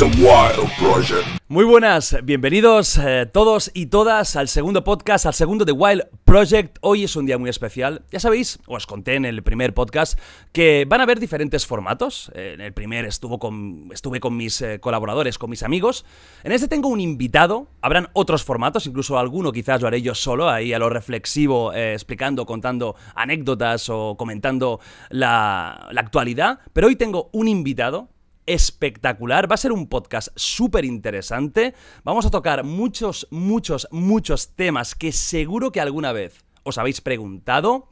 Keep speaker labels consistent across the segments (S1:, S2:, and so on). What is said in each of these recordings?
S1: The Wild Project. Muy buenas, bienvenidos eh, todos y todas al segundo podcast, al segundo The Wild Project. Hoy es un día muy especial. Ya sabéis, os conté en el primer podcast que van a haber diferentes formatos. Eh, en el primer estuvo con, estuve con mis eh, colaboradores, con mis amigos. En este tengo un invitado. Habrán otros formatos, incluso alguno quizás lo haré yo solo, ahí a lo reflexivo, explicando, contando anécdotas o comentando la, la actualidad. Pero hoy tengo un invitado espectacular. Va a ser un podcast súper interesante. Vamos a tocar muchos, muchos, muchos temas que seguro que alguna vez os habéis preguntado.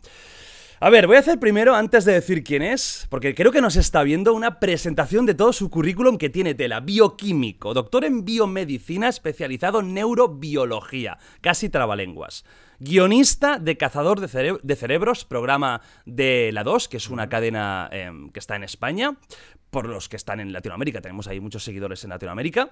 S1: A ver, voy a hacer primero, antes de decir quién es, porque creo que nos está viendo una presentación de todo su currículum que tiene tela. Bioquímico, doctor en biomedicina, especializado en neurobiología. Casi trabalenguas guionista de Cazador de, Cerebros, programa de La 2, que es una cadena em, que está en España, por los que están en Latinoamérica, tenemos ahí muchos seguidores en Latinoamérica.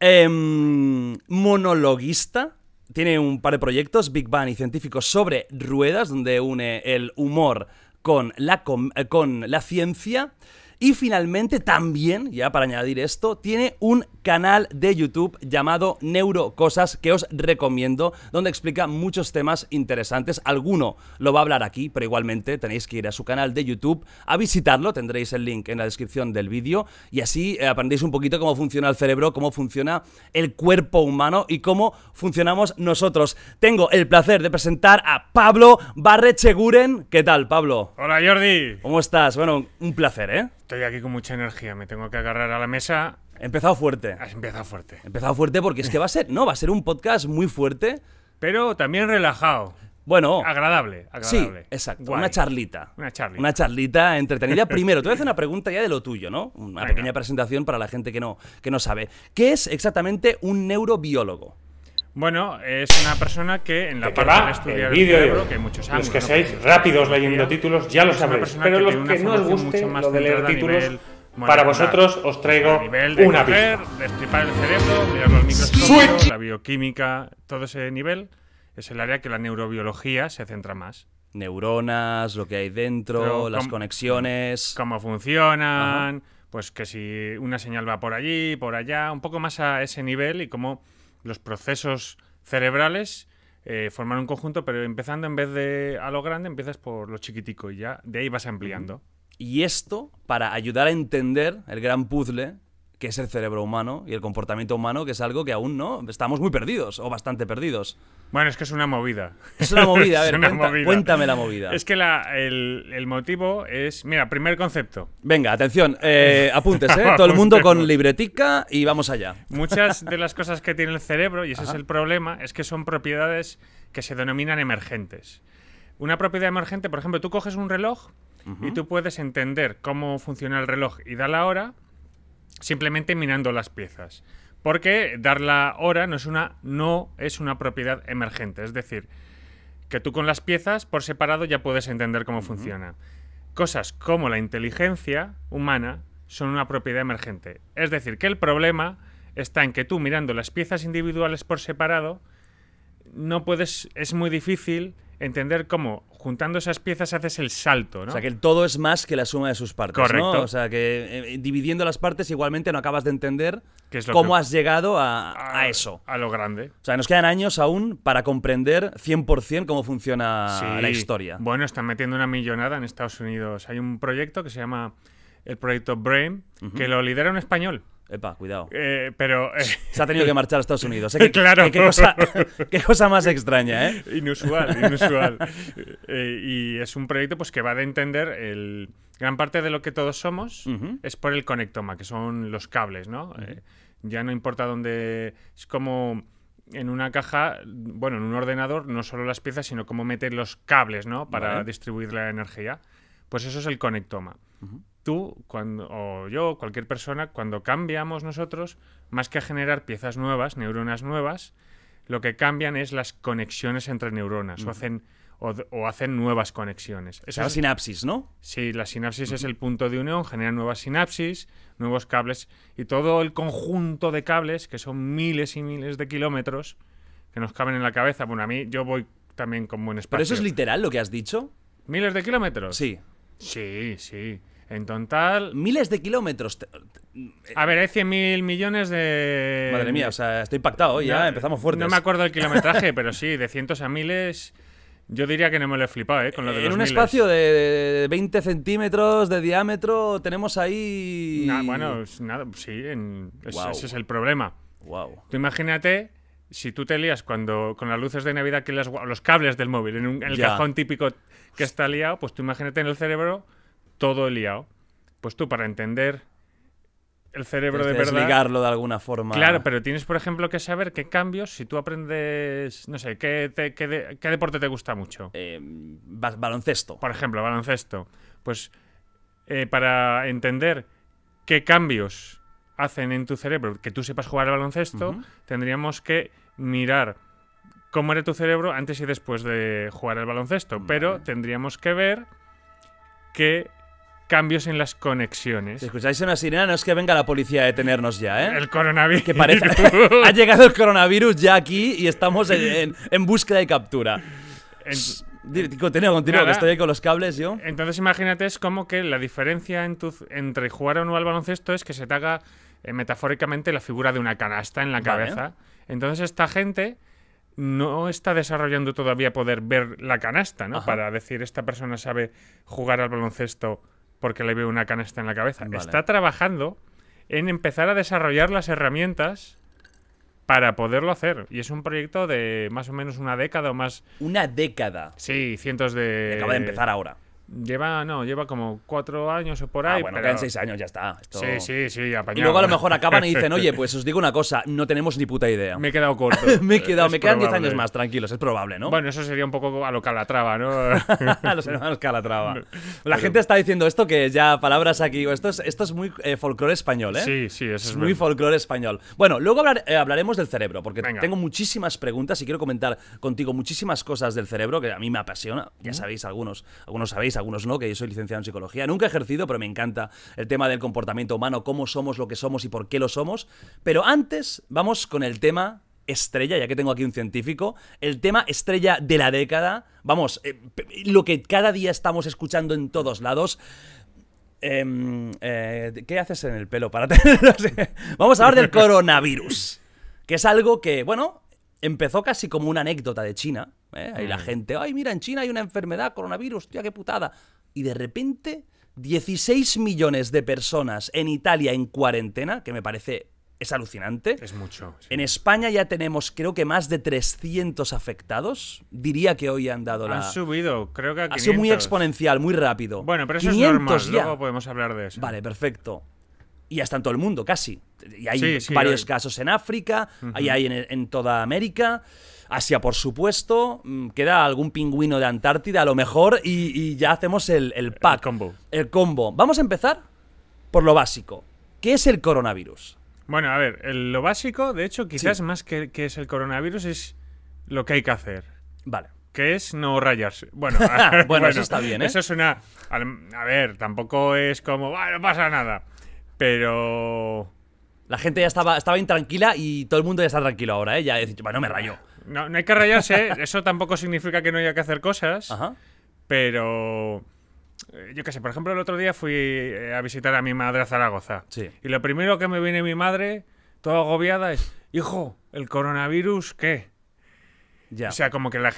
S1: Em, monologuista, tiene un par de proyectos, Big Bang y Científicos sobre Ruedas, donde une el humor con la, eh, ciencia. Y finalmente también, ya para añadir esto, tiene un canal de YouTube llamado Neurocosas que os recomiendo, donde explica muchos temas interesantes. Alguno lo va a hablar aquí, pero igualmente tenéis que ir a su canal de YouTube a visitarlo, tendréis el link en la descripción del vídeo y así eh, aprendéis un poquito cómo funciona el cerebro, cómo funciona el cuerpo humano y cómo funcionamos nosotros. Tengo el placer de presentar a Pablo Barrecheguren. ¿Qué tal, Pablo? Hola, Jordi. ¿Cómo estás? Bueno, un placer, ¿eh? Estoy aquí con mucha energía, me tengo que agarrar a la mesa. empezado fuerte. Has empezado
S2: fuerte. He empezado fuerte
S1: porque es que va a ser, no, va a ser un podcast muy fuerte. Pero también relajado. Bueno. Agradable, Sí, exacto. Una charlita. Una charlita. Una charlita entretenida. Primero, te voy a hacer una pregunta ya de lo tuyo, ¿no? Una pequeña presentación para la gente que no, que no sabe. ¿Qué es exactamente un neurobiólogo?
S2: Bueno, es una persona que en la que va, estudiar el cerebro, que hay muchos años Los que seáis rápidos leyendo títulos ya lo sabréis, pero los que no os guste más de leer títulos, para vosotros os pues traigo nivel de una el cerebro, los microscopios, la bioquímica, todo ese nivel es el área que la neurobiología se centra más. Neuronas, lo que hay dentro, las conexiones. Cómo funcionan, pues que si una señal va por allí, por allá, un poco más a ese nivel y cómo los procesos cerebrales eh, forman un conjunto, pero empezando en vez de a lo grande, empiezas por lo chiquitico y ya de ahí vas ampliando. Y esto para ayudar a entender el gran puzzle que es el cerebro humano
S1: y el comportamiento humano, que es algo que aún no estamos muy perdidos o bastante perdidos. Bueno, es que es una movida. Es una movida, a ver, cuéntame la movida. Es
S2: que el, motivo es. Mira, primer concepto.
S1: Venga, atención, eh, apuntes, ¿eh? Todo el mundo con
S2: libretica y vamos allá. Muchas de las cosas que tiene el cerebro, y ese es el problema, es que son propiedades que se denominan emergentes. Una propiedad emergente, por ejemplo, tú coges un reloj y tú puedes entender cómo funciona el reloj y da la hora, simplemente mirando las piezas. Porque dar la hora no es una, no es una propiedad emergente. Es decir, que tú con las piezas por separado ya puedes entender cómo funciona. Cosas como la inteligencia humana son una propiedad emergente. Es decir, que el problema está en que tú mirando las piezas individuales por separado, no puedes, es muy difícil entender cómo juntando esas piezas haces el salto, ¿no? O sea, que el todo es más
S1: que la suma de sus partes, Correcto. O sea, que eh, dividiendo las partes igualmente no acabas de entender cómo
S2: has llegado a, eso. A lo grande.
S1: O sea, nos quedan años aún para comprender 100% cómo funciona la historia.
S2: Bueno, están metiendo una millonada en Estados Unidos. Hay un proyecto que se llama el proyecto Brain, que lo lidera un español. Epa, cuidado. Eh, pero. Eh, Se ha tenido que marchar a Estados Unidos. Eh, ¿Qué, Qué, cosa, más extraña, ¿eh? Inusual, inusual. y es un proyecto pues, que va a entender el. Gran parte de lo que todos somos es por el conectoma, que son los cables, ¿no? ya no importa dónde. Es como en una caja, bueno, en un ordenador, no solo las piezas, sino cómo meter los cables, ¿no? Para distribuir la energía. Pues eso es el conectoma tú cuando, o yo, cualquier persona, cuando cambiamos nosotros, más que generar piezas nuevas, neuronas nuevas, lo que cambian es las conexiones entre neuronas o, hacen, o, hacen nuevas conexiones. Esa la sinapsis, ¿no? Sí, la sinapsis es el punto de unión, genera nuevas sinapsis, nuevos cables y todo el conjunto de cables, que son miles y miles de kilómetros, que nos caben en la cabeza. Bueno, a mí yo voy también con buen espacio. ¿Pero eso es literal lo que has dicho? ¿Miles de kilómetros? Sí. Sí, sí. En total. Miles de kilómetros. A ver, hay 100 eh, mil millones de. Madre mía, o sea, estoy impactado ya, empezamos fuerte. No me acuerdo el kilometraje, pero sí, de cientos a miles. Yo diría que no me lo he flipado, ¿eh? Con lo de en un espacio
S1: de 20 centímetros de diámetro tenemos ahí. bueno,
S2: nada, sí, ese es el problema. Wow. Tú imagínate si tú te lías cuando con las luces de Navidad que los cables del móvil en, el cajón típico que está liado, pues tú imagínate en el cerebro todo liado, pues tú para entender el cerebro de verdad. Desligarlo de alguna forma. Claro, pero tienes, por ejemplo, que saber qué cambios, si tú aprendes, no sé, qué, qué, deporte te gusta mucho. Eh, baloncesto. Por ejemplo, baloncesto. Pues eh, para entender qué cambios hacen en tu cerebro, que tú sepas jugar al baloncesto, tendríamos que mirar cómo era tu cerebro antes y después de jugar al baloncesto. Pero tendríamos que ver qué cambios en las conexiones. Si escucháis una sirena, no es que venga la policía a detenernos ya, ¿eh? El coronavirus.
S1: Que parece. ha llegado el coronavirus ya aquí y estamos en, búsqueda y captura.
S2: En... Continúa, continúa, que estoy ahí con los cables yo. Entonces imagínate, es como que la diferencia entre jugar o no al baloncesto es que se te haga eh, metafóricamente la figura de una canasta en la cabeza. Entonces esta gente no está desarrollando todavía poder ver la canasta, ¿no? Para decir, esta persona sabe jugar al baloncesto porque le veo una canasta en la cabeza. Está trabajando en empezar a desarrollar las herramientas para poderlo hacer. Y es un proyecto de más o menos una década o más. Una década. Sí, cientos de. acaba de empezar ahora. Lleva, no, lleva como cuatro años o por ah, ahí. Ah, bueno, seis años, ya está. Sí, sí, sí, apañado. Y luego a lo mejor acaban y dicen, oye, pues os
S1: digo una cosa, no tenemos ni puta idea. Me he quedado corto. me he quedado, me quedan diez años más, tranquilos, es probable, ¿no? Bueno, eso sería un poco a lo Calatrava, ¿no? a los hermanos Calatrava. La gente está diciendo esto que ya palabras aquí, esto es, esto es muy eh, folclore español, ¿eh? Sí, sí, eso es. muy folclore español. Bueno, luego eh, hablaremos del cerebro, porque tengo muchísimas preguntas y quiero comentar contigo muchísimas cosas del cerebro que a mí me apasiona. Ya sabéis, algunos, algunos sabéis algunos no, que yo soy licenciado en psicología. Nunca he ejercido, pero me encanta el tema del comportamiento humano, cómo somos lo que somos y por qué lo somos. Pero antes vamos con el tema estrella, ya que tengo aquí un científico, el tema estrella de la década, vamos, eh, lo que cada día estamos escuchando en todos lados. Em, eh, ¿Qué haces en el pelo para Vamos a hablar del coronavirus, que es algo que, bueno, empezó casi como una anécdota de China, ¿eh? la mm. gente, ay, mira, en China hay una enfermedad, coronavirus, tía, qué putada. Y de repente, 16 millones de personas en Italia en cuarentena, que me parece es alucinante. Es mucho. En España ya tenemos, creo que más de 300 afectados. Diría que hoy han dado la. Han subido, creo que Ha sido muy exponencial, muy rápido. Bueno, pero eso es normal, ya. podemos hablar de eso. Vale, perfecto. Y ya está en todo el mundo, casi.
S2: Y hay varios
S1: casos en África, ahí hay en toda América. Asia, por supuesto. Mm, queda algún pingüino de Antártida, a lo mejor. Y, ya hacemos el, pack. El combo. El
S2: combo. Vamos a empezar por lo básico. ¿Qué es el
S1: coronavirus?
S2: Bueno, a ver, lo básico, de hecho, quizás más que, es el coronavirus, es lo que hay que hacer. Vale que es no rayarse. Bueno, bueno, eso está bien, ¿eh? Eso es una. A ver, tampoco es como. no pasa nada. Pero. La gente ya estaba, estaba
S1: intranquila y todo el mundo ya está tranquilo ahora, ¿eh? Ya dicho... bueno, me rayo.
S2: No, no hay que rayarse. ¿eh? Eso tampoco significa que no haya que hacer cosas. Pero eh, yo qué sé, por ejemplo, el otro día fui eh, a visitar a mi madre a Zaragoza. Y lo primero que me viene mi madre, toda agobiada, es, hijo, ¿el coronavirus qué? O sea, como que la,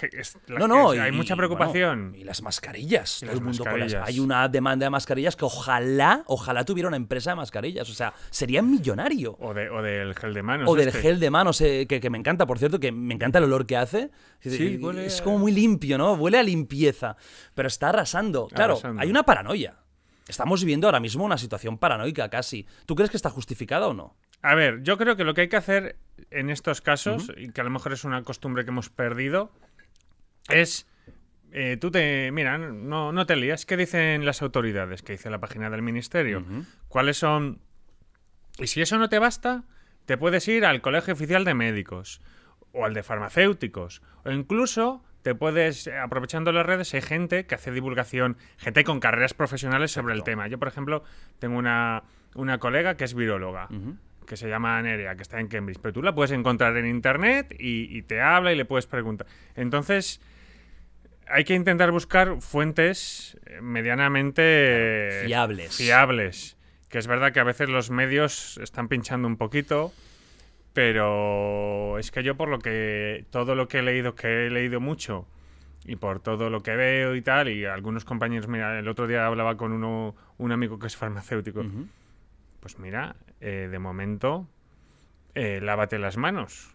S1: no, no, hay mucha preocupación. y las mascarillas. el mundo hay una demanda de mascarillas que ojalá, ojalá tuviera una empresa de mascarillas. O sea, sería millonario. O, del gel de manos. O del este. gel de manos, eh, que, que, me encanta, por cierto, que me encanta el olor que hace. Sí, es como muy limpio, ¿no? Huele a limpieza. Pero está arrasando. Claro, hay una paranoia. Estamos viviendo ahora mismo una situación paranoica casi. ¿Tú crees que está justificada o no? A ver, yo creo que
S2: lo que hay que hacer en estos casos, y que a lo mejor es una costumbre que hemos perdido, es... Eh, tú te. Mira, no, no, te lías. ¿Qué dicen las autoridades? ¿Qué dice la página del ministerio? ¿Cuáles son.? Y si eso no te basta, te puedes ir al Colegio Oficial de Médicos o al de farmacéuticos. O incluso te puedes, eh, aprovechando las redes, hay gente que hace divulgación, gente con carreras profesionales sobre el tema. Yo, por ejemplo, tengo una, colega que es viróloga que se llama Nerea, que está en Cambridge, pero tú la puedes encontrar en internet y, te habla y le puedes preguntar. Entonces, hay que intentar buscar fuentes eh, medianamente fiables. Que es verdad que a veces los medios están pinchando un poquito, pero es que yo por lo que todo lo que he leído, que he leído mucho, y por todo lo que veo y tal, y algunos compañeros, mira, el otro día hablaba con uno, un amigo que es farmacéutico. Pues mira, eh, de momento, eh, lávate las manos.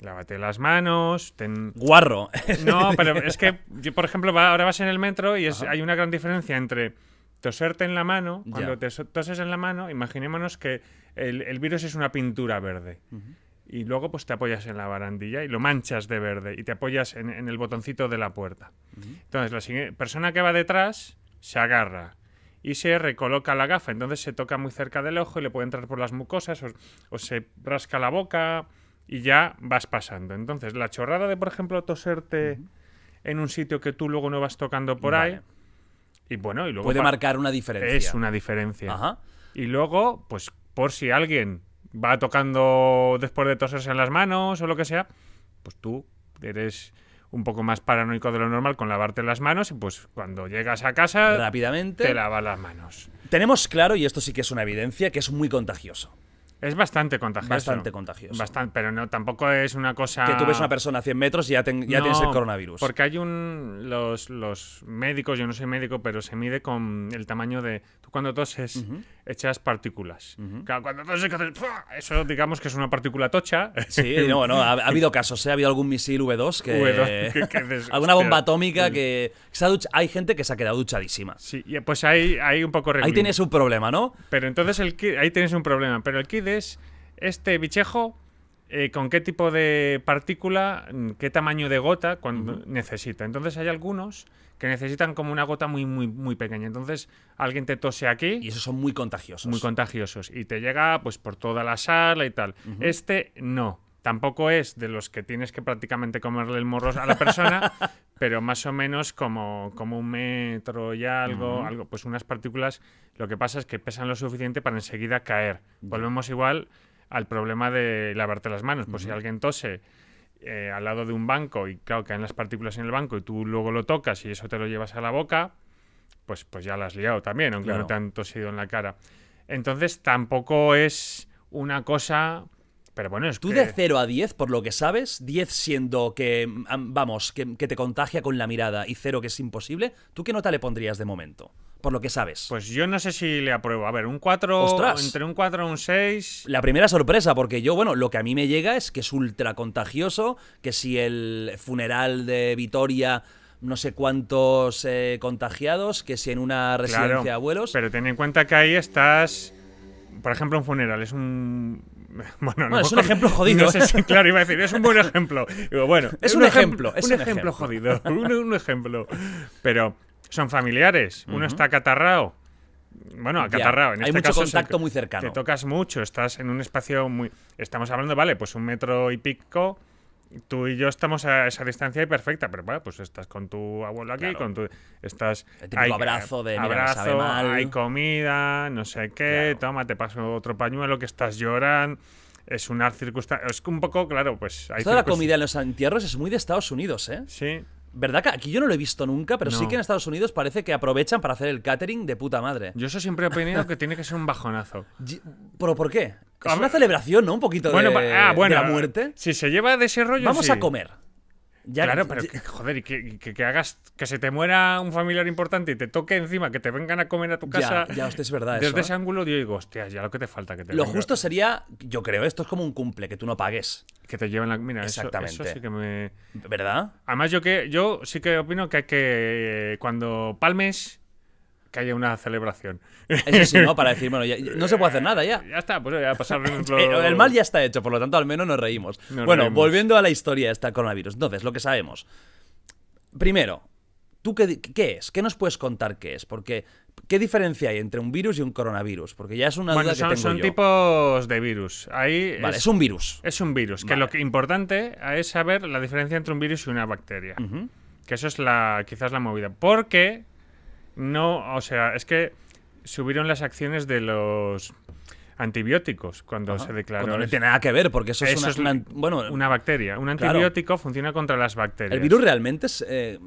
S2: Lávate las manos, Guarro. No, pero es que, yo, por ejemplo, ahora vas en el metro y hay una gran diferencia entre toserte en la mano, cuando te toses en la mano, imaginémonos que el, virus es una pintura verde. Y luego pues te apoyas en la barandilla y lo manchas de verde y te apoyas en, el botoncito de la puerta. Entonces, la persona que va detrás se agarra y se recoloca la gafa. Entonces se toca muy cerca del ojo y le puede entrar por las mucosas o, se rasca la boca y ya vas pasando. Entonces la chorrada de, por ejemplo, toserte en un sitio que tú luego no vas tocando por ahí. Y bueno, y luego... Puede marcar una diferencia. Es una diferencia. Y luego, pues por si alguien va tocando después de toserse en las manos o lo que sea, pues tú eres un poco más paranoico de lo normal con lavarte las manos y pues cuando llegas a casa rápidamente te lavas las manos. Tenemos claro y esto sí que es una evidencia que es muy contagioso. Es bastante contagioso. Bastante contagioso. Bastante, pero no, tampoco es una cosa. Que tú ves una persona a 100 metros y ya, tienes el coronavirus. Porque hay un. Los, los médicos, yo no soy médico, pero se mide con el tamaño de. Tú cuando toses hechas partículas. cuando entonces, eso digamos que es una partícula tocha. Sí, no, no, ha, habido casos, ¿eh? ha habido algún misil V2 que...
S1: 2 alguna bomba atómica que... hay gente que se ha quedado duchadísima. Sí, pues ahí, hay
S2: un poco... Ahí tienes un problema, ¿no? Pero entonces el ahí tienes un problema, pero el kid es este bichejo eh, con qué tipo de partícula, mm, qué tamaño de gota cuando necesita. Entonces hay algunos que necesitan como una gota muy, muy, muy pequeña. Entonces alguien te tose aquí. Y esos son muy contagiosos. Muy contagiosos. Y te llega pues por toda la sala y tal. Este no. Tampoco es de los que tienes que prácticamente comerle el morro a la persona, pero más o menos como, como un metro y algo, algo, pues unas partículas, lo que pasa es que pesan lo suficiente para enseguida caer. Volvemos igual al problema de lavarte las manos. Pues si alguien tose eh, al lado de un banco y claro, caen las partículas en el banco y tú luego lo tocas y eso te lo llevas a la boca, pues, pues ya la has liado también, aunque no te han tosido en la cara. Entonces tampoco es una cosa... Pero bueno, es Tú de 0 a 10, por lo que sabes, 10 siendo que, mm, vamos, que,
S1: que te contagia con la mirada y 0 que es imposible, ¿tú qué nota le pondrías de momento? por lo que sabes. Pues yo no sé si le apruebo. A ver, un 4, entre
S2: un 4 y un 6. La
S1: primera sorpresa, porque yo, bueno, lo que a mí me llega es que es ultra contagioso, que si el funeral de Vitoria no sé cuántos eh, contagiados, que si en una residencia de abuelos.
S2: Pero ten en cuenta que ahí estás, por ejemplo, un funeral, es un bueno, no, es un ejemplo jodido. ¿eh? claro, iba a decir, es un buen ejemplo. bueno, es, un, ejemplo, es un, ejemplo, un, ejemplo, jodido. un, ejemplo. Pero son familiares. Uno está acatarrado. Bueno, acatarrado. En Hay este mucho contacto muy cercano. Te tocas mucho, estás en un espacio muy. Estamos hablando, vale, pues un metro y pico. Tú y yo estamos a esa distancia y perfecta, pero bueno, pues estás con tu abuelo aquí, con tu. Estás. El hay, abrazo de. Abrazo, mal. Hay comida, no sé qué, toma, te paso otro pañuelo que estás llorando es una circunstancia. Es un poco, claro, pues. Hay Toda la comida
S1: en los entierros es muy de Estados Unidos, ¿eh? Sí. ¿Verdad que aquí yo no lo he visto nunca? Pero sí que en Estados Unidos parece que aprovechan para hacer el catering de puta madre.
S2: Yo eso siempre he opinado que tiene que ser un bajonazo.
S1: ¿Pero por qué? Es una celebración, ¿no? Un poquito bueno, de, ah, la muerte. Si
S2: se lleva de ese rollo. Vamos a comer claro, pero que, joder, que, que, hagas que se te muera un familiar importante y te toque encima, que te vengan a comer a tu casa. Ya, ya es verdad. Desde ese ángulo yo digo, hostia, ya lo que te falta que Lo justo sería, yo creo, esto es como un cumple, que tú no pagues. Que te lleven la. Mira, Eso, sí que
S1: me. ¿Verdad?
S2: Además, yo que yo sí que opino que hay que. Eh, cuando palmes que haya una celebración. Eso sí, ¿no? Para decir, bueno, ya, no se puede hacer nada ya. Ya está, pues ya pasar El mal ya está
S1: hecho, por lo tanto, al menos nos reímos. bueno, volviendo a la historia de este coronavirus. Entonces, lo que sabemos. Primero, ¿tú qué, es? ¿Qué nos puedes contar qué es? Porque, ¿qué diferencia hay entre un virus y un coronavirus? Porque ya es una son,
S2: tipos de virus. Ahí vale, es, un virus. Es un virus. Que lo importante es saber la diferencia entre un virus y una bacteria. Que eso es la quizás la movida. Porque no, o sea, es que subieron las acciones de los antibióticos cuando se declararon. no tiene nada que ver, porque eso, es, una, bueno, una bacteria. Un antibiótico funciona contra las bacterias. El virus realmente
S1: es. Eh,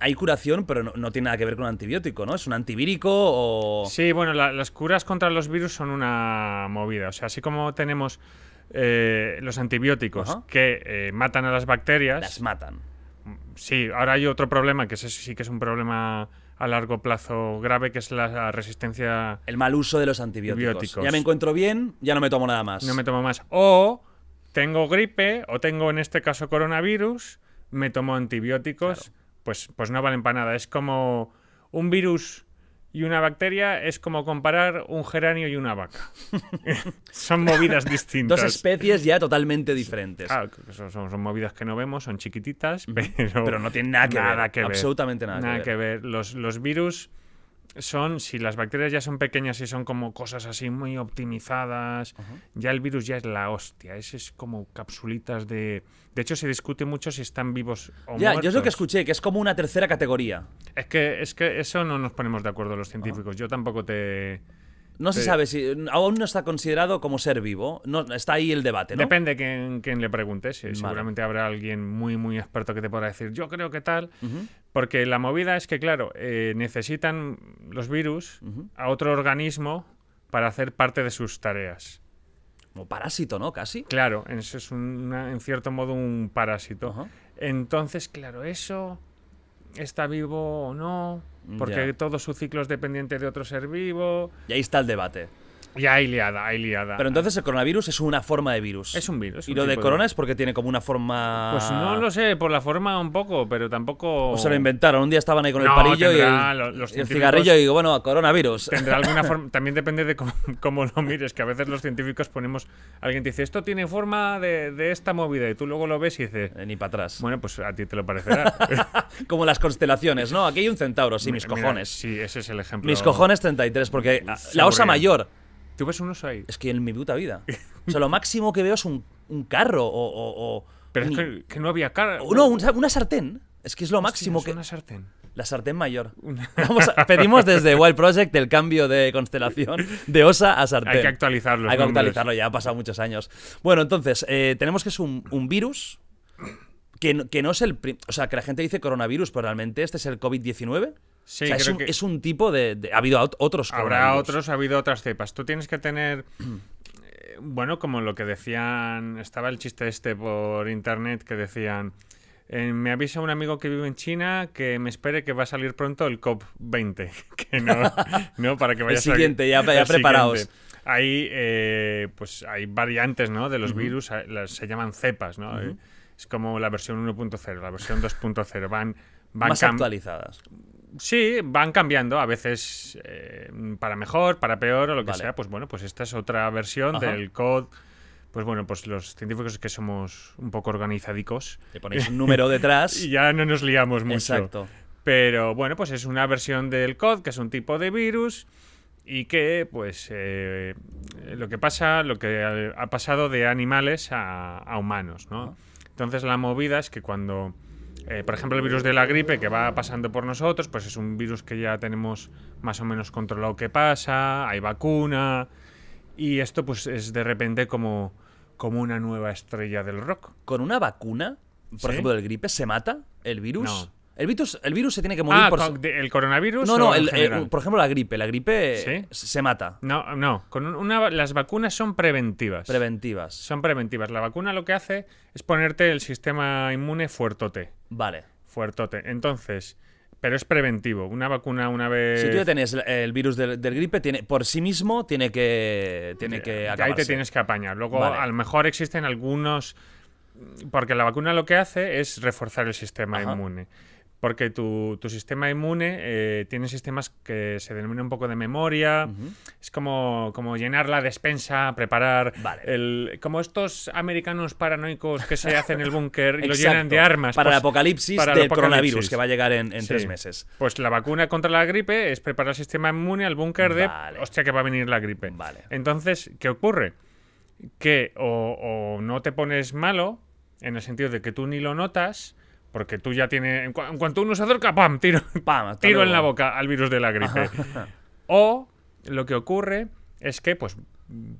S1: hay curación, pero no, tiene nada que ver con un antibiótico, ¿no? Es un antivírico o. Sí,
S2: bueno, las curas contra los virus son una movida. O sea, así como tenemos eh, los antibióticos que eh, matan a las bacterias. Las matan. Sí, ahora hay otro problema que sí que es un problema a largo plazo grave, que es la resistencia. El mal uso de los antibióticos. Ya me encuentro bien, ya no me tomo nada más. No me tomo más. O tengo gripe, o tengo en este caso coronavirus, me tomo antibióticos, pues, pues no valen para nada. Es como un virus y una bacteria es como comparar un geranio y una vaca. son movidas distintas. Dos especies ya totalmente diferentes. Ah, son, movidas que no vemos, son chiquititas, pero... no tienen nada que ver. Absolutamente nada, nada que ver. Nada que ver. Los, los virus son, si las bacterias ya son pequeñas y son como cosas así muy optimizadas, ya el virus ya es la hostia. es como capsulitas de. De hecho, se discute mucho si están vivos o ya, Ya, yo es lo que escuché, que es como una tercera categoría. Es que, es que eso no nos ponemos de acuerdo los científicos.
S1: Yo tampoco te. No se sabe si aún no está considerado como ser vivo. No, está ahí el debate, ¿no? Depende
S2: quién, quién le preguntes. Seguramente habrá alguien muy, muy experto que te podrá decir, yo creo que tal. Porque la movida es que, claro, eh, necesitan los virus a otro organismo para hacer parte de sus tareas. Como parásito, ¿no? Casi. Claro, eso es en cierto modo un parásito. Entonces, claro, eso está vivo o no, mm, porque todo su ciclo es dependiente de otro ser vivo. Y ahí está el debate. Ya hay liada, hay liada. Pero entonces el coronavirus es una
S1: forma de virus. Es un virus. ¿Y lo de corona es porque tiene como una forma.? Pues no
S2: lo sé, por la forma un poco, pero tampoco. O se lo inventaron. Un día estaban ahí con el parillo y el, cigarrillo y digo, bueno, coronavirus. Tendrá alguna forma. También depende de cómo, lo mires, que a veces los científicos ponemos. Alguien te dice, esto tiene forma de, de esta movida, y tú luego lo ves y dices. Eh, ni para atrás. Bueno, pues a ti te lo
S1: parecerá. como las constelaciones, ¿no? Aquí hay un centauro, sí, mis cojones. sí, ese es el ejemplo. Mis cojones 33, porque la osa mayor ¿Tú ves unos ahí? Es que en mi puta vida. O sea, lo máximo que veo es un, carro o. Pero es que, no había carro. No, una sartén. Es que es lo máximo que. una sartén. La sartén mayor. pedimos desde Wild Project el cambio de constelación de osa a sartén. Hay que actualizarlo. Hay que actualizarlo, ya ha pasado muchos años. Bueno, entonces, eh, tenemos que es un, virus que, que, no es el. O sea, que la gente dice coronavirus, pero realmente este es el COVID-19 es, un, tipo de, Ha habido
S2: otros. Habrá otros, ha habido otras cepas. Tú tienes que tener. Eh, bueno, como lo que decían. Estaba el chiste este por internet que decían. Eh, me avisa un amigo que vive en China que me espere que va a salir pronto el COP20. Que no, para que vaya siguiente, a ya, ya Siguiente. Hay, eh, pues hay variantes de los virus, se llaman cepas. ¿no? Es como la versión 1.0, la versión 2.0. Van, van, Más actualizadas. Sí, van cambiando, a veces eh, para mejor, para peor o lo que sea. Pues bueno, pues esta es otra versión del COD. Pues bueno, pues los científicos es que somos un poco organizadicos. Te ponéis un número detrás. y ya no nos liamos mucho. Exacto. Pero bueno, pues es una versión del COD, que es un tipo de virus y que pues eh, lo que pasa, lo que ha pasado de animales a, a humanos, ¿no? Entonces la movida es que cuando eh, por ejemplo, el virus de la gripe que va pasando por nosotros, pues es un virus que ya tenemos más o menos controlado que pasa, hay vacuna, y esto pues es de repente como, como una nueva estrella del rock. ¿Con una vacuna, por ejemplo, del gripe, se mata el virus?
S1: El virus, se tiene que morir ah, por. ¿El coronavirus? No, no, el,
S2: por ejemplo, la gripe. La gripe se mata. No, no. Con una, las vacunas son preventivas. Preventivas. Son preventivas. La vacuna lo que hace es ponerte el sistema inmune fuertote. Vale. Fuertote. Entonces. Pero es preventivo. Una vacuna una vez. Si tú ya tienes el virus del, gripe, tiene, por sí mismo tiene que. Tiene que Ahí te tienes que apañar. Luego, a lo mejor existen algunos. Porque la vacuna lo que hace es reforzar el sistema inmune porque tu, sistema inmune eh, tiene sistemas que se denominan un poco de memoria, es como, llenar la despensa, preparar, como estos americanos paranoicos que se hacen el búnker y lo llenan de armas. Para pues, el apocalipsis para del el coronavirus que va a llegar en, tres meses. Pues la vacuna contra la gripe es preparar el sistema inmune al búnker de, hostia, que va a venir la gripe. Entonces, ¿qué ocurre? Que o no te pones malo, en el sentido de que tú ni lo notas, porque tú ya tienes. En, cuanto uno se acerca, ¡pam! Tiro, tiro en la boca al virus de la gripe. o lo que ocurre es que, pues,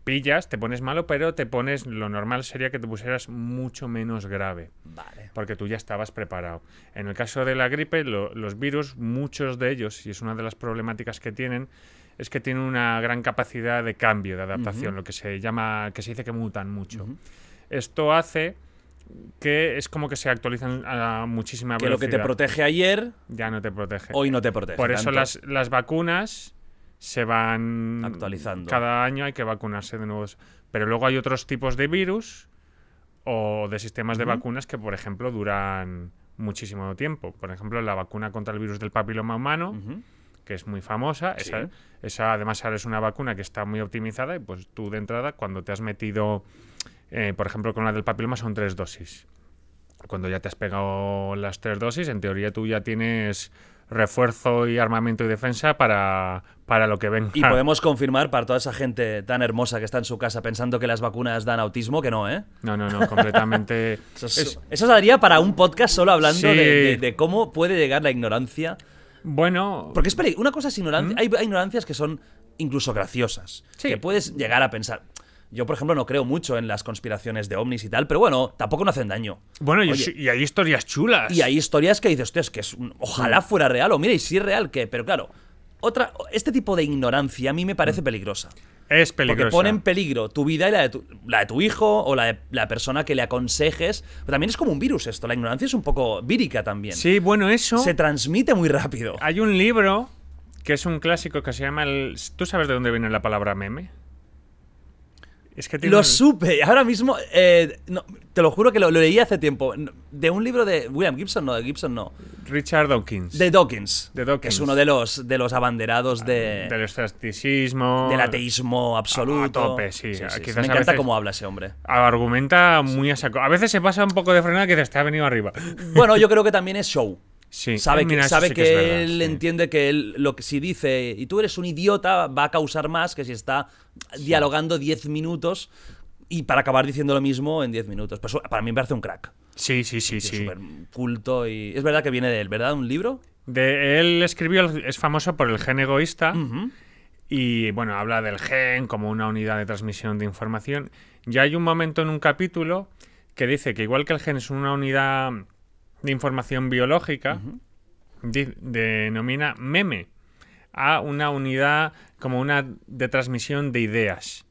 S2: pillas, te pones malo, pero te pones, lo normal sería que te pusieras mucho menos grave. Vale. Porque tú ya estabas preparado. En el caso de la gripe, los virus, muchos de ellos, y es una de las problemáticas que tienen, es que tienen una gran capacidad de cambio, de adaptación, lo que se llama, que se dice que mutan mucho. Esto hace que es como que se actualizan a muchísima velocidad. Que lo que te protege ayer. Ya no te protege. Hoy no te protege. Por eso las, vacunas se van. Actualizando. Cada año hay que vacunarse de nuevo. Pero luego hay otros tipos de virus o de sistemas de vacunas que, por ejemplo, duran muchísimo tiempo. Por ejemplo, la vacuna contra el virus del papiloma humano. que es muy famosa. Esa, esa, además es una vacuna que está muy optimizada y pues tú de entrada cuando te has metido eh, por ejemplo, con la del papiloma son tres dosis. Cuando ya te has pegado las tres dosis, en teoría tú ya tienes refuerzo y armamento y defensa para, para lo que venga. Y podemos confirmar para toda
S1: esa gente tan hermosa que está en su casa pensando que las vacunas dan autismo, que no, ¿eh?
S2: No, no, no, completamente.
S1: eso, daría para un podcast solo hablando de, cómo puede llegar la ignorancia. Bueno. Porque espere, una cosa es ignorancia. ¿Mm? Hay, hay, ignorancias que son incluso graciosas. Sí. Que puedes llegar a pensar. Yo, por ejemplo, no creo mucho en las conspiraciones de ovnis y tal, pero bueno, tampoco no hacen daño.
S2: Bueno, y, hay
S1: historias chulas. Y hay historias que dices, es que es ojalá fuera real, o mira, y si es real, que. Pero claro, otra, este tipo de ignorancia a mí me parece mm. peligrosa. Es peligrosa. Porque pone en peligro tu vida y la de tu, hijo o la de la persona que le aconsejes. Pero también es como un virus esto. La ignorancia es un poco vírica también. Sí, bueno, eso. Se transmite muy rápido.
S2: Hay un libro que es un clásico que se llama el. ¿Tú sabes de dónde viene la palabra meme? Es que lo supe. Ahora
S1: mismo, eh, te lo juro que lo, leí hace tiempo. De un libro de William Gibson, no, de Gibson no.
S2: Richard Dawkins. De
S1: Dawkins. De Dawkins. es uno de los, de los abanderados de, ah, del esteticismo,
S2: Del ateísmo
S1: absoluto. A, tope, sí. me encanta cómo habla ese hombre.
S2: Argumenta muy a saco. A veces se pasa un poco de frenada que te está venido arriba. Bueno, yo creo que también es show sabe que, sabe que, él
S1: entiende que él lo que si dice y tú eres un idiota va a causar más que si está dialogando 10 minutos y para acabar diciendo lo mismo en 10 minutos. Pues, para mí me parece un crack.
S2: Sí, sí, sí, sí. culto y es verdad que viene de él, ¿verdad? Un libro. De él escribió es famoso por el gen egoísta. Y bueno, habla del gen como una unidad de transmisión de información. Ya hay un momento en un capítulo que dice que igual que el gen es una unidad de Información Biológica denomina meme a una unidad como una de transmisión de ideas.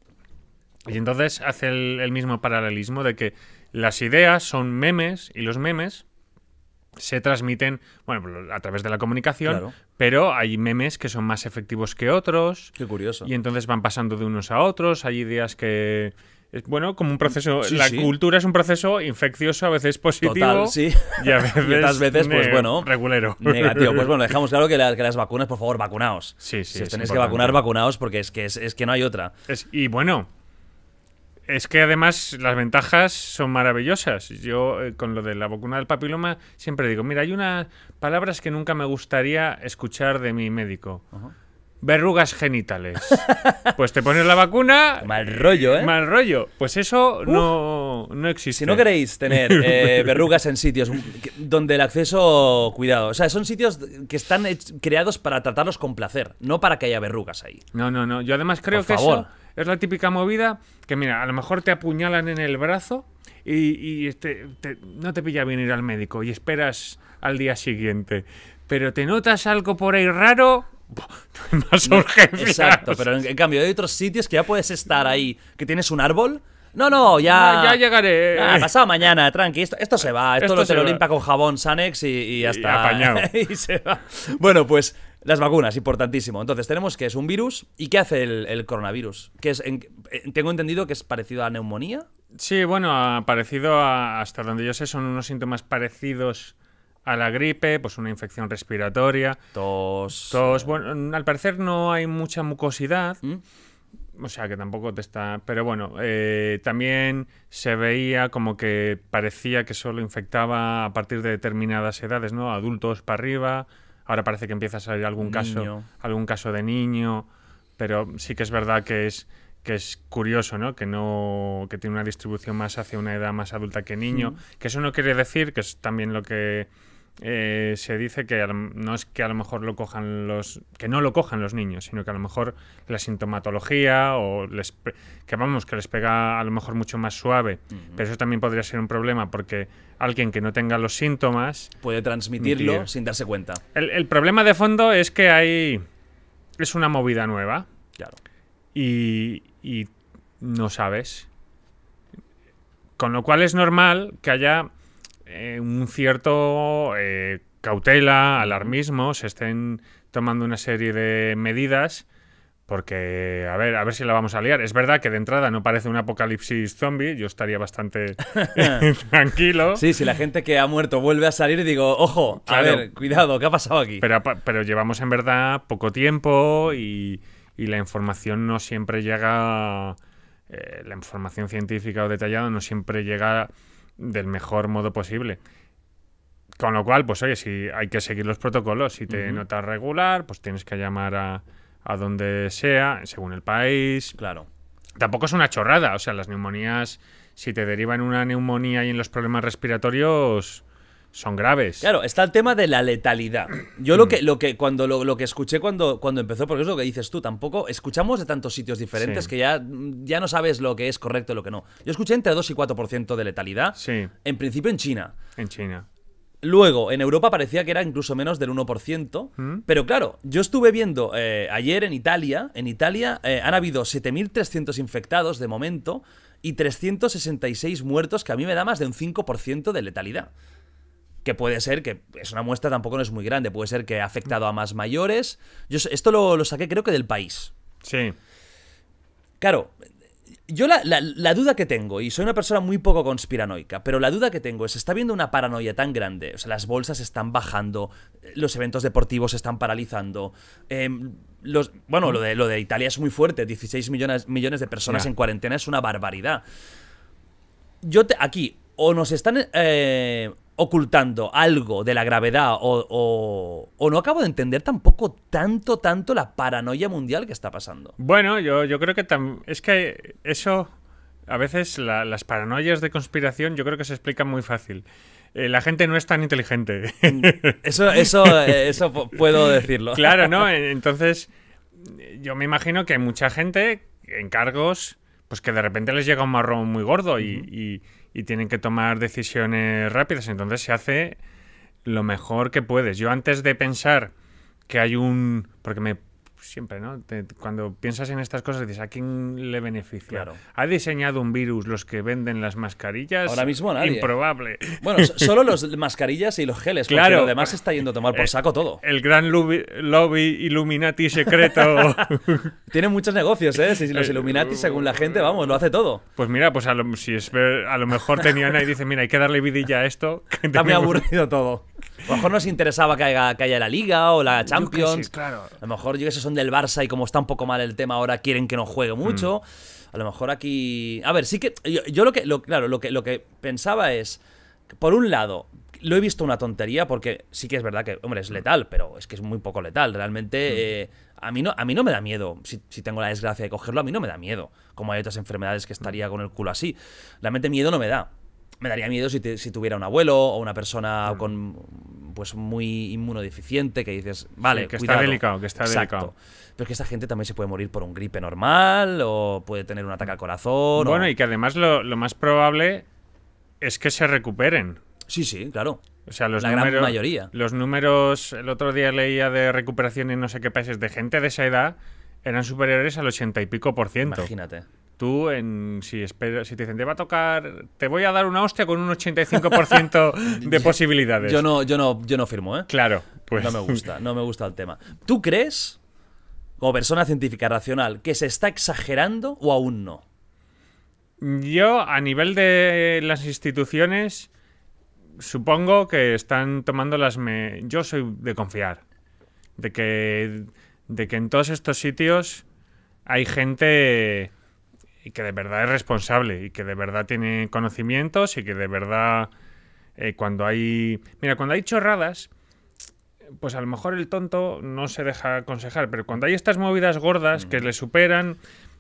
S2: Y entonces hace el, mismo paralelismo de que las ideas son memes y los memes se transmiten, bueno, a través de la comunicación, pero hay memes que son más efectivos que otros. Qué curioso. Y entonces van pasando de unos a otros, hay ideas que, bueno, como un proceso. la cultura es un proceso infeccioso, a veces positivo. sí. Y a veces. pues bueno. Regulero. Negativo. Pues bueno,
S1: dejamos claro que, las vacunas, por favor, vacunaos. Sí, sí. Si tenéis que vacunar,
S2: vacunaos, porque es que, es, que no hay otra. Es, y bueno. Es que además las ventajas son maravillosas. Yo eh, con lo de la vacuna del papiloma siempre digo, mira, hay unas palabras que nunca me gustaría escuchar de mi médico verrugas genitales. pues te pones la vacuna. Mal rollo, ¿eh? Mal rollo. Pues eso no,
S1: no existe. Si no queréis tener eh, verrugas en sitios donde el acceso, cuidado. O sea, son sitios que están creados para tratarlos con placer, no para que haya verrugas
S2: ahí. No, no, no. Yo además creo que eso es la típica movida que, mira, a lo mejor te apuñalan en el brazo y, este, no te pilla bien ir al médico y esperas al día siguiente. Pero te notas algo por ahí raro, más urgencia. Exacto, pero
S1: en, cambio hay otros sitios que ya puedes estar ahí, que tienes un árbol. No, no, ya. Ah, ya,
S2: llegaré. Ah, pasado
S1: mañana, tranqui. Esto, se va. Esto, lo, te lo limpia con jabón Sanex y, y ya está. Y apañado. y se va. Bueno, pues las vacunas, importantísimo. Entonces, tenemos que es un
S2: virus. ¿Y qué hace el, coronavirus? Que es, eh, tengo entendido que es parecido a neumonía. Sí, bueno, parecido a, hasta donde yo sé, son unos síntomas parecidos a la gripe, pues una infección respiratoria. Tos. Tos. Bueno, al parecer no hay mucha mucosidad. ¿Mm? O sea que tampoco te está. Pero bueno, eh, también se veía como que parecía que solo infectaba a partir de determinadas edades, ¿no? Adultos para arriba. Ahora parece que empieza a salir algún caso, algún caso de niño. Pero sí que es verdad que es que es curioso, ¿no? Que no que tiene una distribución más hacia una edad más adulta que niño. ¿Mm? Que eso no quiere decir que es también lo que eh, se dice que no es que a lo mejor lo cojan los que no lo cojan los niños sino que a lo mejor la sintomatología o les que vamos que les pega a lo mejor mucho más suave pero eso también podría ser un problema porque alguien que no tenga los síntomas puede transmitirlo sin darse cuenta el, el, problema de fondo es que hay es una movida nueva claro y, y no sabes con lo cual es normal que haya eh, un cierto eh, cautela, alarmismo, se estén tomando una serie de medidas. Porque, a ver, a ver si la vamos a liar. Es verdad que de entrada no parece un apocalipsis zombie, yo estaría bastante tranquilo. Sí, si la gente que ha muerto vuelve a salir, digo, ojo, a ver, cuidado, ¿qué ha pasado aquí? Pero, pero llevamos en verdad poco tiempo y, la información no siempre llega, eh, la información científica o detallada no siempre llega del mejor modo posible. Con lo cual, pues oye, si hay que seguir los protocolos, si te notas regular, pues tienes que llamar a, a donde sea, según el país. Claro. Tampoco es una chorrada, o sea, las neumonías, si te derivan una neumonía y en los problemas respiratorios, son graves. Claro, está el
S1: tema de la letalidad. Yo lo mm. que, lo que, cuando, lo, que escuché cuando, cuando empezó, porque es lo que dices tú, tampoco escuchamos de tantos sitios diferentes que ya, mm, ya no sabes lo que es correcto y lo que no. Yo escuché entre 2 y 4% de letalidad. Sí. En principio en China. En China. Luego, en Europa parecía que era incluso menos del 1%. Mm. Pero claro, yo estuve viendo eh, ayer en Italia, en Italia eh, han habido 7.300 infectados de momento y 366 muertos, que a mí me da más de un 5% de letalidad que puede ser que es una muestra tampoco no es muy grande, puede ser que ha afectado a más mayores. Yo esto lo, saqué creo que del país. Sí. Claro, yo la, duda que tengo, y soy una persona muy poco conspiranoica, pero la duda que tengo es, está viendo una paranoia tan grande, o sea, las bolsas están bajando, los eventos deportivos se están paralizando, em, los, bueno, lo de, lo de Italia es muy fuerte, 16 millones, millones de personas en cuarentena es una barbaridad. Yo aquí, o nos están... Eh, ocultando algo de la gravedad o, no acabo de entender tampoco tanto, tanto la paranoia mundial que está pasando.
S2: Bueno, yo, yo creo que es que eso, a veces las paranoias de conspiración yo creo que se explican muy fácil. Eh, la gente no es tan inteligente. Mm, eso, eso, eh, eso puedo decirlo. Claro, ¿no? Eh, entonces, yo me imagino que hay mucha gente en cargos, pues que de repente les llega un marrón muy gordo y y tienen que tomar decisiones rápidas. Entonces se hace lo mejor que puedes. Yo antes de pensar que hay un... porque me siempre, ¿no? cuando piensas en estas cosas, dices, ¿a quién le beneficia? ¿Ha diseñado un virus los que venden las mascarillas? Ahora mismo nadie. Improbable. Bueno, solo las mascarillas y los geles, claro. porque lo demás
S1: está yendo a tomar por eh, saco todo. El gran lobby, Illuminati secreto.
S2: Tiene muchos negocios, ¿eh? Si los eh, Illuminati, según la gente, eh, vamos, lo hace todo. Pues mira, pues a lo, si es, a lo mejor tenían ahí, dice mira, hay que darle vidilla a esto. Que me muy aburrido
S1: todo. A lo mejor nos interesaba que haya, la Liga o la Champions. A lo mejor yo que sé, son del Barça y como está un poco mal el tema ahora quieren que no juegue mm. mucho. A lo mejor aquí. A ver, sí que. Yo, lo que. Lo, claro, lo que, lo que pensaba es. Por un lado, lo he visto una tontería porque sí que es verdad que, hombre, es mm. letal, pero es que es muy poco letal. Realmente mm. eh, a, mí no, a mí no me da miedo. Si, tengo la desgracia de cogerlo, a mí no me da miedo. Como hay otras enfermedades que estaría con el culo así. Realmente miedo no me da. Me daría miedo si, si tuviera un abuelo o una persona con pues muy inmunodeficiente, que dices, vale, que está delicado, que está delicado. Pero es que esta gente también se puede morir por un gripe
S2: normal o puede tener un ataque al corazón. Bueno, y que además lo, más probable es que se recuperen. Sí, sí, claro. O sea, los La gran mayoría. Los números, el otro día leía de recuperación en no sé qué países de gente de esa edad eran superiores al ochenta y pico por ciento. Imagínate. Tú, en, si, si te dicen, te va a tocar, te voy a dar una hostia con un 85% de posibilidades. Yo no, yo, no, yo no
S1: firmo, ¿eh? Claro, pues. No me gusta, no me gusta el tema. ¿Tú crees, como persona científica racional, que se está exagerando o aún no?
S2: Yo, a nivel de las instituciones, supongo que están tomando las... Yo soy de confiar, de que, de que en todos estos sitios hay gente y que de verdad es responsable y que de verdad tiene conocimientos y que de verdad eh, cuando hay... Mira, cuando hay chorradas, pues a lo mejor el tonto no se deja aconsejar, pero cuando hay estas movidas gordas que le superan,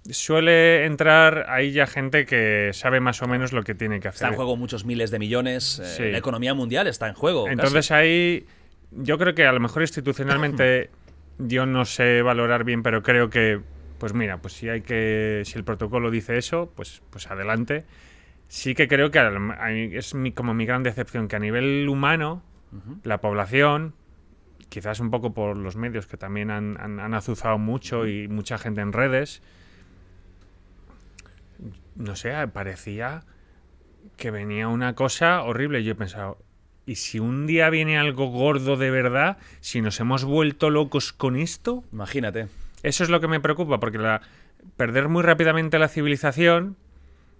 S2: suele entrar ahí ya gente que sabe más o menos lo que tiene que hacer. Está en juego
S1: muchos miles de millones, eh, la economía mundial está en juego. Entonces
S2: ahí yo creo que a lo mejor institucionalmente yo no sé valorar bien, pero creo que pues mira, pues si hay que, si el protocolo dice eso, pues, pues adelante. Sí que creo que es como mi gran decepción que a nivel humano la población, quizás un poco por los medios que también han azuzado mucho y mucha gente en redes, no sé, parecía que venía una cosa horrible. Yo he pensado, ¿y si un día viene algo gordo de verdad? Si nos hemos vuelto locos con esto. Imagínate. Eso es lo que me preocupa, porque la, perder muy rápidamente la civilización,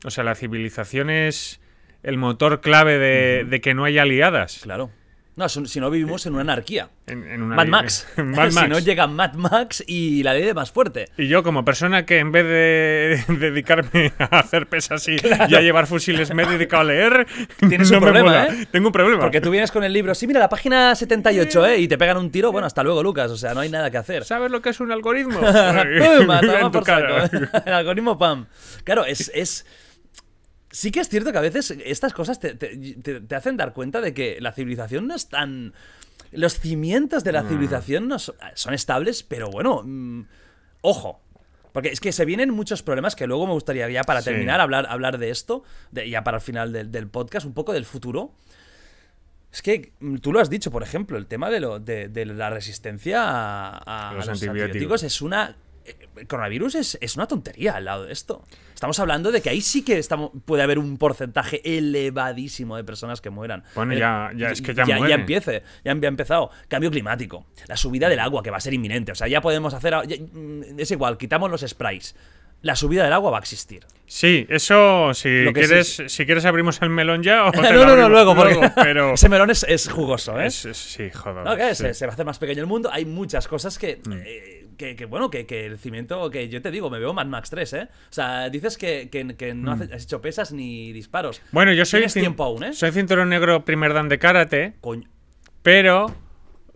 S2: o sea, la civilización es el motor clave de, de que no haya aliadas. Claro.
S1: No, si no vivimos
S2: en una anarquía.
S1: Mad, Max. si no llega Mad Max y la ley de más fuerte.
S2: Y yo como persona que en vez de dedicarme a hacer pesas y, a llevar fusiles me he dedicado a leer, tienes un problema, ¿eh? Tengo un problema. Porque tú vienes con el libro, sí, mira la página
S1: 78, ¿eh? Y te pegan un tiro, bueno, hasta luego, Lucas, o sea, no hay nada que hacer. ¿Sabes lo que es un algoritmo? por el algoritmo PAM. Claro, es, es Sí que es cierto que a veces estas cosas te, hacen dar cuenta de que la civilización no es tan... Los cimientos de la mm. civilización no son, estables, pero bueno, mm, ojo. Porque es que se vienen muchos problemas que luego me gustaría ya para terminar hablar, hablar de esto, ya para el final del, podcast, un poco del futuro. Es que mm, tú lo has dicho, por ejemplo, el tema de, lo, de, la resistencia a, los, antibióticos es una el coronavirus es, una tontería al lado de esto. Estamos hablando de que ahí sí que estamos, puede haber un porcentaje elevadísimo de personas que mueran. Bueno, eh, ya, es que ya Ya, ya empiece, ya, ha empezado. Cambio climático, la subida del agua que va a ser inminente. O sea, ya podemos hacer... Mm, es igual,
S2: quitamos los sprays la subida del agua va a existir. Sí, eso si quieres, si quieres abrimos el melón ya o no, no, no, luego, pero... ese melón es, jugoso, ¿eh? sí, joder. ¿No, Se, va a
S1: hacer más pequeño el mundo. Hay muchas cosas que
S2: mm. eh,
S1: que, bueno, que, el cimiento, que yo te digo, me veo Mad Max 3, ¿eh? O sea, dices que, no hmm. has, hecho pesas ni disparos. Bueno, yo soy. Tienes tiempo aún, ¿eh? Soy
S2: cinturón negro primer dan de karate. Coño. Pero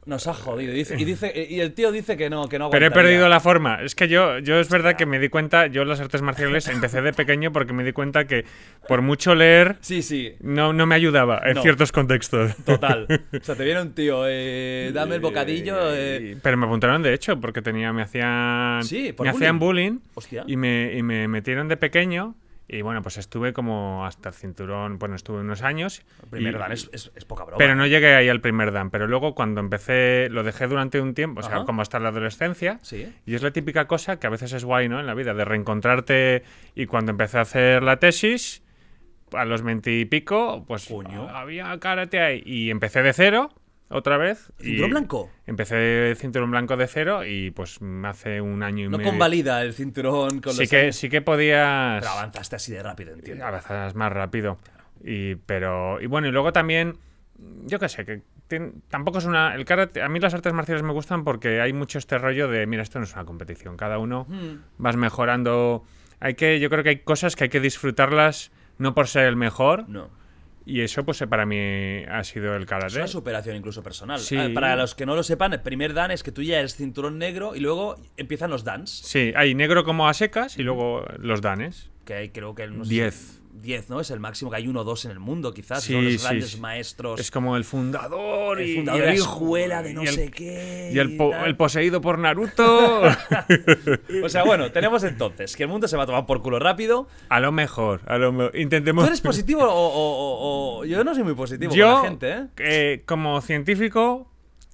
S1: nos ha jodido. y, dice, y el tío dice que no, que no Pero he perdido la
S2: forma. Es que yo, yo es verdad que me di cuenta, yo las artes marciales empecé de pequeño porque me di cuenta que por mucho leer sí, sí. No, no me ayudaba en ciertos contextos. Total. O sea, te viene un tío,
S1: eh, dame el bocadillo. Eh.
S2: Pero me apuntaron de hecho porque tenía, me hacían, me hacían bullying y me, y me metieron de pequeño. Y bueno, pues estuve como hasta el cinturón, bueno, estuve unos años. El primer dan es, poca broma. Pero ¿eh? no llegué ahí al primer dan, pero luego cuando empecé, lo dejé durante un tiempo, o sea, como hasta la adolescencia. Sí. Y es la típica cosa que a veces es guay, ¿no? En la vida, de reencontrarte y cuando empecé a hacer la tesis, a los veintipico, pues había karate ahí y empecé de cero otra vez. ¿Cinturón blanco? Empecé el cinturón blanco de cero y pues hace un año y medio. No convalida
S1: el cinturón con sí que
S2: Sí que podías. Pero avanzaste así de rápido, entiendo. Avanzas más rápido. Y, pero, y bueno, y luego también, yo qué sé, que tampoco es una. El a mí las artes marciales me gustan porque hay mucho este rollo de, mira, esto no es una competición. Cada uno hmm. vas mejorando. Hay que, yo creo que hay cosas que hay que disfrutarlas no por ser el mejor. No y eso, pues para mí ha sido el karate. Es una superación incluso personal. para los
S1: que no lo sepan, el primer dan es que tú ya eres cinturón negro y luego empiezan los danes
S2: Sí, hay negro como a secas y luego los danes.
S1: Que hay creo que... No 10. 10, ¿no? Es el máximo que hay uno o dos en el mundo, quizás. Sí, Los grandes maestros. Es como el fundador, y la escuela de no sé
S2: qué. Y, el, poseído por Naruto.
S1: o
S2: sea, bueno, tenemos entonces que el mundo se va a tomar por culo rápido. A lo mejor, a lo mejor. Intentemos. ¿Tú eres positivo o, Yo no soy muy positivo yo, la gente, Eh, eh como científico,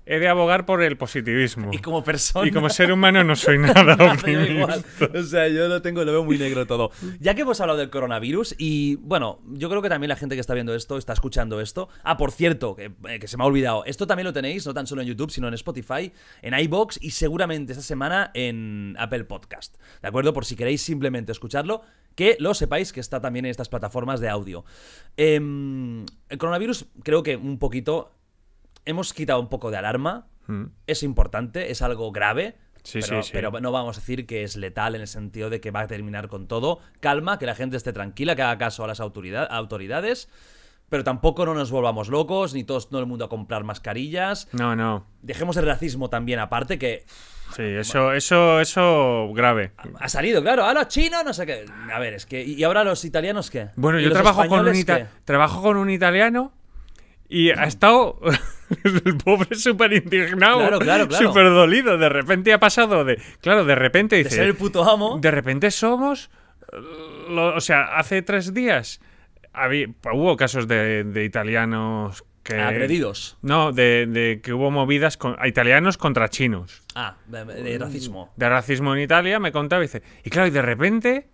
S2: He de abogar por el positivismo. Y como persona. Y como ser humano no soy nada optimista.
S1: o sea, yo lo tengo, lo veo muy negro todo. Ya que hemos hablado del coronavirus, y bueno, yo creo que también la gente que está viendo esto, está escuchando esto. Ah, por cierto, que, eh, se me ha olvidado. Esto también lo tenéis, no tan solo en YouTube, sino en Spotify, en iBox y seguramente esta semana en Apple Podcast. ¿De acuerdo? Por si queréis simplemente escucharlo, que lo sepáis que está también en estas plataformas de audio. Em, el coronavirus, creo que un poquito hemos quitado un poco de alarma. Hmm. Es importante, es algo grave. Sí, pero, sí, pero, no vamos a decir que es letal en el sentido de que va a terminar con todo. Calma, que la gente esté tranquila, que haga caso a las autoridades. Pero tampoco no nos volvamos locos, ni todos, todo el mundo a comprar mascarillas. No, no. Dejemos el racismo también aparte, que
S2: Sí, eso, eso, eso grave.
S1: Ha salido, claro. A ah, los chinos, no sé qué. A ver, es que. ¿Y ahora los italianos qué? Bueno, yo trabajo con, trabajo con
S2: un italiano y ha estado. el pobre súper indignado, claro, súper dolido. De repente ha pasado de. Claro, de repente dice. ser el puto amo. De repente somos. Eh, o sea, hace tres días pues, hubo casos de, italianos que, agredidos. No, de, que hubo movidas a italianos contra chinos.
S1: Ah, de, mm, racismo.
S2: De racismo en Italia, me contaba y dice. Y claro, y de repente,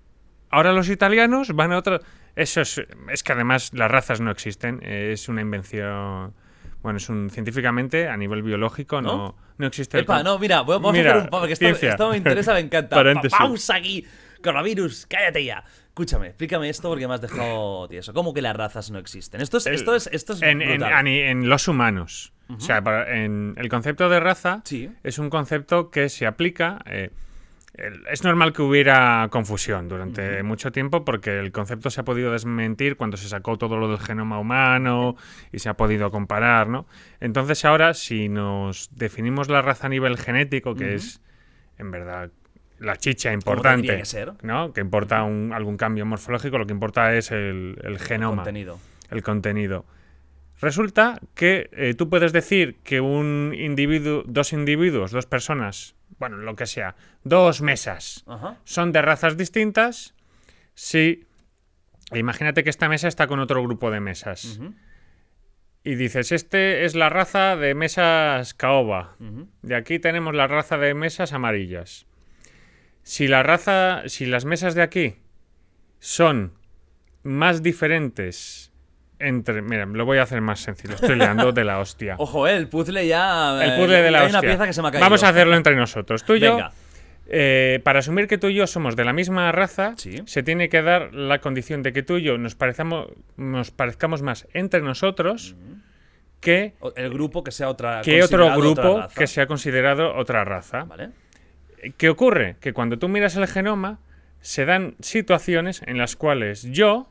S2: ahora los italianos van a otro. Eso es que además las razas no existen, es una invención bueno, es un científicamente, a nivel biológico, no, no, existe Epa, no, mira, vamos a hacer un porque esto, me interesa, me encanta. pausa
S1: aquí. Coronavirus, cállate ya. Escúchame, explícame esto porque me has dejado tieso. ¿Cómo
S2: que las razas no existen? Esto es, esto es, esto es en, en, en, los humanos. O sea, para, en, el concepto de raza es un concepto que se aplica. Eh, es normal que hubiera confusión durante mucho tiempo porque el concepto se ha podido desmentir cuando se sacó todo lo del genoma humano y se ha podido comparar, ¿no? Entonces ahora, si nos definimos la raza a nivel genético, que es, en verdad, la chicha importante, que ¿no? Que importa algún cambio morfológico, lo que importa es el, genoma. El contenido. Resulta que eh, tú puedes decir que un individuo, dos individuos, dos personas bueno, lo que sea, dos mesas. Son de razas distintas. Si, imagínate que esta mesa está con otro grupo de mesas. Y dices, este es la raza de mesas caoba. De aquí tenemos la raza de mesas amarillas. Si la raza, si las mesas de aquí son más diferentes entre. lo voy a hacer más sencillo. Estoy leando de la hostia.
S1: Ojo, eh, el puzzle ya. El eh, puzzle de la hostia. Una pieza que se me ha caído. Vamos a hacerlo entre nosotros. Tú y yo.
S2: Eh, para asumir que tú y yo somos de la misma raza, se tiene que dar la condición de que tú y yo nos, parezcamos, más entre nosotros que.
S1: El grupo que sea otra. Que otro grupo que
S2: sea considerado otra raza. ¿Vale? ¿Qué ocurre? Que cuando tú miras el genoma, se dan situaciones en las cuales yo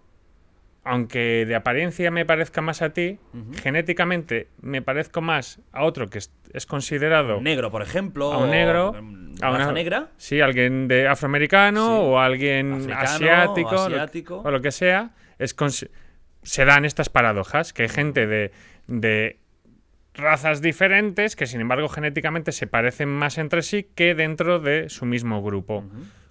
S2: aunque de apariencia me parezca más a ti, genéticamente me parezco más a otro que es, considerado... negro, por ejemplo. A un negro. Mm, a una negra. Sí, alguien de afroamericano o alguien asiático, o, Lo, que sea. se dan estas paradojas, que hay gente de, razas diferentes que sin embargo genéticamente se parecen más entre sí que dentro de su mismo grupo.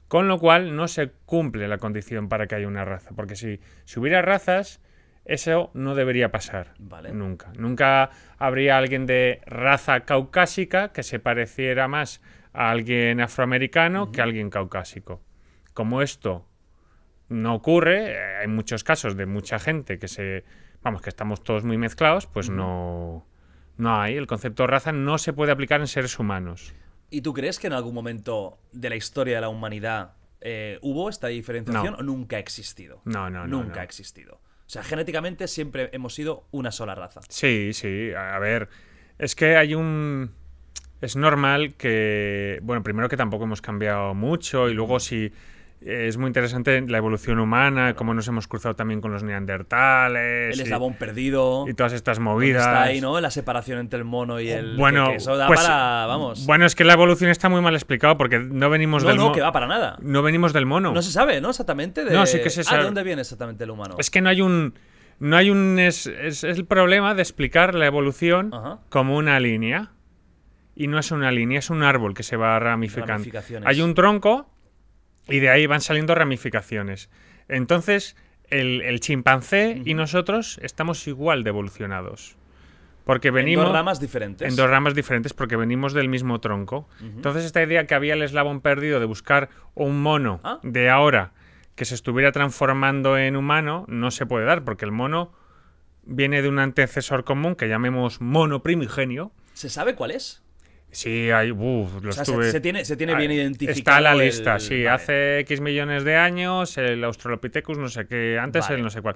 S2: Con lo cual no se cumple la condición para que haya una raza, porque si, si hubiera razas, eso no debería pasar. Nunca. Nunca habría alguien de raza caucásica que se pareciera más a alguien afroamericano que a alguien caucásico. Como esto no ocurre, eh, hay muchos casos de mucha gente que se. Vamos, que estamos todos muy mezclados, pues no. No hay. El concepto raza no se puede aplicar en seres humanos.
S1: ¿Y tú crees que en algún momento de la historia de la humanidad eh, hubo esta diferenciación o nunca ha existido?
S2: No, no, no. Nunca ha
S1: existido. O sea, genéticamente siempre hemos sido una sola raza.
S2: Sí, sí. A ver, es que hay un... Es normal que... Bueno, primero que tampoco hemos cambiado mucho y luego si es muy interesante la evolución humana, cómo nos hemos cruzado también con los
S1: neandertales. El eslabón
S2: perdido. Y todas estas movidas. Está ahí,
S1: ¿no? La separación entre el mono y el. Bueno, pues, vamos. Bueno,
S2: es que la evolución está muy mal explicado porque no venimos del. No, que va para nada. No venimos del mono. No se sabe, ¿no? Exactamente. De... No, sí que se ah, sabe. dónde
S1: viene exactamente el humano?
S2: Es que no hay un. No hay un. Es, el problema de explicar la evolución como una línea. Y no es una línea, es un árbol que se va ramificando. Hay un tronco y de ahí van saliendo ramificaciones. Entonces, el, chimpancé y nosotros estamos igual de evolucionados. Porque venimos. En dos ramas diferentes. En dos ramas diferentes, porque venimos del mismo tronco. Entonces, esta idea que había el eslabón perdido de buscar un mono ah. de ahora que se estuviera transformando en humano no se puede dar, porque el mono viene de un antecesor común que llamemos mono primigenio.
S1: ¿Se sabe cuál es?
S2: Sí, hay. Uf, lo se, tiene, bien ah, identificado. Está la lista, sí. Hace X millones de años, el Australopithecus, no sé qué, antes el no sé cuál.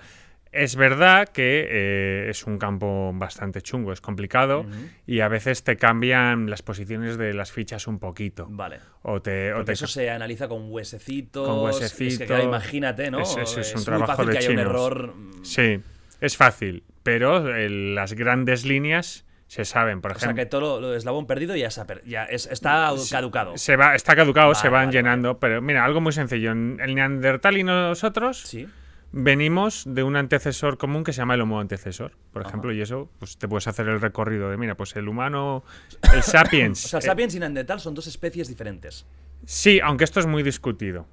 S2: Es verdad que eh, es un campo bastante chungo, es complicado y a veces te cambian las posiciones de las fichas un poquito. Vale. O te, eso se
S1: analiza con huesecitos. Con huesecitos. imagínate, ¿no? Es, un trabajo de que haya un error.
S2: Mm. Sí, es fácil, pero eh, las grandes líneas se saben, por ejemplo. O sea que todo
S1: lo, de eslabón perdido ya, ya está caducado.
S2: Se va, está caducado, se van llenando. Pero mira, algo muy sencillo. El Neandertal y nosotros venimos de un antecesor común que se llama el Homo antecesor, por ejemplo, y eso pues, te puedes hacer el recorrido de, mira, pues el humano, el sapiens. o sea, eh, sapiens
S1: y Neandertal son dos especies diferentes.
S2: Sí, aunque esto es muy discutido.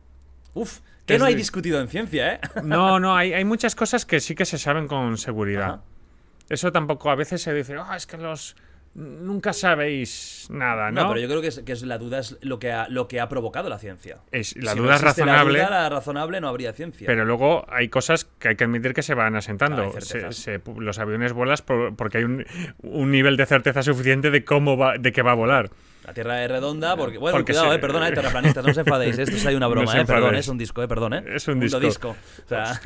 S1: Uf, que no hay discutido en ciencia, ¿eh?
S2: no, no, hay, hay, muchas cosas que sí que se saben con seguridad. Eso tampoco a veces se dice, ah, es que los nunca sabéis nada, ¿no? No, pero yo
S1: creo que es, la duda es lo que ha, lo que ha provocado la ciencia. Es, la duda es razonable. La la razonable no habría ciencia. Pero
S2: luego hay cosas que hay que admitir que se van asentando. los aviones vuelan porque hay un, nivel de certeza suficiente de cómo va, de que va a volar.
S1: La Tierra es redonda porque... Bueno, porque cuidado, eh, perdona, eh, terraplanistas, no os enfadéis. Esto es una broma, eh, perdón, es un disco, eh, perdón, eh. Es un disco. disco. O sea,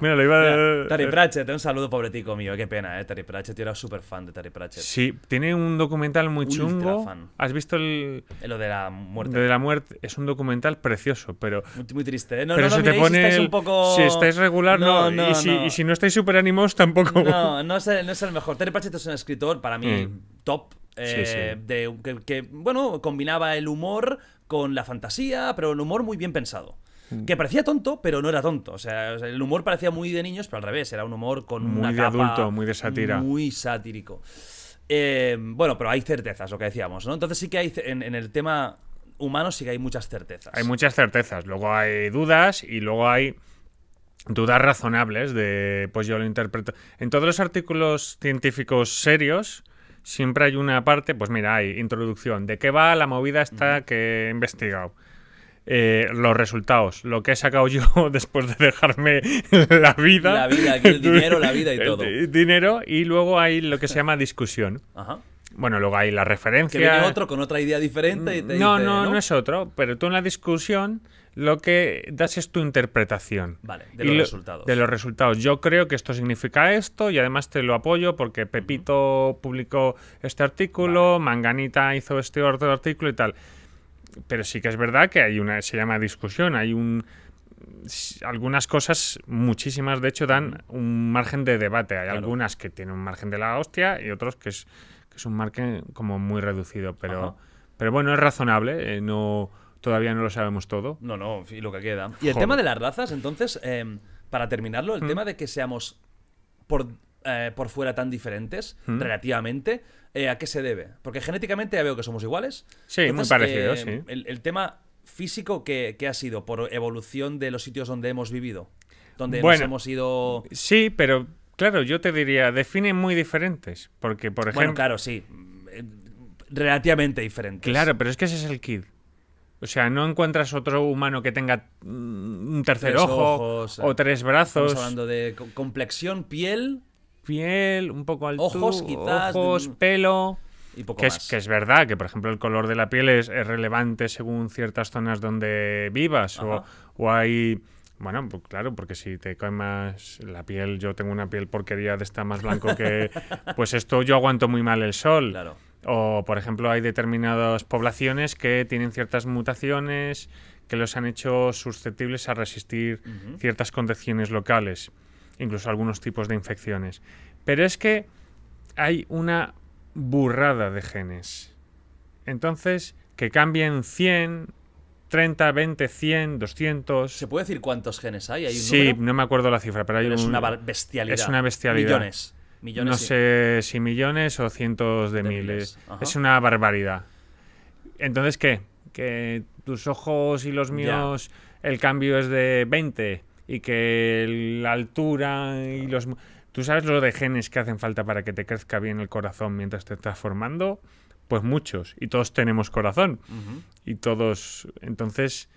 S1: Mira, lo iba a... Terry Pratchett, eh, un saludo pobre tico mío, eh, qué pena, eh. Terry Pratchett, yo era súper fan de Terry Pratchett.
S2: Sí, tiene un documental muy chungo. Fan. ¿Has visto el... Eh, lo de la muerte. de la muerte. Es un documental precioso, pero... Muy, triste, ¿eh? No, pero no, no, te pone... Si estáis, un poco... si estáis regular, no. no y, si, y, si, no estáis súper ánimos, tampoco. No,
S1: no es, el, mejor. Terry Pratchett es un escritor, para mí, top eh, que, bueno, combinaba el humor con la fantasía, pero un humor muy bien pensado. Mm. Que parecía tonto, pero no era tonto. O sea, el humor parecía muy de niños, pero al revés, era un humor con muy una de capa adulto, muy de sátira. Muy satírico. Eh, bueno, pero hay certezas, lo que decíamos, ¿no? Entonces sí que hay en el tema humano sí que hay muchas certezas. Hay
S2: muchas certezas. Luego hay dudas y luego hay dudas razonables de, pues yo lo interpreto. En todos los artículos científicos serios siempre hay una parte, pues mira, hay introducción, de qué va la movida esta que he investigado. Eh, los resultados, lo que he sacado yo después de dejarme la vida. La vida, el dinero, la vida y todo. dinero, y luego hay lo que se llama discusión. Bueno, luego hay la referencia. Que otro con otra idea diferente no, no, no, es otro, pero tú en la discusión lo que das es tu interpretación. de los resultados. De los resultados. Yo creo que esto significa esto y además te lo apoyo porque Pepito publicó este artículo, Manganita hizo este otro artículo y tal. Pero sí que es verdad que hay una, se llama discusión, hay un algunas cosas, muchísimas de hecho, dan un margen de debate. Hay algunas que tienen un margen de la hostia y otros que es, que es un margen como muy reducido, pero, pero bueno, es razonable, eh, no Todavía no lo sabemos todo.
S1: No, no, y lo que queda. Y el tema de las razas, entonces, em, para terminarlo, el mm. tema de que seamos por, eh, por fuera tan diferentes, mm. relativamente, eh, ¿a qué se debe? Porque genéticamente ya veo que somos iguales. Sí, muy em, parecidos, sí. El, tema físico que, ha sido por evolución de los sitios donde hemos vivido, donde nos hemos ido...
S2: Sí, pero claro, yo te diría, definen muy diferentes, porque por ejemplo... Bueno, claro, sí em, relativamente diferentes. Claro, pero es que ese es el kit. O sea, no encuentras otro humano que tenga mm, un tercer ojo o, tres brazos. Estamos
S1: hablando de complexión,
S2: piel. Piel, un poco alto… Ojos, pelo. Y poco que, Es, que es verdad que, por ejemplo, el color de la piel es, relevante según ciertas zonas donde vivas. O, hay. Bueno, pues claro, porque si te cae más la piel, yo tengo una piel porquería de estar más blanco que. pues esto yo aguanto muy mal el sol. Claro. O, por ejemplo, hay determinadas poblaciones que tienen ciertas mutaciones que los han hecho susceptibles a resistir ciertas condiciones locales, incluso algunos tipos de infecciones. Pero es que hay una burrada de genes. Entonces, que cambien 100, 30, 20, 100, 200. ¿Se puede decir cuántos genes hay? sí, no me acuerdo la cifra, pero hay es una bestialidad. Es una bestialidad. Millones no sé si millones o cientos de, miles. Es una barbaridad. Entonces, ¿qué? Que tus ojos y los míos, el cambio es de 20 y que la altura y los... ¿Tú sabes lo de genes que hacen falta para que te crezca bien el corazón mientras te estás formando? Pues muchos. Y todos tenemos corazón. Y todos... Entonces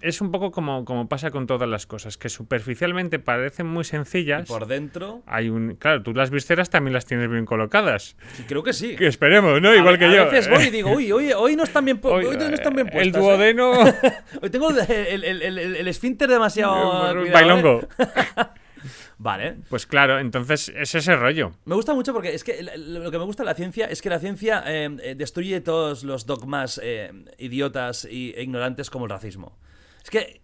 S2: es un poco como, pasa con todas las cosas, que superficialmente parecen muy sencillas. por dentro. Hay un. Claro, tú las visceras también las tienes bien colocadas. creo que sí. Que esperemos, ¿no? Igual que yo. veces voy y digo, uy,
S1: hoy, hoy no están bien, hoy, eh, puestas. El ¿eh?". duodeno. hoy tengo el, el, esfínter demasiado. ¿eh? bailongo. Vale.
S2: Pues claro, entonces es ese rollo.
S1: Me gusta mucho porque es que lo que me gusta de la ciencia es que la ciencia destruye todos los dogmas idiotas e ignorantes como el racismo. Es que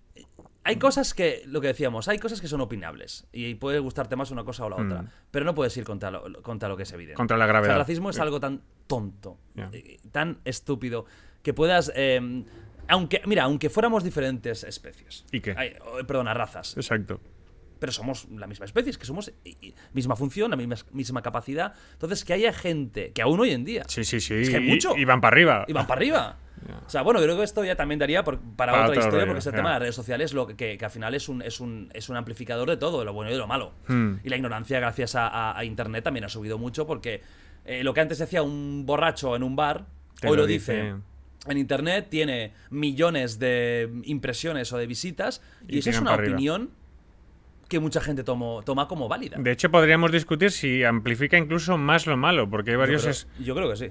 S1: hay cosas que, lo que decíamos, hay cosas que son opinables y puede gustarte más una cosa o la otra, mm. pero no puedes ir contra lo, contra lo que es evidente. Contra la gravedad. O el racismo es algo tan tonto, eh, tan estúpido, que puedas... Em, aunque, mira, aunque fuéramos diferentes especies. ¿Y qué? perdona, razas. Exacto. Pero somos la misma especie, es que somos misma función, la misma, misma capacidad. Entonces, que haya gente, que aún hoy en día. Sí,
S2: sí, sí. Es que mucho. Y van para arriba. Y
S1: van para arriba. O sea, bueno, creo que esto ya también daría para, otra historia, porque ese tema de las redes sociales, lo que, al final es un, es, un, es un, amplificador de todo, de lo bueno y de lo malo. Hmm. Y la ignorancia, gracias a, Internet, también ha subido mucho, porque eh, lo que antes decía un borracho en un bar, hoy lo, dice. en internet, tiene millones de impresiones o de visitas, y, esa es una opinión que mucha gente toma como
S2: válida. De hecho, podríamos discutir si amplifica incluso más lo malo, porque hay varios. yo creo que sí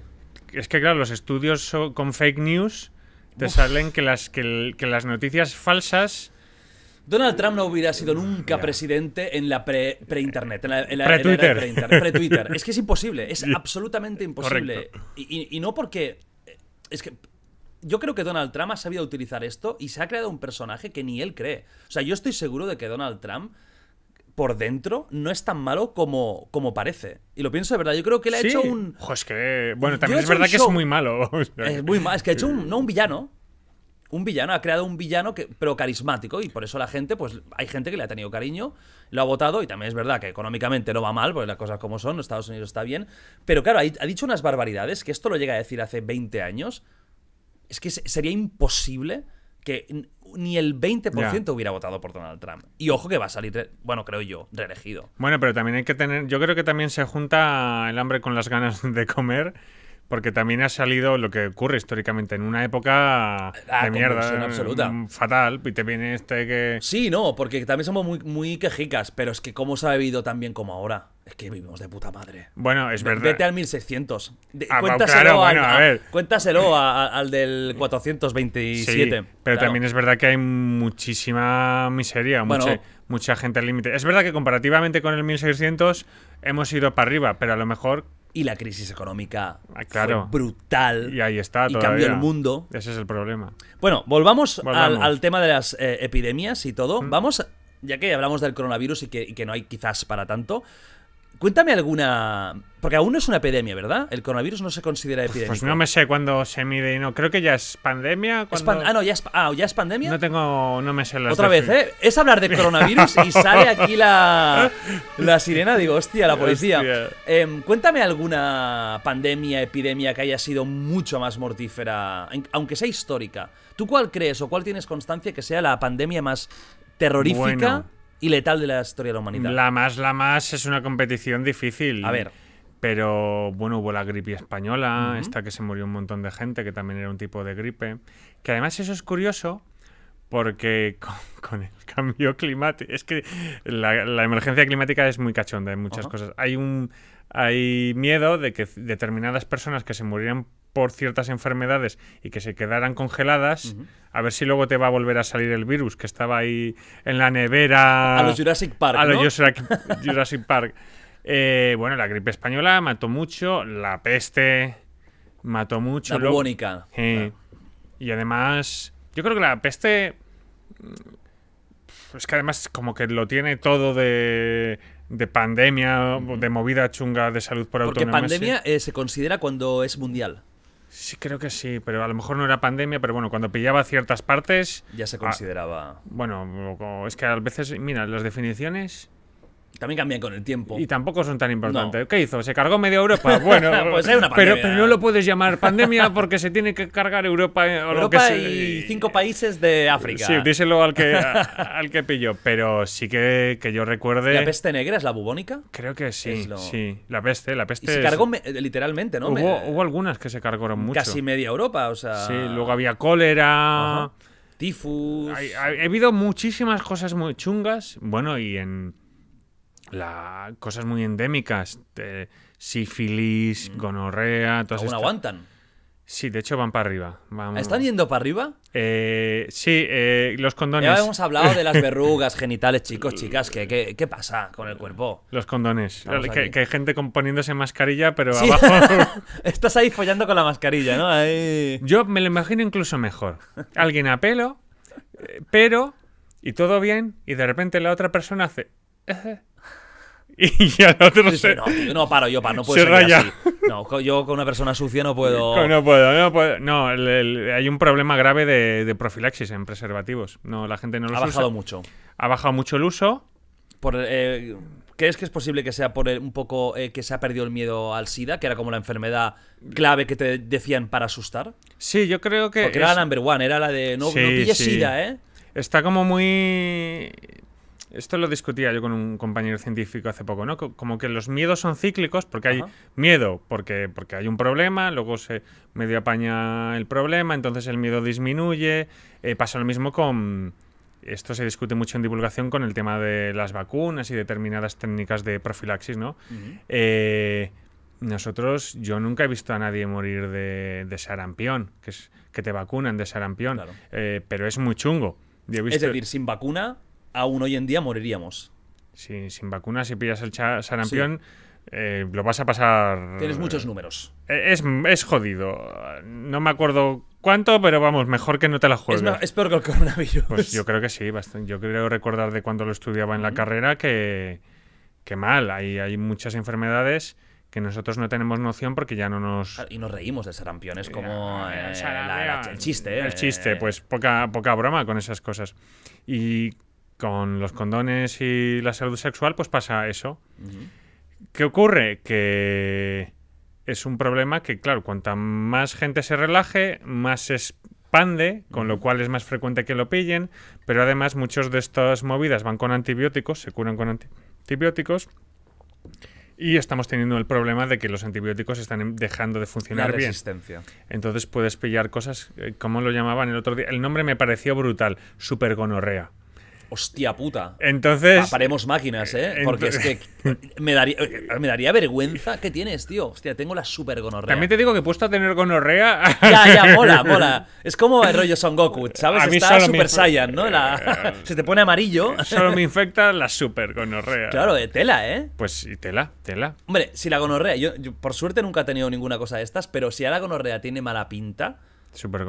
S2: es que, claro, los estudios con fake news te salen que las, que, las noticias falsas. Donald Trump no hubiera sido nunca presidente en la pre-internet,
S1: en la, pre-Twitter. Pre es que es imposible, es absolutamente imposible. Y, y no porque... Eh, es que yo creo que Donald Trump ha sabido utilizar esto y se ha creado un personaje que ni él cree. O sea, yo estoy seguro de que Donald Trump por dentro no es tan malo como, como parece. Y lo pienso de verdad. Yo creo que le ha hecho un. Ojo, es que. Bueno, también es verdad que es muy malo.
S2: es muy malo. Es que ha hecho un. Eh.
S1: No un villano. Un villano, ha creado un villano que, pero carismático. Y por eso la gente, pues hay gente que le ha tenido cariño, lo ha votado. Y también es verdad que económicamente no va mal, pues las cosas como son, Estados Unidos está bien. Pero claro, ha dicho unas barbaridades que esto lo llega a decir hace 20 años. Es que sería imposible que ni el 20% hubiera votado por Donald Trump. Y ojo que va a salir, bueno, creo yo, reelegido.
S2: Bueno, pero también hay que tener, yo creo que también se junta el hambre con las ganas de comer porque también ha salido lo que ocurre históricamente en una época ah, de mierda. Mm,
S1: fatal. Y te viene este que. Sí, no, porque también somos muy, muy quejicas, pero es que cómo se ha vivido tan bien como ahora. Es que vivimos de puta madre. Bueno, es verdad. Vete al 1600. cuéntaselo al, al del 427. Sí, pero también
S2: es verdad que hay muchísima miseria. Bueno, mucha gente al límite. Es verdad que comparativamente con el 1600 hemos ido para arriba, pero a lo mejor... Y la crisis económica ah, brutal. Y ahí está. Y cambió el mundo. Ese es el problema. Bueno, volvamos, Al,
S1: tema de las eh, epidemias y todo. Mm. Vamos, ya que hablamos del coronavirus y que no hay quizás para tanto, Cuéntame alguna. Porque aún no es una epidemia, ¿verdad? El coronavirus no se considera pues
S2: epidemia. Pues no me sé cuándo se mide y no. Creo que ya es pandemia. Ah, no,
S1: ya es... Ah, ya es pandemia. No
S2: tengo. No me sé las Otra vez, ¿eh? Es hablar de coronavirus y sale aquí la. La sirena, digo, hostia, la policía.
S1: Em, cuéntame alguna pandemia, epidemia que haya sido mucho más mortífera, aunque sea histórica. ¿Tú cuál crees o cuál tienes constancia que sea la pandemia más
S2: terrorífica? y letal de la historia de la humanidad. La más, la más es una competición difícil. A ver. Pero bueno, hubo la gripe española, esta que se murió un montón de gente, que también era un tipo de gripe. Que además eso es curioso porque con, el cambio climático, es que la, emergencia climática es muy cachonda en muchas cosas. Hay un hay miedo de que determinadas personas que se murieran por ciertas enfermedades y que se quedaran congeladas, a ver si luego te va a volver a salir el virus que estaba ahí en la nevera. A los Jurassic Park. Eh, bueno, la gripe española mató mucho, la peste mató mucho. La bubónica. Y además, yo creo que la peste. Mm, es que además, como que lo tiene todo de de pandemia, de movida chunga de salud por Porque Porque pandemia eh, se
S1: considera cuando es mundial.
S2: Sí, creo que sí, pero a lo mejor no era pandemia, pero bueno, cuando pillaba ciertas partes... Ya se ah, consideraba... bueno, es que a veces, mira, las definiciones también cambian con el tiempo. Y tampoco son tan importantes. ¿Qué hizo? ¿Se cargó media Europa? Bueno, pues pero, pero, no lo puedes llamar pandemia porque se tiene que cargar Europa. Eh, o Europa lo que y cinco países de África. Sí, díselo al que, al que pilló. Pero sí que, yo recuerde. ¿La peste negra es la bubónica? Creo que sí. Sí, la peste. La peste se cargó literalmente, ¿no? Hubo, algunas que se cargaron mucho. Casi media Europa, o sea. Sí, luego había cólera. Tifus. He habido muchísimas cosas muy chungas. Bueno, y en la, cosas muy endémicas, sífilis, mm. gonorrea, todas ¿Aún aguantan? Sí, de hecho van para arriba. ¿Están yendo para arriba? Eh, sí, eh, los condones. Ya hemos hablado de las verrugas genitales, chicos, chicas. ¿Qué, pasa con el cuerpo? Los condones. Que, hay gente poniéndose mascarilla, pero abajo. Estás ahí follando con la mascarilla, ¿no? Yo me lo imagino incluso mejor. Alguien a pelo, eh, pero. Y todo bien, y de repente la otra persona hace.
S1: Y ya. no, no paro yo, para no puedo se Así. No,
S2: yo con una persona sucia no
S1: puedo. No
S2: puedo, no puedo. No, hay un problema grave de, profilaxis en preservativos. No, la gente no lo usa. Ha bajado mucho. Ha bajado mucho el uso.
S1: Por, eh, ¿Crees que es posible que sea por un poco eh, que se ha perdido el miedo al SIDA, que era como la enfermedad clave que te decían para asustar?
S2: Sí, yo creo que. Porque era la number
S1: one, era la de no, no pilles SIDA, ¿eh?
S2: Está como muy esto lo discutía yo con un compañero científico hace poco, ¿no? Como que los miedos son cíclicos porque hay miedo, porque, porque hay un problema, luego se medio apaña el problema, entonces el miedo disminuye. Eh, pasa lo mismo con... Esto se discute mucho en divulgación con el tema de las vacunas y determinadas técnicas de profilaxis, ¿no? Eh, nosotros, yo nunca he visto a nadie morir de, sarampión, que es que te vacunan de sarampión, eh, pero es muy chungo. es decir, sin vacuna aún hoy en día moriríamos. sin vacunas, si pillas el sarampión, eh, lo vas a pasar. Tienes muchos números. Eh, es, es, jodido. No me acuerdo cuánto, pero vamos, mejor que no te la juegues. Es, peor que el coronavirus. Pues yo creo que sí, Yo creo recordar de cuando lo estudiaba en la carrera que, que mal. Hay, hay muchas enfermedades que nosotros no tenemos noción porque ya no nos... Ah, y nos reímos de sarampión, es eh, como el
S1: ah, chiste. Eh. El chiste,
S2: pues poca, poca broma con esas cosas. Y con los condones y la salud sexual, pues pasa eso. ¿Qué ocurre? Que es un problema que, claro, cuanta más gente se relaje, más se expande, con lo cual es más frecuente que lo pillen, pero además muchos de estas movidas van con antibióticos, se curan con antibióticos. Y estamos teniendo el problema de que los antibióticos están dejando de funcionar bien. Entonces puedes pillar cosas, eh, como lo llamaban el otro día. El nombre me pareció brutal, supergonorrea.
S1: Hostia puta. Entonces. Aparemos máquinas, ¿eh? ¿eh? Porque es que me daría, eh, me daría vergüenza. ¿Qué tienes, tío? Hostia, tengo la super gonorrea. También
S2: te digo que puesto a tener gonorrea. Ya, ya, mola, mola. Es como el rollo Son Goku, ¿sabes? Está Super Saiyan, ¿no? Eh, se te pone amarillo. Solo me infecta la super gonorrea. Claro, de tela, ¿eh? Pues sí, tela, tela.
S1: Hombre, si la gonorrea. Yo, por suerte nunca he tenido ninguna cosa de estas, pero si a la gonorrea tiene mala pinta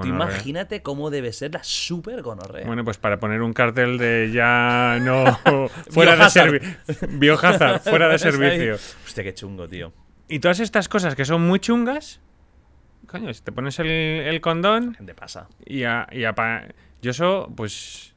S1: imagínate cómo debe ser la super gonorrea. Bueno,
S2: pues para poner un cartel de ya no fuera de servicio. Biojaza, fuera de servicio. Hostia, qué chungo, tío. Y todas estas cosas que son muy chungas, coño, si te pones el, condón... qué pasa. Y Yo eso, pues,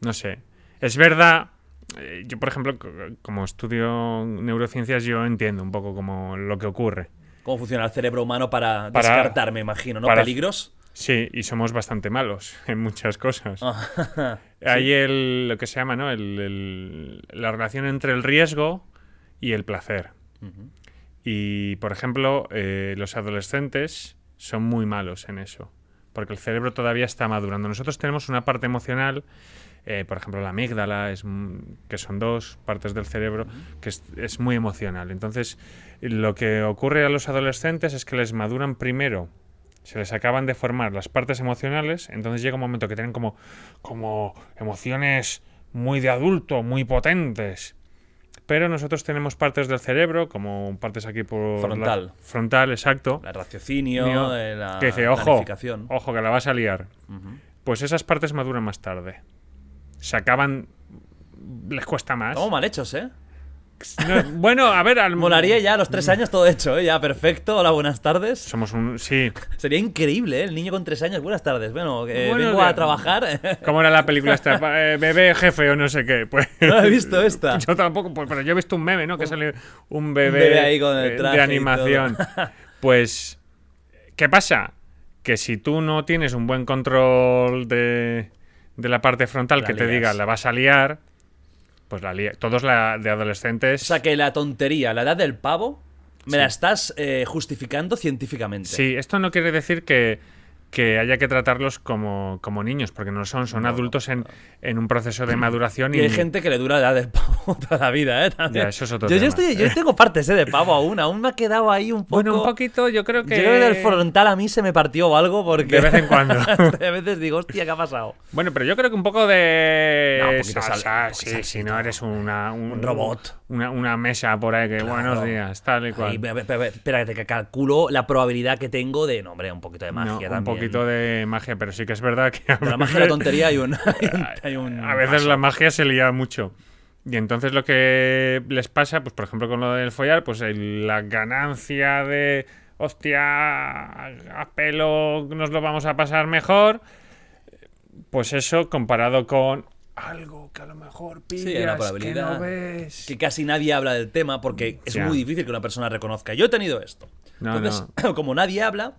S2: no sé. Es verdad eh, yo, por ejemplo, como estudio neurociencias, yo entiendo un poco como lo que ocurre.
S1: Cómo funciona el cerebro humano para, descartarme, descartar, me imagino, ¿no? ¿Peligros?
S2: Sí, y somos bastante malos en muchas cosas. Ah, Hay el, lo que se llama, ¿no? El, la relación entre el riesgo y el placer. Y, por ejemplo, eh, los adolescentes son muy malos en eso, porque el cerebro todavía está madurando. Nosotros tenemos una parte emocional, eh, por ejemplo, la amígdala, es, que son dos partes del cerebro, que es muy emocional. Entonces, lo que ocurre a los adolescentes es que les maduran primero se les acaban de formar las partes emocionales, entonces llega un momento que tienen como, como emociones muy de adulto, muy potentes. Pero nosotros tenemos partes del cerebro, como partes aquí por... Frontal. frontal, exacto. El raciocinio, eh, la que dice, ojo, que la vas a liar. Pues esas partes maduran más tarde. Se acaban... Les cuesta más. Estamos
S1: mal hechos, ¿eh? bueno, a ver, al... Molaría ya a los tres años todo hecho, ¿eh? ya perfecto. Hola, buenas tardes. Somos un. Sí. Sería increíble, ¿eh? El niño con tres años, buenas tardes. Bueno, eh, vengo a trabajar. ¿Cómo era la película esta?
S2: Eh, bebé jefe o no sé qué. Pues... No he visto esta. Yo tampoco, pues, pero yo he visto un meme, ¿no? Que sale un bebé, de animación. pues. ¿Qué pasa? Que si tú no tienes un buen control de, la parte frontal que te diga, la vas a liar pues la Todos la de adolescentes. O sea que la tontería, la edad del pavo, me la estás eh, justificando científicamente. Sí, esto no quiere decir que que haya que tratarlos como, niños, porque no son, son adultos en, un proceso de maduración. Y, hay gente que le dura
S1: la de pavo toda la vida, ¿eh? yo, estoy, yo, tengo partes ¿eh? de pavo aún, aún me ha quedado ahí un poco... Bueno, un poquito, yo creo que... Yo creo que frontal
S2: a mí se me partió o algo porque... De vez en cuando.
S1: de veces digo, hostia, ¿qué ha pasado?
S2: Bueno, pero yo creo que un poco de... No, si no eres un, robot. Una, mesa por ahí que buenos días, tal y cual. Espérate, que calculo la probabilidad que tengo de,
S1: no, hombre, un poquito de magia poquito
S2: de magia, pero sí que es verdad que... la magia de la tontería hay un... a veces la magia se lía mucho. Y entonces lo que les pasa, pues por ejemplo con lo del follar, pues la ganancia de hostia, a pelo nos lo vamos a pasar mejor, pues eso comparado con algo que a lo mejor pillas que no ves. Que casi nadie habla del
S1: tema porque es muy difícil que una persona reconozca. Yo he tenido esto. Entonces, como nadie habla,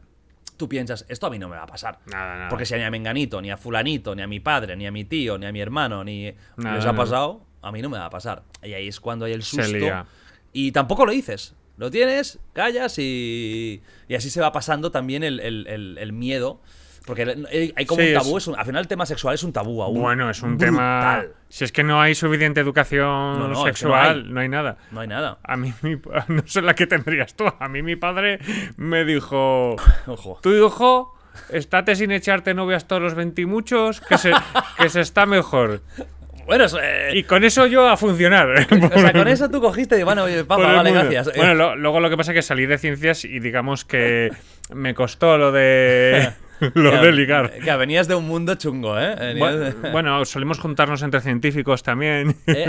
S1: tú piensas, esto a mí no me va a pasar. Nada, Porque si a mi menganito, ni a fulanito, ni a mi padre, ni a mi tío, ni a mi hermano, ni nada, les ha pasado, a mí no me va a pasar. Y ahí es cuando hay el susto. Y tampoco lo dices. Lo tienes, callas y, y así se va pasando también el miedo porque eh, hay como un tabú, al final el tema sexual
S2: es un tabú aún. Bueno, es un tema. Si es que no hay suficiente educación sexual, no, hay. nada. No hay nada. A mí, no sé la que tendrías tú. A mí, mi padre me dijo: Ojo. Tu hijo, estate sin echarte novias todos los veintimuchos, que se, que se está mejor. Bueno, eh, y con eso yo a funcionar. o sea, con eso tú cogiste y bueno,
S1: oye, papá, vale, gracias. Bueno,
S2: luego lo que pasa es que salí de ciencias y digamos que me costó lo de. lo de ligar. Que venías de un mundo chungo, ¿eh? Bueno, solemos juntarnos entre científicos también. Eh,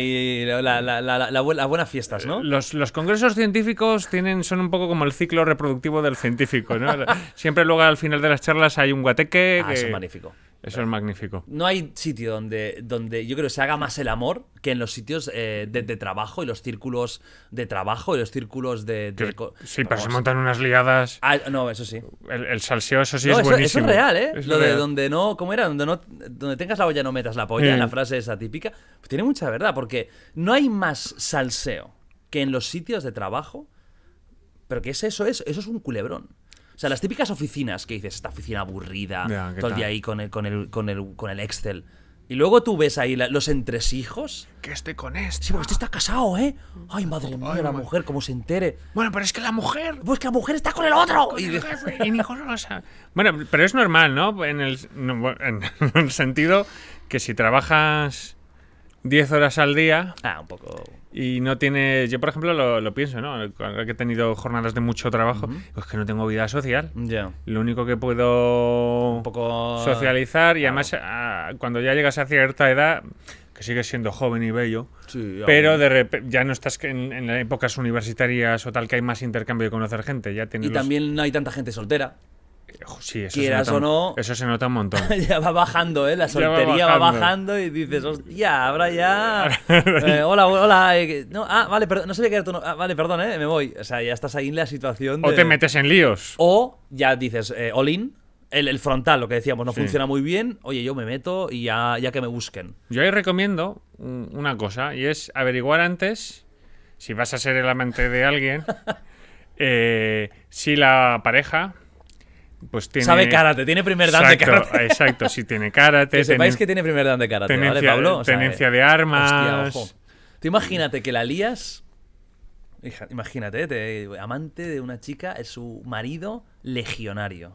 S1: y la, las
S2: buenas fiestas, ¿no? Los, congresos científicos tienen, son un poco como el ciclo reproductivo del científico, ¿no? Siempre luego al final de las charlas hay un guateque. Ah, eso es magnífico. Eso es magnífico.
S1: No hay sitio donde, donde yo creo que se haga más el amor que en los sitios eh, de, trabajo y los círculos de trabajo y los círculos de...
S2: sí, pero se montan unas liadas...
S1: Ah, no, eso sí. El, salseo, eso sí es buenísimo. Eso es real, ¿eh? Lo de donde no... ¿Cómo era? Donde, no, donde tengas la olla no metas la polla, la frase esa típica. Pues tiene mucha verdad, porque no hay más salseo que en los sitios de trabajo, pero que es eso, es, eso es un culebrón. O sea, las típicas oficinas que dices, esta oficina aburrida, todo el día ahí con el, con el, con el, con el Excel. Y luego tú ves ahí los entresijos. Que esté con este. Sí, porque este está casado, ¿eh? Ay, madre mía, la mujer, como se entere. Bueno, pero es que la mujer. Pues que la mujer está con el otro. y, el
S2: no lo Bueno, pero es normal, ¿no? En el, en el sentido que si trabajas 10 horas al día. Ah, un poco y no tiene. Yo, por ejemplo, lo, pienso, ¿no? que he tenido jornadas de mucho trabajo, Es pues que no tengo vida social. Lo único que puedo. Ah, socializar y además, ah, cuando ya llegas a cierta edad, que sigues siendo joven y bello, pero ya no estás en, en, épocas universitarias o tal que hay más intercambio de conocer gente. Ya y también no hay tanta gente soltera eso quieras o no. Eso se nota un montón. ya va
S1: bajando, ¿eh? La soltería va bajando.
S2: y dices, ya, ahora ya. Eh,
S1: hola, hola. Eh, ah, vale, perdón, no sé qué era tú ah, vale, perdón, Me voy. O sea, ya estás ahí en la situación. De... O te metes en líos. O ya dices, all in, El, frontal, lo que decíamos, no funciona muy bien. Oye, yo me meto y
S2: ya, que me busquen. Yo ahí recomiendo una cosa y es averiguar antes si vas a ser el amante de alguien. si la pareja pues tiene... Sabe karate, tiene primer dan de karate. Exacto, sí, tiene karate. Que sepáis que tiene primer dan de karate, tenencia, ¿vale, Pablo? O eh, de armas... Hostia, ojo.
S1: Tú imagínate que la lías... Imagínate, eh, te, amante de una chica, es su marido legionario.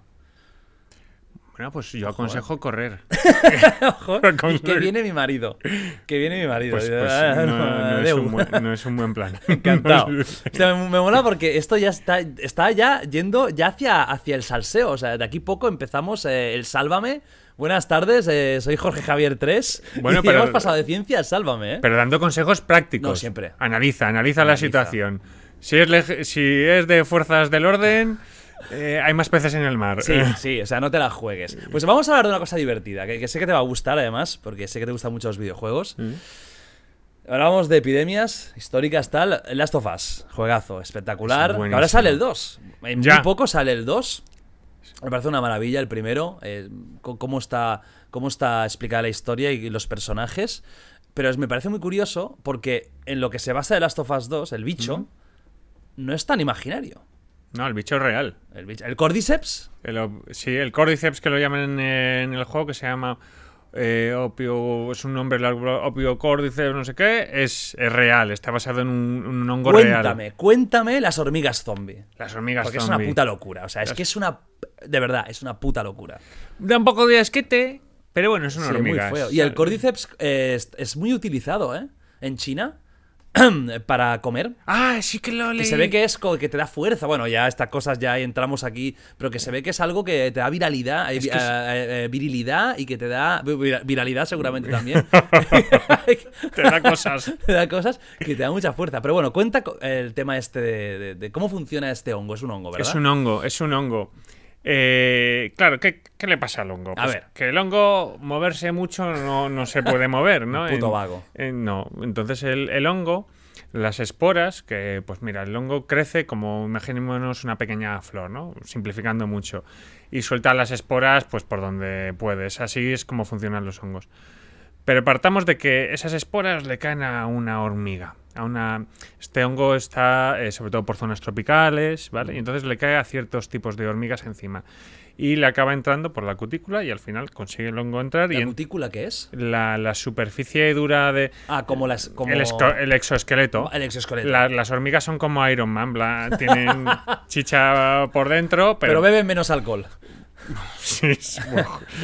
S2: Bueno, pues yo aconsejo eh. correr. y que viene
S1: mi marido. Que viene mi marido. no, es un buen, plan.
S2: Encantado. me,
S1: mola porque esto ya está, está ya yendo ya hacia, hacia el salseo. O sea, de aquí poco empezamos eh, el Sálvame. Buenas tardes, eh, soy Jorge
S2: Javier 3. Bueno, pero, hemos pasado de ciencia, el sálvame. Pero dando consejos prácticos. No, siempre. Analiza, analiza, la situación. Si es, si es de fuerzas del orden. Eh, hay más peces en el mar. Sí, eh.
S1: sí, o sea, no te la juegues.
S2: Pues vamos a hablar de una cosa divertida, que, sé que te va a gustar
S1: además, porque sé que te gustan mucho los videojuegos. Mm. Hablábamos de epidemias históricas, tal. Last of Us, juegazo, espectacular. Ahora sale el 2. En muy poco sale el 2. Me parece una maravilla el primero. Eh, cómo, está, cómo está explicada la historia y los personajes. Pero me parece muy curioso porque en lo que se basa de Last of
S2: Us 2, el bicho, no es tan imaginario. No, el bicho es real. ¿El, bicho? ¿El Cordyceps? sí, el Cordyceps que lo llaman en, el juego, que se llama eh, opio, es un nombre largo, opio cordyceps, no sé qué, es, es, real, está basado en un, hongo cuéntame, real. Cuéntame,
S1: cuéntame las hormigas zombie. Las hormigas Porque es una puta locura, o sea, es que es una. De verdad, es una puta locura. Da un poco de asquete, pero bueno, es una sí, Muy feo. Y el cordyceps eh, es, es muy utilizado, ¿eh? En China. para comer. Ah, sí que lo leí. Que se ve que es que te da fuerza. Bueno, ya estas cosas ya entramos aquí, pero que se ve que es algo que te da viralidad, eh, eh, eh, virilidad y que te da viralidad seguramente mm. también. te da cosas. te da cosas que te da mucha fuerza. Pero bueno, cuenta el tema este de, de cómo funciona este hongo. Es un hongo, ¿verdad? Es un hongo,
S2: es un hongo. Eh, claro, ¿qué, le pasa al hongo? a pues ver. Que el hongo, moverse mucho, no, no se puede mover, ¿no? puto vago. no, entonces el, el, hongo, las esporas, que pues mira, el hongo crece como, imaginémonos, una pequeña flor, ¿no? Simplificando mucho. Y suelta las esporas, pues por donde puedes. Así es como funcionan los hongos. Pero partamos de que esas esporas le caen a una hormiga a una... Este hongo está eh, sobre todo por zonas tropicales, ¿vale? Y entonces le cae a ciertos tipos de hormigas encima. Y le acaba entrando por la cutícula y al final consigue el hongo entrar. ¿La cutícula qué es? La, la, superficie dura de... Ah, como las... Como... El, exoesqueleto. El exoesqueleto. las hormigas son como Iron Man, tienen chicha por dentro, pero... Pero beben menos alcohol. Sí,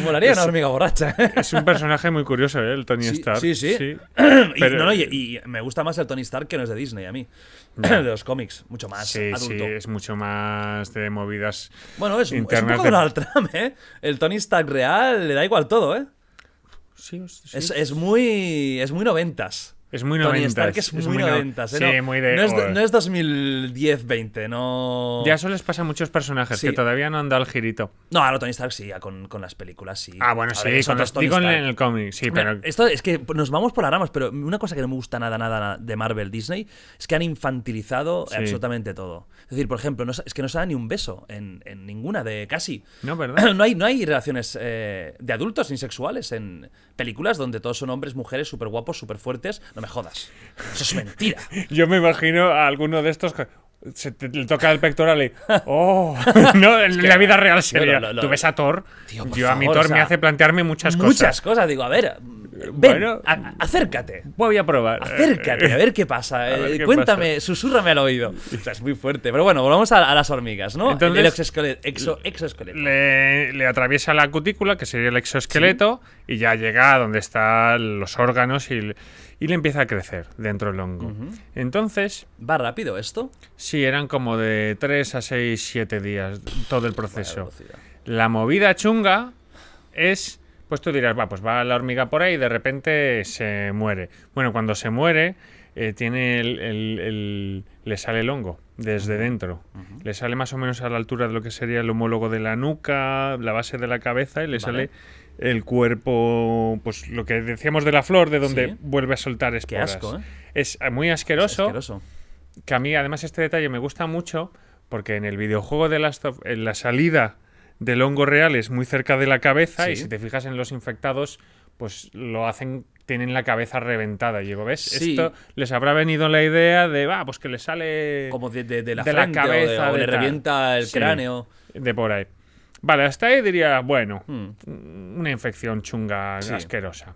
S2: Molaría es, una hormiga borracha. ¿eh? es un personaje muy curioso, ¿eh? el Tony Stark. Sí, sí. y,
S1: me gusta más el Tony Stark que no es de Disney a mí. de los cómics, mucho más adulto. es mucho más de movidas Bueno, es, un poco ¿eh? El Tony Stark real le da igual todo, ¿eh? Sí, es, es muy es muy noventas. Es muy Tony Stark es, muy, muy No... Sí, muy de... no, es, 2010-20, no. Ya eso
S2: les pasa a muchos personajes que todavía no han dado el girito.
S1: No, a Tony Stark sí, con, con las películas sí. Ah, bueno, sí, con los, el
S2: cómic, sí, pero... Esto
S1: es que nos vamos por las ramas, pero una cosa que no me gusta nada, nada de Marvel Disney es que han infantilizado absolutamente todo. Es decir, por ejemplo, es que no se da ni un beso en, ninguna de casi. No, ¿verdad? No hay, no hay relaciones eh, de adultos ni sexuales en películas donde todos son hombres, mujeres, súper guapos, súper fuertes. No me jodas. Eso es mentira. Yo me
S2: imagino a alguno de estos que se le toca el pectoral y. ¡Oh! no, en la vida real sería. Tú ves a Thor. yo a mi Thor me hace plantearme muchas cosas. Muchas cosas. Digo, a ver, Ven, bueno,
S1: acércate. Voy a probar. Acércate, a ver qué pasa. Eh, cuéntame, susurrame al oído. es muy fuerte. Pero bueno, volvamos a, las hormigas, ¿no? el exoesqueleto.
S2: Le, atraviesa la cutícula, que sería el exoesqueleto, y ya llega a donde están los órganos y, le empieza a crecer dentro del hongo. Entonces. ¿Va rápido esto? Sí, eran como de 3 a 6, 7 días todo el proceso. La movida chunga es pues tú dirás, va, pues va la hormiga por ahí y de repente se muere. Bueno, cuando se muere, eh, tiene el, le sale el hongo desde dentro. Le sale más o menos a la altura de lo que sería el homólogo de la nuca, la base de la cabeza y le sale el cuerpo, pues lo que decíamos de la flor, de donde vuelve a soltar esporas. asco, ¿eh? Es eh, muy asqueroso, Que a mí además este detalle me gusta mucho porque en el videojuego de Last of, en la salida del hongo real es muy cerca de la cabeza y si te fijas en los infectados, pues lo hacen, tienen la cabeza reventada. Digo, ¿ves? Esto les habrá venido la idea de, va, pues que le sale... Como de, la, cabeza. O, le revienta el cráneo. De por ahí. Vale, hasta ahí diría, bueno, hmm. una infección chunga, asquerosa.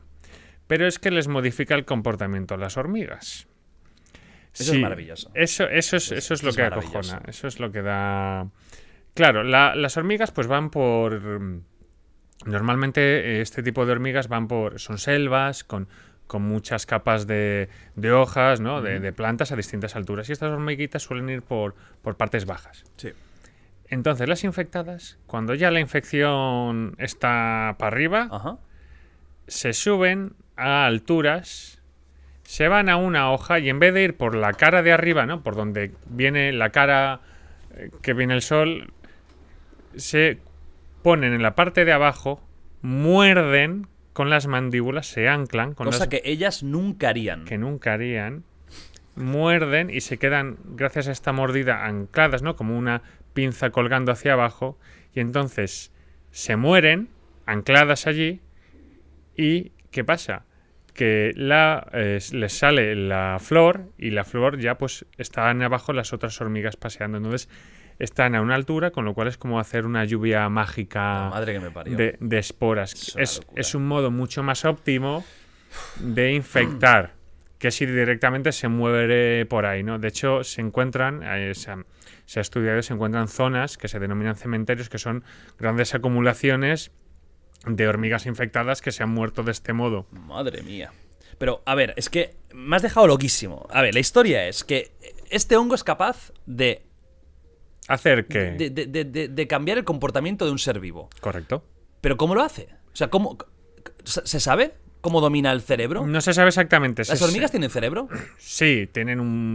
S2: Pero es que les modifica el comportamiento a las hormigas.
S1: Eso es maravilloso.
S2: Eso, eso es, eso es lo que acojona. Eso es lo que da... Claro, las hormigas pues van por... Mm, normalmente eh, este tipo de hormigas van por... Son selvas con, muchas capas de, hojas, ¿no? De, plantas a distintas alturas. Y estas hormiguitas suelen ir por, partes bajas. Sí. Entonces las infectadas, cuando ya la infección está para arriba, se suben a alturas se van a una hoja y en vez de ir por la cara de arriba, ¿no? Por donde viene la cara eh, que viene el sol, se ponen en la parte de abajo, muerden con las mandíbulas, se anclan. Con Cosa que ellas nunca harían. Que nunca harían. Muerden y se quedan, gracias a esta mordida, ancladas, ¿no? Como una pinza colgando hacia abajo. Y entonces se mueren, ancladas allí. ¿Y qué pasa? que la, les sale la flor y la flor ya pues están abajo las otras hormigas paseando. Entonces están a una altura, con lo cual es como hacer una lluvia mágica De, esporas. Es, un modo mucho más óptimo de infectar que si directamente se mueve por ahí, ¿no? De hecho, se encuentran, eh, se, ha, se ha estudiado, se encuentran zonas que se denominan cementerios, que son grandes acumulaciones de hormigas infectadas que se han muerto de este modo.
S1: Madre mía. Pero, a ver, es que me
S2: has dejado loquísimo.
S1: A ver, la historia es que este hongo es capaz de ¿Hacer qué? De, cambiar el comportamiento de un ser vivo. Correcto. ¿Pero cómo lo hace? O sea, ¿cómo, ¿se sabe cómo domina el cerebro?
S2: No se sabe exactamente. ¿Las hormigas tienen cerebro? Sí, tienen un.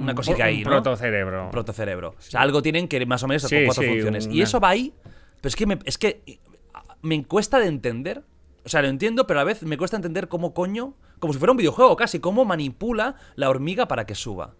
S2: una cosita ahí.
S1: protocerebro. Un O sea, algo tienen que más o menos cuatro funciones. Y eso va ahí. Pero es que, me, es que me cuesta de entender. O sea, lo entiendo, pero a la vez me cuesta entender cómo coño. Como si fuera un videojuego casi, cómo manipula la hormiga para que suba.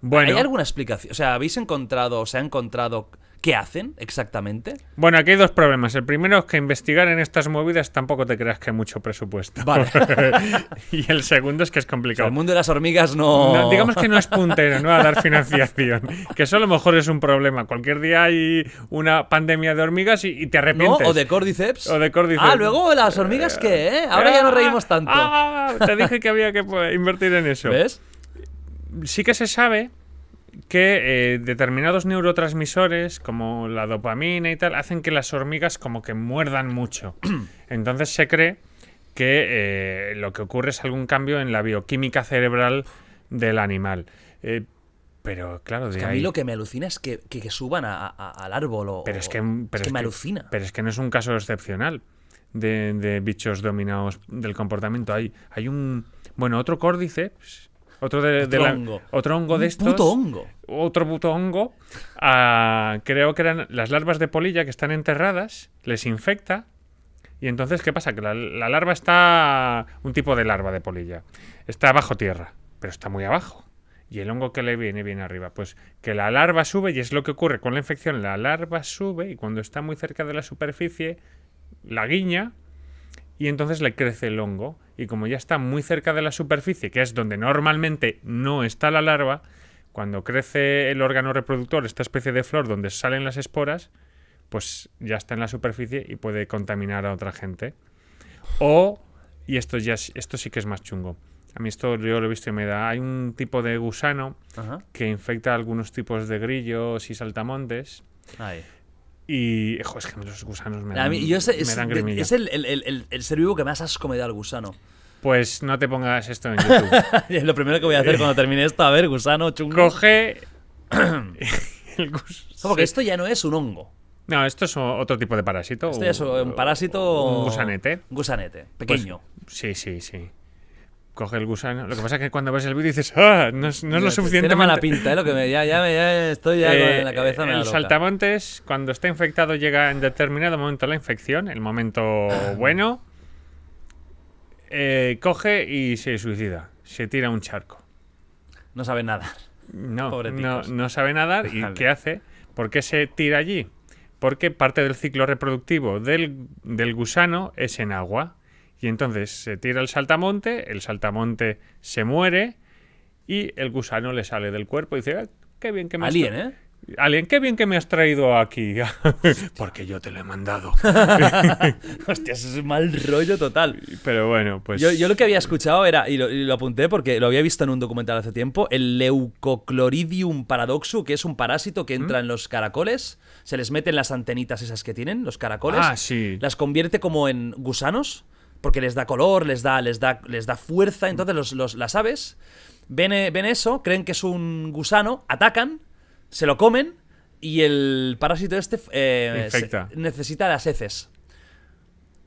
S2: Bueno. ¿Hay alguna
S1: explicación? O sea, ¿habéis encontrado, o se ha encontrado
S2: qué hacen exactamente? Bueno, aquí hay dos problemas. El primero es que investigar en estas movidas tampoco te creas que hay mucho presupuesto. Vale. y el segundo es que es complicado. el mundo de las hormigas no... Digamos que no es puntero, no a dar financiación. que eso a lo mejor es un problema. Cualquier día hay una pandemia de hormigas y, te arrepientes. o de cordyceps. O de Ah, luego
S1: las hormigas, ¿qué? Eh? Ahora ya no reímos tanto. Ah, ah te dije
S2: que había que pues, invertir en eso. ¿Ves? sí que se sabe que eh, determinados neurotransmisores, como la dopamina y tal, hacen que las hormigas como que muerdan mucho. Entonces se cree que eh, lo que ocurre es algún cambio en la bioquímica cerebral del animal. Eh, pero claro, de es a mí lo que me alucina es que, suban al árbol o... Pero es que, pero es que me alucina. Pero es que no es un caso excepcional de, de bichos dominados del comportamiento. Hay, hay un... Bueno, otro córdice... Otro de, hongo. Otro hongo de estos. hongo. Otro puto hongo. Ah, creo que eran las larvas de polilla que están enterradas, les infecta. Y entonces, ¿qué pasa? Que la, la larva está. Un tipo de larva de polilla. Está bajo tierra, pero está muy abajo y el hongo que le viene viene arriba. Pues que la larva sube y es lo que ocurre con la infección. La larva sube y cuando está muy cerca de la superficie la guiña y entonces le crece el hongo. Y como ya está muy cerca de la superficie, que es donde normalmente no está la larva, cuando crece el órgano reproductor, esta especie de flor donde salen las esporas, pues ya está en la superficie y puede contaminar a otra gente. O, y esto, ya, esto sí que es más chungo, a mí esto yo lo he visto y me da. Hay un tipo de gusano que infecta algunos tipos de grillos y saltamontes. Y, es que los gusanos me dan, es,
S1: el, ser vivo que más has me al gusano.
S2: Pues no te pongas esto en YouTube. Lo primero que voy a hacer cuando termine esto, a ver,
S1: gusano chungo. Coge el gusano. porque esto ya no es un hongo.
S2: No, esto es otro tipo de parásito. Esto es un parásito. Un gusanete. gusanete, pues pequeño. sí, sí, sí coge el gusano. Lo que pasa es que cuando ves el vídeo dices, ¡ah! No es, lo suficiente. Tiene mala pinta, ¿eh? Lo que me, ya, ya, ya estoy ya en eh, la cabeza. Me el saltamontes, cuando está infectado, llega en determinado momento la infección, el momento bueno. Eh, coge y se suicida. Se tira a un charco. No sabe nadar. No, no, sabe nadar. ¿Y qué hace? ¿Por qué se tira allí? Porque parte del ciclo reproductivo del gusano es en agua. Y entonces se tira el saltamonte, el saltamonte se muere y el gusano le sale del cuerpo y dice, ah, qué bien que me... Alien, ¿eh? Alien, qué bien que me has traído aquí. Porque yo te lo he mandado. Hostia, es un mal rollo total. Pero bueno, pues. Yo,
S1: lo que había escuchado era, y lo, apunté porque lo había visto en un documental hace tiempo, el Leucocloridium paradoxu, que es un parásito que entra ¿Mm? en los caracoles, se les meten las antenitas esas que tienen, los caracoles. Ah, Las convierte como en gusanos porque les da color, les da, les da, les da fuerza. Mm. Entonces los, los, las aves eh, ven, eso, creen que es un gusano, atacan, se lo comen y el parásito este eh, necesita las heces.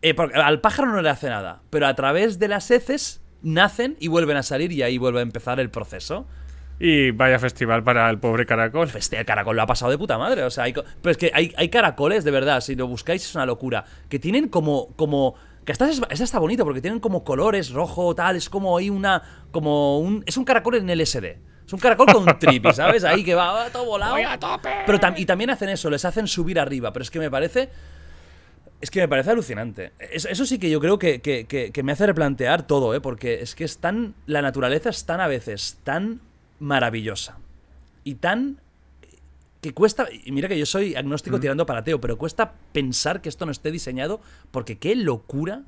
S1: Eh, al pájaro no le hace nada, pero a través de las heces nacen y vuelven a salir y ahí vuelve a empezar el proceso. Y vaya festival para el pobre caracol. El caracol lo ha pasado de puta madre. O sea, hay, pero es que hay, hay, caracoles, de verdad, si lo buscáis es una locura. Que tienen como, como esta, está bonita porque tienen como colores rojo, tal. Es como hay una. como un Es un caracol en el SD. Es un caracol con tripi, ¿sabes? Ahí que va todo volado. tope. Pero y también hacen eso, les hacen subir arriba. Pero es que me parece. Es que me parece alucinante. Eso, sí que yo creo que, que, me hace replantear todo, ¿eh? Porque es que es tan. La naturaleza es tan a veces tan maravillosa. Y tan que cuesta, y mira que yo soy agnóstico tirando para ateo, pero cuesta pensar que esto no esté diseñado, porque qué locura,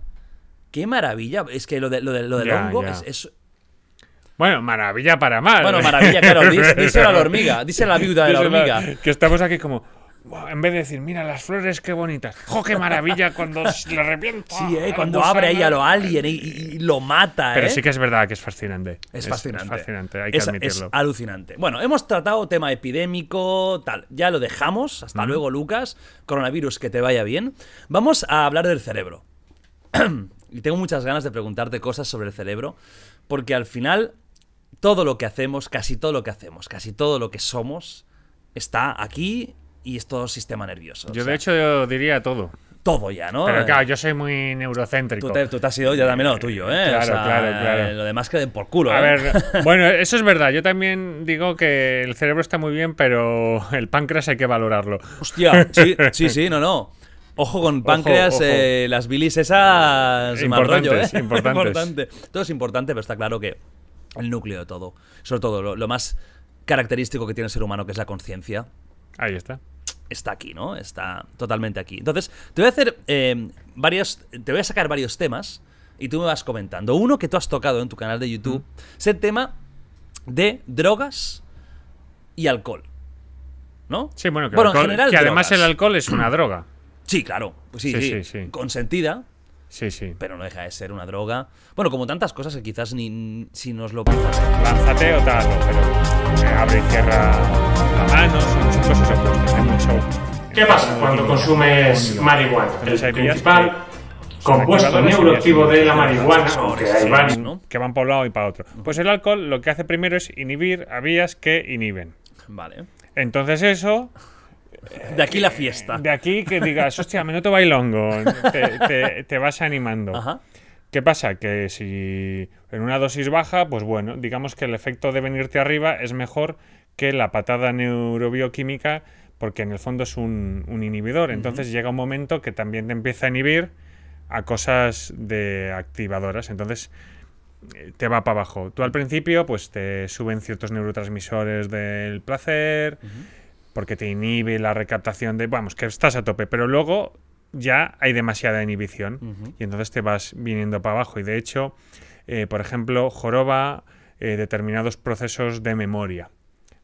S1: qué maravilla.
S2: Es que lo, de, lo, de, lo del hongo Es, Bueno, maravilla para mal. Bueno, maravilla, claro. díselo a la hormiga, díselo la viuda de la hormiga. Que estamos aquí como, en vez de decir, mira las flores, qué bonitas. ¡Jo, qué maravilla cuando le arrepienta! Sí, eh, cuando abre ella lo alguien
S1: y, lo mata. Pero eh. sí
S2: que es verdad que es fascinante. Es fascinante. Es, hay que admitirlo. Es alucinante.
S1: Bueno, hemos tratado tema epidémico, tal. Ya lo dejamos. Hasta luego, Lucas. Coronavirus, que te vaya bien. Vamos a hablar del cerebro. y tengo muchas ganas de preguntarte cosas sobre el cerebro, porque al final todo lo que hacemos, casi todo lo que hacemos, casi todo lo que somos, está aquí y es todo sistema nervioso. Yo, de
S2: hecho, yo diría todo. Todo ya, ¿no? Pero eh. claro, yo soy muy neurocéntrico. Tú te, has ido ya también lo tuyo, ¿eh? eh lo demás que por culo. A ¿eh? ver, bueno, eso es verdad. Yo también digo que el cerebro está muy bien, pero el páncreas hay que valorarlo. Hostia, sí, sí, sí, no, no. Ojo con páncreas, las bilis esas. Importantes, rollo, ¿eh? importante.
S1: Todo es importante, pero está claro que el núcleo de todo, sobre todo lo más característico que tiene el ser humano, que es la conciencia. Ahí está está aquí, ¿no? Está totalmente aquí. Entonces, te voy a hacer eh, varios. Te voy a sacar varios temas y tú me vas comentando. Uno que tú has tocado en tu canal de YouTube es el tema de drogas y alcohol. ¿No? Sí, bueno, que, general, que además el
S2: alcohol es una
S1: droga. Sí, claro. Pues sí, sí, sí, sí, consentida, Sí, sí. Pero no deja de ser una droga. Bueno, como tantas cosas que quizás ni si nos lo pasas. Lánzate o tal, pero eh, abre y cierra la mano,
S2: cosas ¿Qué pasa cuando consumes marihuana? El principal compuesto neuroactivo de la marihuana, Que van para un lado y para otro. Mm. Pues el alcohol lo que hace primero es inhibir a vías que inhiben. Vale. Entonces eso de aquí la fiesta. De aquí que digas, hostia, menudo bailongo. Te, te vas animando. ¿Qué pasa? Que si en una dosis baja, pues bueno, digamos que el efecto de venirte arriba es mejor que la patada neurobioquímica, porque en el fondo es un, inhibidor. Entonces llega un momento que también te empieza a inhibir a cosas de activadoras. Entonces eh, te va para abajo. Tú al principio, pues te suben ciertos neurotransmisores del placer porque te inhibe la recaptación de, vamos, que estás a tope, pero luego ya hay demasiada inhibición y entonces te vas viniendo para abajo. Y de hecho, eh, por ejemplo, joroba eh, determinados procesos de memoria.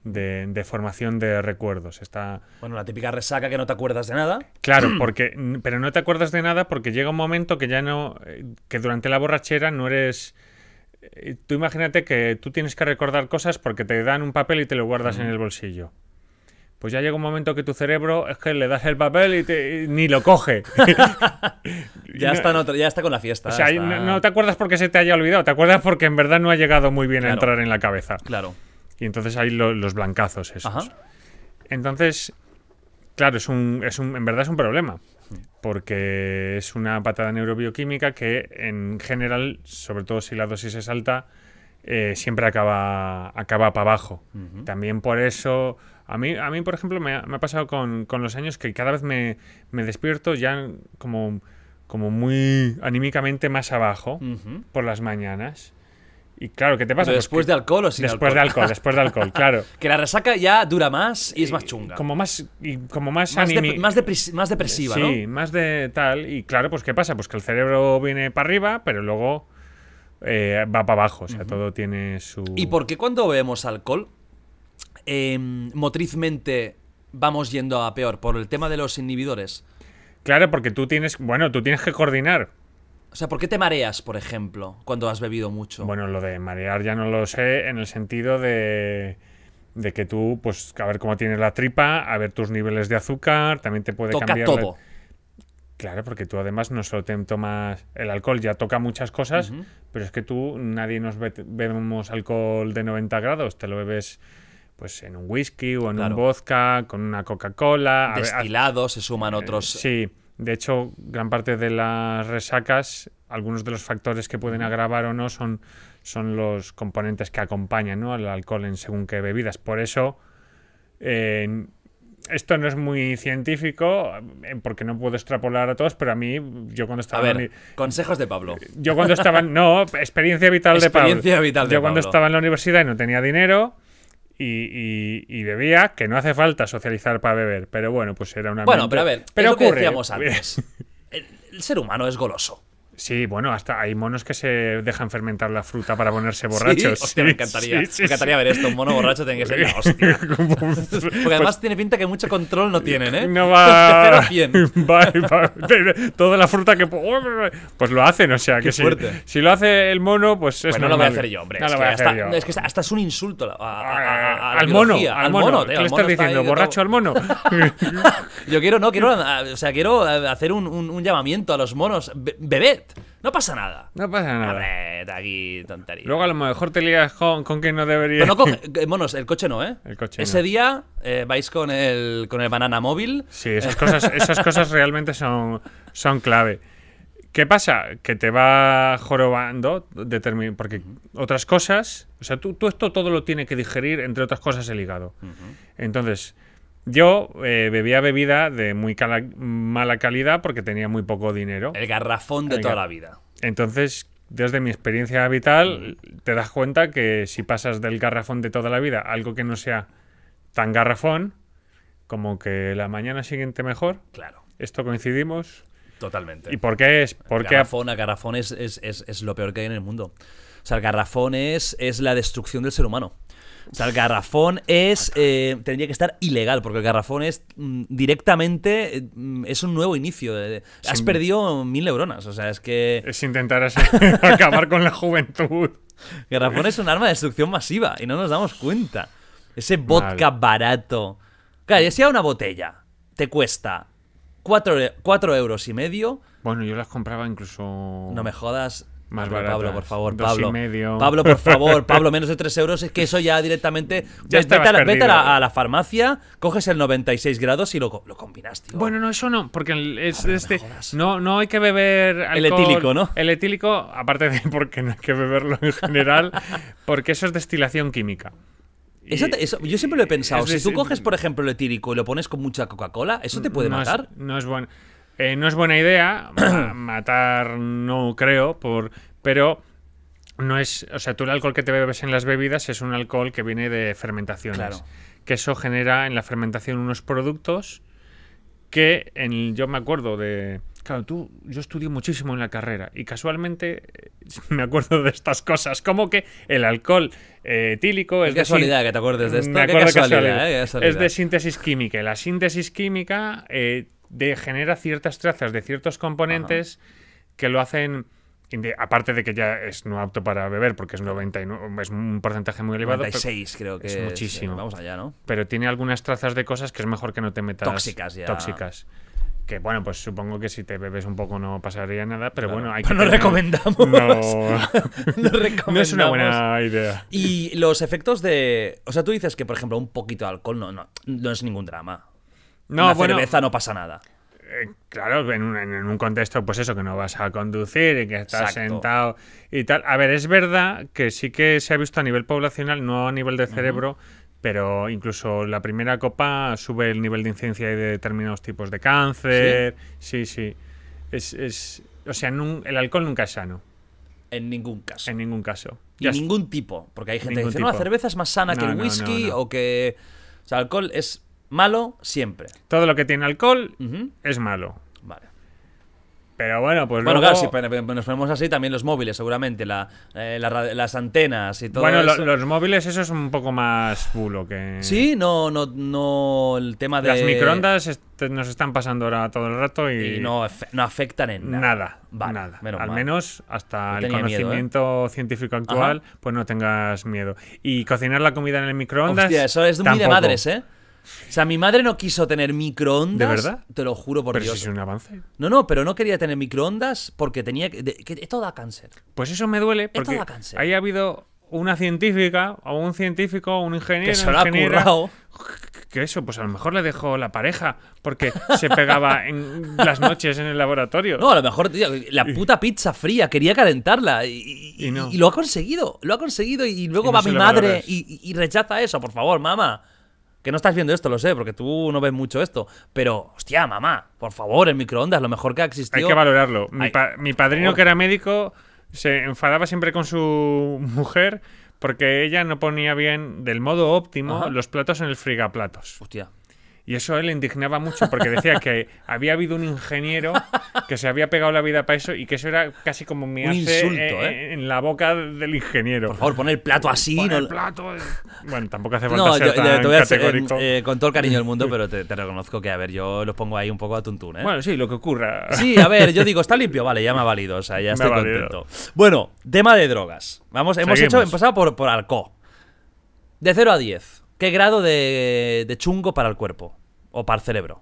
S2: De, formación de recuerdos. Está...
S1: Bueno, la típica resaca que no te acuerdas de nada.
S2: Claro, porque, pero no te acuerdas de nada porque llega un momento que ya no, eh, que durante la borrachera no eres... Tú imagínate que tú tienes que recordar cosas porque te dan un papel y te lo guardas en el bolsillo pues ya llega un momento que tu cerebro es que le das el papel y, ni lo coge. ya, está con la fiesta. O sea, no, te acuerdas porque se te haya olvidado, te acuerdas porque en verdad no ha llegado muy bien a entrar en la cabeza. Claro. Y entonces hay los blancazos esos. Entonces, claro, es en verdad es un problema. Porque es una patada neurobioquímica que en general, sobre todo si la dosis es alta, eh, siempre acaba, acaba para abajo. También por eso a mí, a mí por ejemplo, me ha, pasado con, los años que cada vez me, despierto ya como, como muy anímicamente más abajo por las mañanas. Y claro, ¿qué te pasa? Pues después de alcohol o sin después de alcohol, después de alcohol, claro. que la resaca ya dura más y es más eh, chunga. Como más y como más más, más, depresiva, ¿no? Sí, más de tal y claro, pues qué pasa? Pues que el cerebro viene para arriba, pero luego eh, va para abajo, o sea, todo tiene su ¿Y
S1: por qué cuando bebemos alcohol Em, motrizmente vamos yendo a peor por el tema de los inhibidores.
S2: Claro, porque tú tienes, bueno, tú tienes que coordinar. O sea, ¿por qué te mareas, por ejemplo, cuando has bebido mucho? Bueno, lo de marear ya no lo sé en el sentido de de que tú, pues, a ver cómo tienes la tripa, a ver tus niveles de azúcar, también te puede toca todo. Claro, porque tú además no solo te tomas el alcohol, ya toca muchas cosas, pero es que tú, nadie nos bebemos alcohol de 90 grados, te lo bebes pues en un whisky o en un vodka, con una Coca-Cola. Destilados, se suman eh, otros. sí, de hecho, gran parte de las resacas, algunos de los factores que pueden agravar o no son, son los componentes que acompañan al alcohol en según qué bebidas. Por eso, esto no es muy científico, porque no puedo extrapolar a todos, pero a mí, yo cuando estaba... A ver, consejos de Pablo. Yo cuando estaba... no, experiencia vital de Pablo. experiencia Vital yo cuando estaba en la universidad y no tenía dinero y, y, bebía, que no hace falta socializar para beber, pero bueno, pues era una... Bueno, pero a ver, es antes. el ser humano es goloso. Sí, bueno, hasta hay monos que se dejan fermentar la fruta para ponerse borrachos. hostia, me encantaría. me ver esto. Un mono borracho tiene que ser hostia. Porque pues además
S1: tiene pinta que mucho control no tienen, ¿eh? No va. va,
S2: toda la fruta que. Pues lo hacen, o sea, que si, si, lo hace el mono, pues es. Pues no lo voy a hacer yo, hombre.
S1: es, que hasta, es un insulto a, eh, al, mono, al, mono, ¿Qué le estás diciendo? ¿Borracho al
S2: mono? yo quiero, no, quiero.
S1: O sea, quiero eh, hacer un, llamamiento a los monos. ¡Bebé! No pasa nada. No pasa nada. Hombre, aquí tontería. Luego a lo mejor te ligas con, quien no debería. Pero no monos, el coche no, ¿eh? El coche. Ese día eh, vais con el, con el banana móvil. Sí, esas cosas, esas cosas
S2: realmente son, son clave. ¿Qué pasa? Que te va jorobando, porque otras cosas, o sea, tú, tú, esto todo lo tiene que digerir, entre otras cosas, el hígado. Entonces, yo eh, bebía bebida de muy mala calidad porque tenía muy poco dinero. El garrafón de toda la vida. Entonces, desde mi experiencia vital, te das cuenta que si pasas del garrafón de toda la vida a algo que no sea tan garrafón, como que la mañana siguiente mejor. Claro. Esto coincidimos. Totalmente. ¿Y por qué es? Porque garrafón,
S1: garrafón es, es, es, lo peor que hay en el mundo. O sea, el garrafón es la destrucción del ser humano. O sea, el garrafón es. Eh, tendría que estar ilegal, porque el garrafón es mm, directamente. Mm, es un nuevo inicio. Eh, has perdido mil neuronas. O sea, es que. Es intentar acabar
S2: con la juventud.
S1: Garrafón es un arma de destrucción masiva y no nos damos cuenta. Ese vodka barato. Claro, ya a una botella, te cuesta cuatro euros y medio.
S2: Bueno, yo las compraba incluso. No me jodas. Más Pablo, por favor, Pablo. Pablo, por favor, Pablo,
S1: menos de 3 euros. Es que eso ya directamente. Ya vete, a la, a, la, farmacia, coges el 96 grados y lo, lo
S2: combinas, tío. Bueno, no, eso no, porque es, este, no, no, hay que beber. el etílico, ¿no? El etílico, aparte de porque no hay que beberlo en general, porque eso es destilación química. Eso yo siempre lo he pensado. si tú coges, por ejemplo, el etílico y lo pones con mucha Coca-Cola, ¿eso te puede matar? no es bueno. Eh, no es buena idea, matar no creo, por, pero no es, o sea, tú el alcohol que te bebes en las bebidas es un alcohol que viene de fermentaciones, claro. que eso genera en la fermentación unos productos que en, yo me acuerdo de, claro, tú, yo estudié muchísimo en la carrera y casualmente eh, me acuerdo de estas cosas, como que el alcohol eh, etílico es... Qué casualidad que te acuerdes de esto. casualidad, Es de síntesis química. La síntesis química de, genera ciertas trazas de ciertos componentes que lo hacen aparte de que ya es no apto para beber porque es 99, es un porcentaje muy elevado. 96 creo que es, eh, muchísimo. vamos allá, ¿no? Pero tiene algunas trazas de cosas que es mejor que no te metas tóxicas ya. Tóxicas. Que bueno, pues supongo que si te bebes un poco no pasaría nada, pero bueno, hay No recomendamos. No. No es una buena idea. Y los efectos de. O sea, tú dices que, por ejemplo, un poquito de alcohol no, no, no es ningún drama.
S1: No, cerveza
S2: no pasa nada. Eh, claro, en un, contexto, pues eso, que no vas a conducir y que estás sentado y tal. A ver, es verdad que sí que se ha visto a nivel poblacional, no a nivel de cerebro, pero incluso la primera copa sube el nivel de incidencia de determinados tipos de cáncer. Sí, sí. Es, o sea, el alcohol nunca es sano. En ningún caso. En ningún caso. Y ningún tipo. Porque hay gente que dice, no, la cerveza es más sana que el whisky o
S1: que... O sea, el alcohol es malo siempre.
S2: Todo lo que tiene alcohol es malo. Vale. Pero bueno, pues Bueno, claro, si
S1: nos ponemos así, también los móviles, seguramente, la, eh, las antenas y todo eso. Bueno,
S2: los móviles, eso es un poco más bulo que... Sí, no, no, no, el tema de... Las microondas nos están pasando ahora todo el rato y... y no, no, afectan en nada. Nada, nada. Al menos hasta el ¿eh? conocimiento científico actual, pues no tengas miedo. Y cocinar la comida en el microondas... Hostia, eso es muy de madres, ¿eh? O sea, mi madre no quiso tener microondas. ¿De verdad? Te lo juro por Dios. Pero es un avance.
S1: No, no, pero no quería tener microondas porque tenía que, esto da cáncer. Pues eso
S2: me duele porque esto cáncer. ahí ha habido una científica o un científico o un ingeniero que se lo ha currado que eso pues a lo mejor le dejó la pareja porque se pegaba
S1: en las noches en el laboratorio no a lo mejor la puta pizza fría quería calentarla y, lo ha conseguido lo ha conseguido y luego va mi madre y rechaza eso por favor mamá que no estás viendo esto, lo sé, porque tú no ves mucho esto. Pero, hostia, mamá, por favor,
S2: el microondas, lo mejor que ha existido. Hay que valorarlo. Mi, padrino, que era médico, se enfadaba siempre con su mujer porque ella no ponía bien, del modo óptimo, los platos en el frigaplatos. Hostia. Y eso él le indignaba mucho porque decía que había habido un ingeniero que se había pegado la vida para eso y que eso era casi como mi insulto eh, ¿eh? en la boca del ingeniero. Por favor, poner el plato así. el plato. Bueno, tampoco hace falta no,
S1: eh, con todo el cariño del mundo, pero te, reconozco que, a ver, yo los pongo ahí un poco a tuntún, ¿eh? Bueno, sí, lo que ocurra. Sí, a ver, yo digo, está limpio, vale, ya me ha valido, o sea, ya estoy contento. Bueno, tema de drogas. Vamos, hemos hecho, hemos pasado por, por De 0 a 10. ¿Qué
S2: grado de, chungo para el cuerpo? ¿O para el cerebro?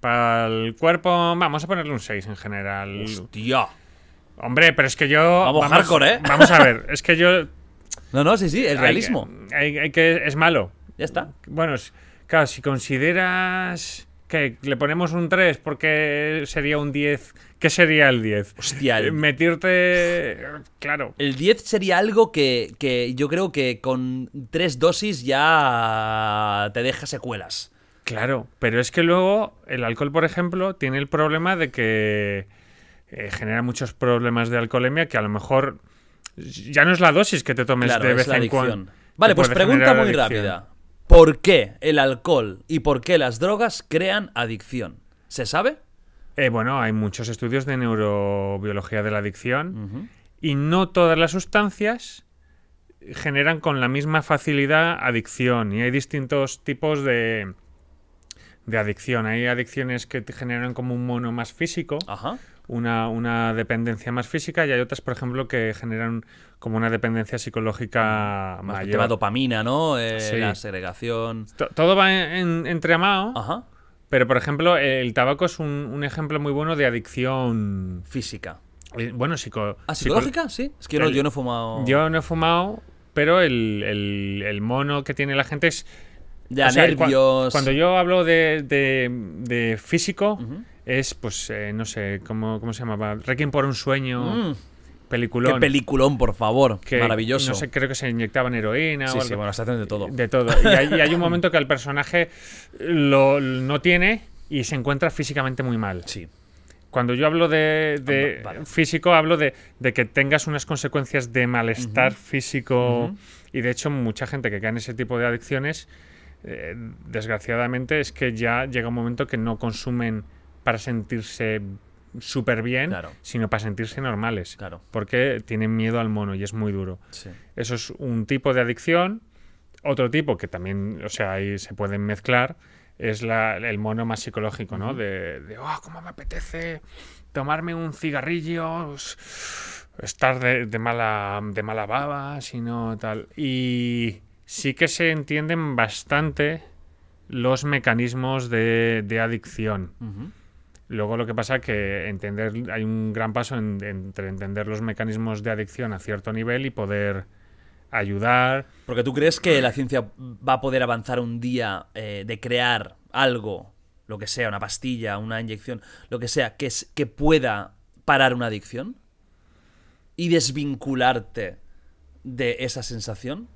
S2: Para el cuerpo, vamos a ponerle un 6 en general. ¡Hostia! Hombre, pero es que yo. Vamos, ¿eh? Vamos a ver, es que yo. No, no, sí, sí, el realismo. que, es malo. Ya está. Bueno, claro, si consideras que le ponemos un 3 porque sería un 10 ¿Qué sería el 10? Hostia. Eh, metirte. Claro.
S1: El 10 sería algo que, yo creo que con tres dosis ya te deja secuelas.
S2: Claro, pero es que luego el alcohol, por ejemplo, tiene el problema de que eh, genera muchos problemas de alcoholemia que a lo mejor ya no es la dosis que te tomes de vez en cuando. Vale, pues pregunta muy rápida.
S1: ¿Por qué el alcohol y por qué las drogas crean adicción?
S2: ¿Se sabe? Eh, bueno, hay muchos estudios de neurobiología de la adicción y no todas las sustancias generan con la misma facilidad adicción y hay distintos tipos de, de adicción. Hay adicciones que te generan como un mono más físico, Una, una, dependencia más física, y hay otras, por ejemplo, que generan como una dependencia psicológica más mayor. dopamina, ¿no? Eh, la segregación. todo va entre en, Ajá. Pero, por ejemplo, el tabaco es un, ejemplo muy bueno de adicción física. Eh, bueno, psico, ¿Ah, psicológica? Sí. Es que yo no- he fumado. Yo no he fumado, pero el, mono que tiene la gente es. ya, nervios. cuando yo hablo de, de- físico, es pues, eh, no sé, ¿cómo, se llamaba? Requiem por un sueño. Mm. Peliculón. Qué peliculón, por favor. Maravilloso. No sé, creo que se inyectaban heroína. o algo. sí, bueno, se hacen de todo. De todo. Y hay, un momento que el personaje lo, no tiene y se encuentra físicamente muy mal. Sí. Cuando yo hablo de, físico, hablo de, que tengas unas consecuencias de malestar físico. Y de hecho, mucha gente que cae en ese tipo de adicciones, eh, desgraciadamente, es que ya llega un momento que no consumen para sentirse súper bien, sino para sentirse normales. Porque tienen miedo al mono y es muy duro. Eso es un tipo de adicción. Otro tipo que también, o sea, ahí se pueden mezclar, es el mono más psicológico, ¿no? De, oh, cómo me apetece tomarme un cigarrillo, estar de, de, mala, de mala baba, sino tal. Y sí que se entienden bastante los mecanismos de, adicción. Luego lo que pasa es que entender, hay un gran paso entre entender los mecanismos de adicción a cierto nivel y poder ayudar. Porque tú crees que la ciencia
S1: va a poder avanzar un día eh, de crear algo, lo que sea, una pastilla, una inyección, lo que sea, que, es, que pueda parar una adicción y
S2: desvincularte de esa sensación.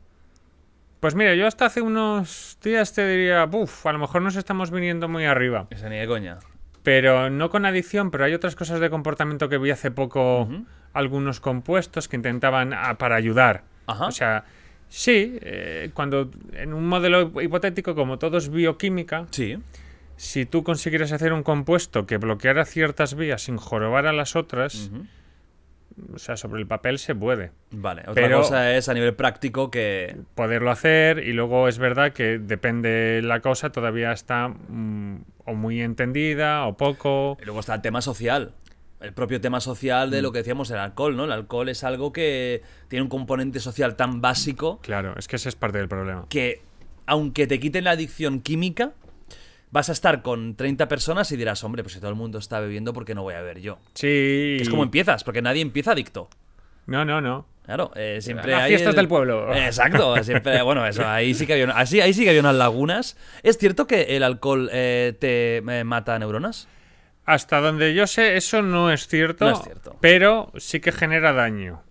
S2: Pues mira, yo hasta hace unos días te diría, uff, a lo mejor nos estamos viniendo muy arriba. Esa ni de coña pero no con adicción, pero hay otras cosas de comportamiento que vi hace poco, algunos compuestos que intentaban ah, para ayudar. O sea, sí, eh, cuando en un modelo hipotético, como todo es bioquímica, sí. si tú consiguieras hacer un compuesto que bloqueara ciertas vías sin jorobar a las otras, o sea, sobre el papel se puede. Vale, otra cosa es a nivel práctico que... Poderlo hacer y luego es verdad que depende la cosa, todavía está mm, o muy entendida o poco. Y luego está el tema social. El propio tema social de lo que decíamos el alcohol, ¿no? El alcohol
S1: es algo que tiene un componente social tan básico.
S2: Claro, es que ese es parte del problema.
S1: Que aunque te quiten la adicción química, vas a estar con 30 personas y dirás, hombre, pues si todo el mundo está bebiendo, ¿por qué no voy a beber yo?
S2: Sí.
S1: es como empiezas, porque nadie empieza adicto.
S2: No, no, no.
S1: Claro, eh, siempre Las fiestas del pueblo. Exacto, siempre, bueno, eso, ahí sí que había, así, ahí sí que había unas lagunas. ¿Es cierto que el alcohol eh, te eh, mata neuronas?
S2: Hasta donde yo sé, eso no es cierto. No es cierto. Pero sí que genera daño.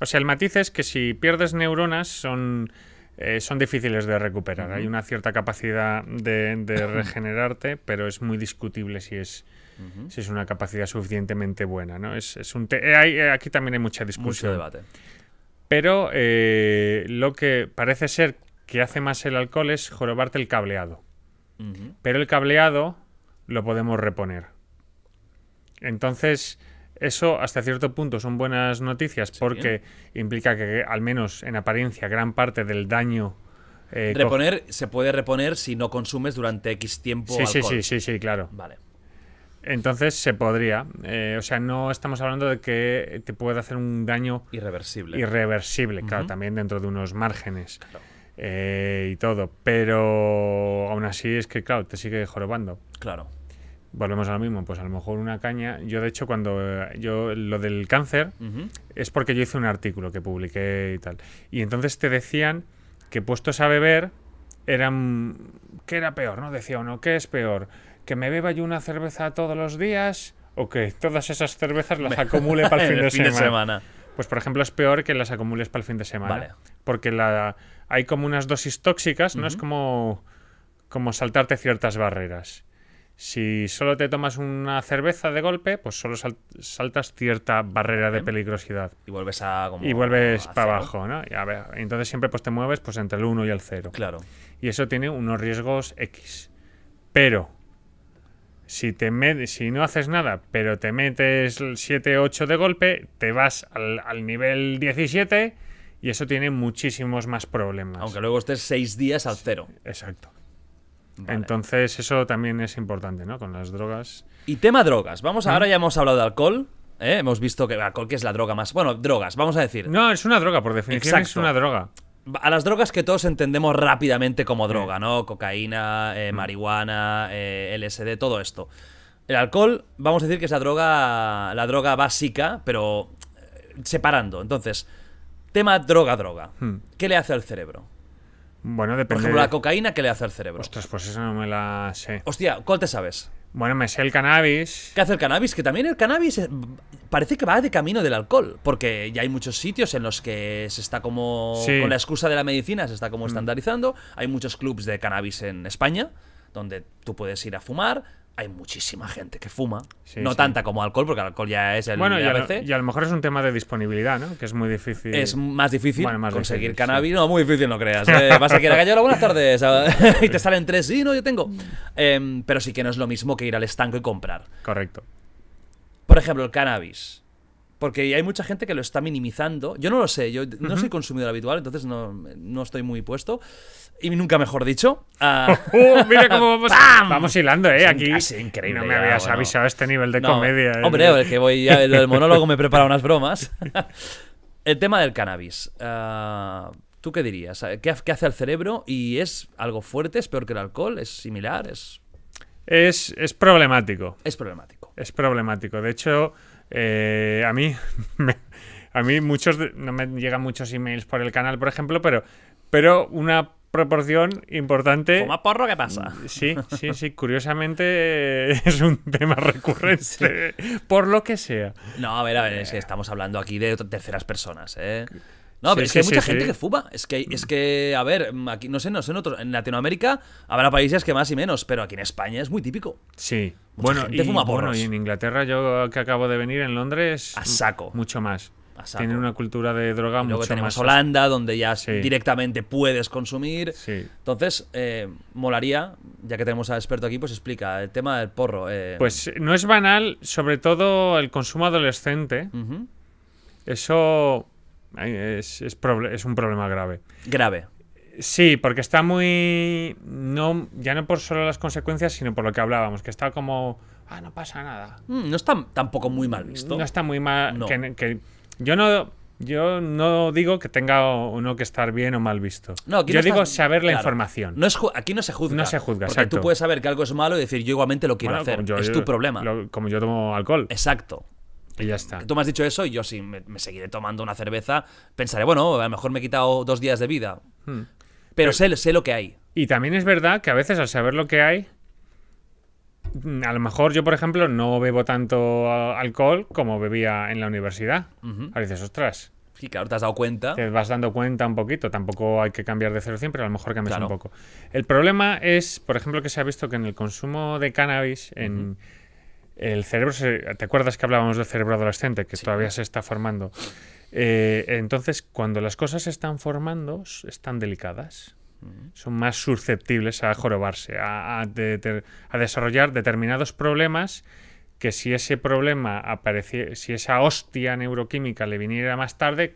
S2: O sea, el matiz es que si pierdes neuronas son eh, son difíciles de recuperar. Hay una cierta capacidad de, regenerarte, pero es muy discutible si es, si es una capacidad suficientemente buena. Es, un eh, eh, aquí también hay mucha discusión. Mucho debate. Pero lo que parece ser que hace más el alcohol es jorobarte el cableado. Pero el cableado lo podemos reponer. Entonces, eso hasta cierto punto son buenas noticias porque implica que al menos en apariencia gran parte del daño eh, reponer
S1: se puede reponer si no consumes durante X tiempo. Sí, alcohol. sí,
S2: sí, sí, sí, claro. Vale. Entonces se podría. Eh, o sea, no estamos hablando de que te pueda hacer un daño irreversible. Irreversible, claro, también dentro de unos márgenes eh, y todo. Pero aún así es que, claro, te sigue jorobando. Claro volvemos a lo mismo, pues a lo mejor una caña. Yo, de hecho, cuando eh, yo lo del cáncer es porque yo hice un artículo que publiqué y tal. Y entonces te decían que puestos a beber eran. ¿Qué era peor? ¿No? Decía uno, ¿qué es peor? ¿Que me beba yo una cerveza todos los días o que todas esas cervezas las acumule para el, fin, de, semana? Pues, por ejemplo, es peor que las acumules para el fin de semana. Porque la, hay como unas dosis tóxicas, ¿no? Es como, como saltarte ciertas barreras. Si solo te tomas una cerveza de golpe, pues solo saltas cierta barrera de peligrosidad. Y
S1: vuelves a Y vuelves
S2: para abajo, ¿no? entonces siempre pues te mueves pues entre el 1 y el 0. Claro. Y eso tiene unos riesgos X. Pero si, te si no haces nada, pero te metes 7, 8 de golpe, te vas al, nivel 17 y eso tiene muchísimos más problemas. Aunque luego estés 6 días al cero. Exacto. Entonces eso también es importante, ¿no? Con las drogas. Y tema drogas. Vamos, ¿Mm? ahora ya hemos hablado de alcohol. ¿eh? Hemos visto que el alcohol que es la droga más... Bueno, drogas, vamos a decir. No, es una droga, por definición es una droga.
S1: A las drogas que todos entendemos rápidamente como droga, ¿no? Cocaína, eh, mm. marihuana, eh, LSD, todo esto. El alcohol, vamos a decir que es la droga, la droga básica, pero separando. Entonces, tema droga-droga. Mm. ¿Qué le hace al cerebro?
S2: Bueno, depende. Por ejemplo, la
S1: cocaína, ¿qué le hace al cerebro? Ostras, pues eso no me la sé. Hostia, ¿cuál te sabes? Bueno, me sé el cannabis. ¿Qué hace el cannabis? Que también el cannabis eh, parece que va de camino del alcohol, porque ya hay muchos sitios en los que se está como, con la excusa de la medicina, se está como mm. estandarizando. Hay muchos clubs de cannabis en España, donde tú puedes ir a fumar, hay muchísima gente que fuma. no tanta como alcohol, porque el alcohol ya es el bueno, y, A,
S2: y a lo mejor es un tema de disponibilidad, ¿no? Que es muy difícil. Es más difícil conseguir cannabis. No, muy difícil, no creas. ¿eh? Vas que a la buenas
S1: tardes. y te salen tres. Sí, no, yo tengo. Em, pero sí que no es lo mismo que ir al estanco y comprar. Correcto. Por ejemplo, el cannabis. Porque hay mucha gente que lo está minimizando. Yo no lo sé, yo no soy consumidor habitual, entonces no, no estoy muy puesto y nunca mejor dicho. Oh, mira cómo vamos, vamos hilando, ¿eh? Aquí. Es increíble. No me habías avisado este nivel de comedia. Eh, hombre, el monólogo me prepara unas bromas. el tema del cannabis. Ah, ¿Tú qué dirías? ¿Qué, hace al cerebro? ¿Y
S2: es algo fuerte? ¿Es peor que el alcohol? ¿Es similar? ¿Es es, es, problemático. Es problemático. Es problemático. De hecho, eh, a mí, a mí muchos, no me llegan muchos emails por el canal, por ejemplo, pero, pero una proporción importante. ¿Fuma porro qué pasa? Mm, sí, sí, sí. Curiosamente es un tema recurrente. Por lo que sea.
S1: No, a ver, a ver, es que eh. estamos hablando aquí de terceras personas, ¿eh? No, pero es que hay mucha gente que fuma. Es que, es que, a ver, mm, aquí, no sé, no sé, en, otros, en Latinoamérica habrá países que más y menos, pero aquí en España es muy típico.
S2: Sí. Mucha bueno, gente fuma porros. y en Inglaterra, yo que acabo de venir, en Londres. A saco. Mucho más tienen una cultura de droga y luego tenemos Holanda, donde ya directamente
S1: puedes consumir. Sí. Entonces, eh, molaría, ya que tenemos al experto aquí, pues explica el tema del porro. Eh. Pues
S2: no es banal, sobre todo el consumo adolescente. Eso es, un problema grave. Grave. Sí, porque está muy. No, ya no por solo las consecuencias, sino por lo que hablábamos, que está como. Ah, no pasa nada. Mm, no está tampoco muy mal visto. No está muy mal. Yo no, yo no digo que tenga uno que estar bien o mal visto. No, yo digo saber la información. No es aquí no se juzga. No se juzga, porque tú puedes saber que algo es malo y decir, yo igualmente lo quiero hacer. es tu problema. como yo tomo alcohol. Exacto. Y ya está. Tú
S1: me has dicho eso y yo si me, seguiré tomando una cerveza, pensaré, bueno, a lo mejor me he quitado dos días de vida. Hmm. Pero, Pero sé, sé lo que
S2: hay. Y también es verdad que a veces al saber lo que hay, a lo mejor yo, por ejemplo, no bebo tanto alcohol como bebía en la universidad. a veces Ahora dices, ostras. Sí, claro, te has dado cuenta. Te vas dando cuenta un poquito. Tampoco hay que cambiar de cero siempre pero a lo mejor cambias un poco. El problema es, por ejemplo, que se ha visto que en el consumo de cannabis, en. El cerebro, ¿te acuerdas que hablábamos del cerebro adolescente, que todavía se está formando? Eh, entonces, cuando las cosas se están formando, están delicadas son más susceptibles a jorobarse, a, desarrollar determinados problemas que si ese problema apareciera, si esa hostia neuroquímica le viniera más tarde,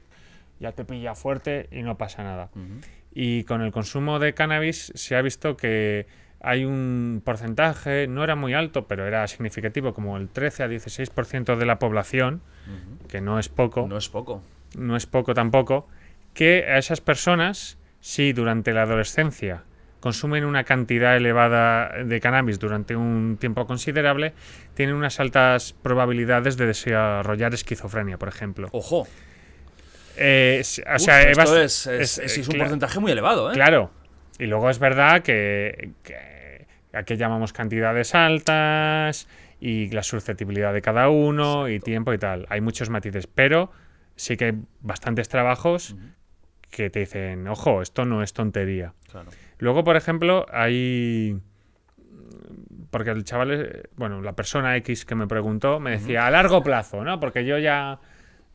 S2: ya te pilla fuerte y no pasa nada. Y con el consumo de cannabis se ha visto que hay un porcentaje, no era muy alto, pero era significativo, como el 13 a 16% de la población, que no es poco. No es poco. No es poco tampoco, que a esas personas si durante la adolescencia consumen una cantidad elevada de cannabis durante un tiempo considerable, tienen unas altas probabilidades de desarrollar esquizofrenia, por ejemplo. Ojo. es, un porcentaje muy elevado, ¿eh? Claro. Y luego es verdad que, aquí llamamos cantidades altas y la susceptibilidad de cada uno y tiempo y tal. Hay muchos matices, pero sí que hay bastantes trabajos que te dicen, ojo, esto no es tontería. Luego, por ejemplo, hay... Porque el chaval, bueno, la persona X que me preguntó me decía, a largo plazo, ¿no? Porque yo ya,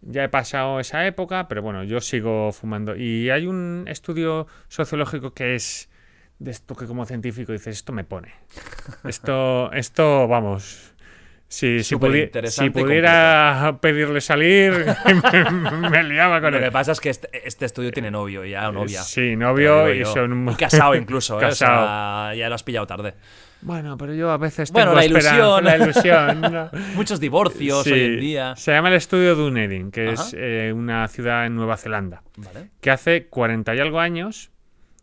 S2: ya he pasado esa época, pero bueno, yo sigo fumando. Y hay un estudio sociológico que es de esto que como científico dices, esto me pone. Esto, esto, vamos, si, pudiera pedirle salir, me,
S1: liaba con él. Lo que pasa es que este, este estudio tiene novio ya, eh, novia. Sí, novio y son. casado incluso, ¿eh? ya
S2: lo has pillado tarde. Bueno, pero yo a veces tengo bueno, la ilusión. Muchos divorcios hoy en día. Se llama el estudio Dunedin, que es eh, una ciudad en Nueva Zelanda, vale. que hace 40 y algo años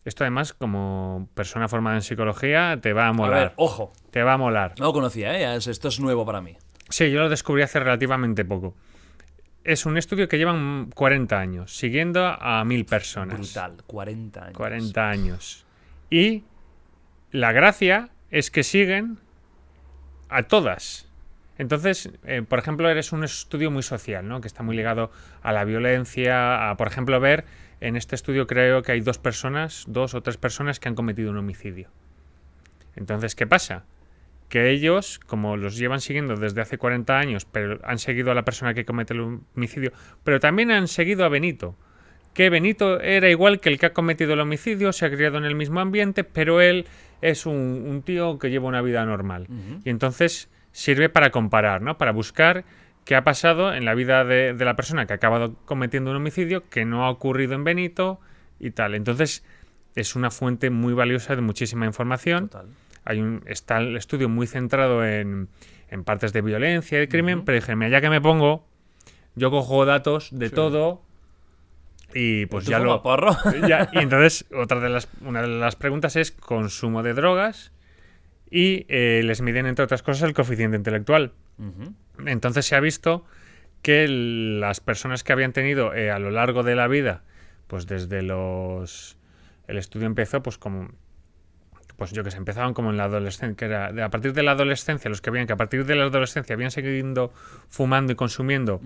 S2: esto además, como persona formada en psicología, te va a molar. A ver, ojo. Te va a molar. No lo conocía, ¿eh? esto es nuevo para mí. Sí, yo lo descubrí hace relativamente poco. Es un estudio que llevan 40 años, siguiendo a mil personas. Brutal, 40 años. 40 años. Y la gracia es que siguen a todas. Entonces, eh, por ejemplo, eres un estudio muy social, ¿no? Que está muy ligado a la violencia, a, por ejemplo, ver en este estudio creo que hay dos personas, dos o tres personas que han cometido un homicidio. Entonces, ¿qué pasa? Que ellos, como los llevan siguiendo desde hace 40 años, pero han seguido a la persona que comete el homicidio, pero también han seguido a Benito, que Benito era igual que el que ha cometido el homicidio, se ha criado en el mismo ambiente, pero él es un, tío que lleva una vida normal. Y entonces sirve para comparar, ¿no? Para buscar qué ha pasado en la vida de, la persona que ha acabado cometiendo un homicidio, que no ha ocurrido en Benito y tal. Entonces, es una fuente muy valiosa de muchísima información. Hay un, está el estudio muy centrado en, partes de violencia y de crimen, pero dije, mira, ya que me pongo, yo cojo datos de todo y pues ya lo... y entonces, otra de las, una de las preguntas es consumo de drogas y eh, les miden, entre otras cosas, el coeficiente intelectual. Entonces se ha visto que las personas que habían tenido eh, a lo largo de la vida, pues desde los... El estudio empezó pues como... Pues yo que sé, empezaban como en la adolescencia, que era a partir de la adolescencia, los que habían que a partir de la adolescencia habían seguido fumando y consumiendo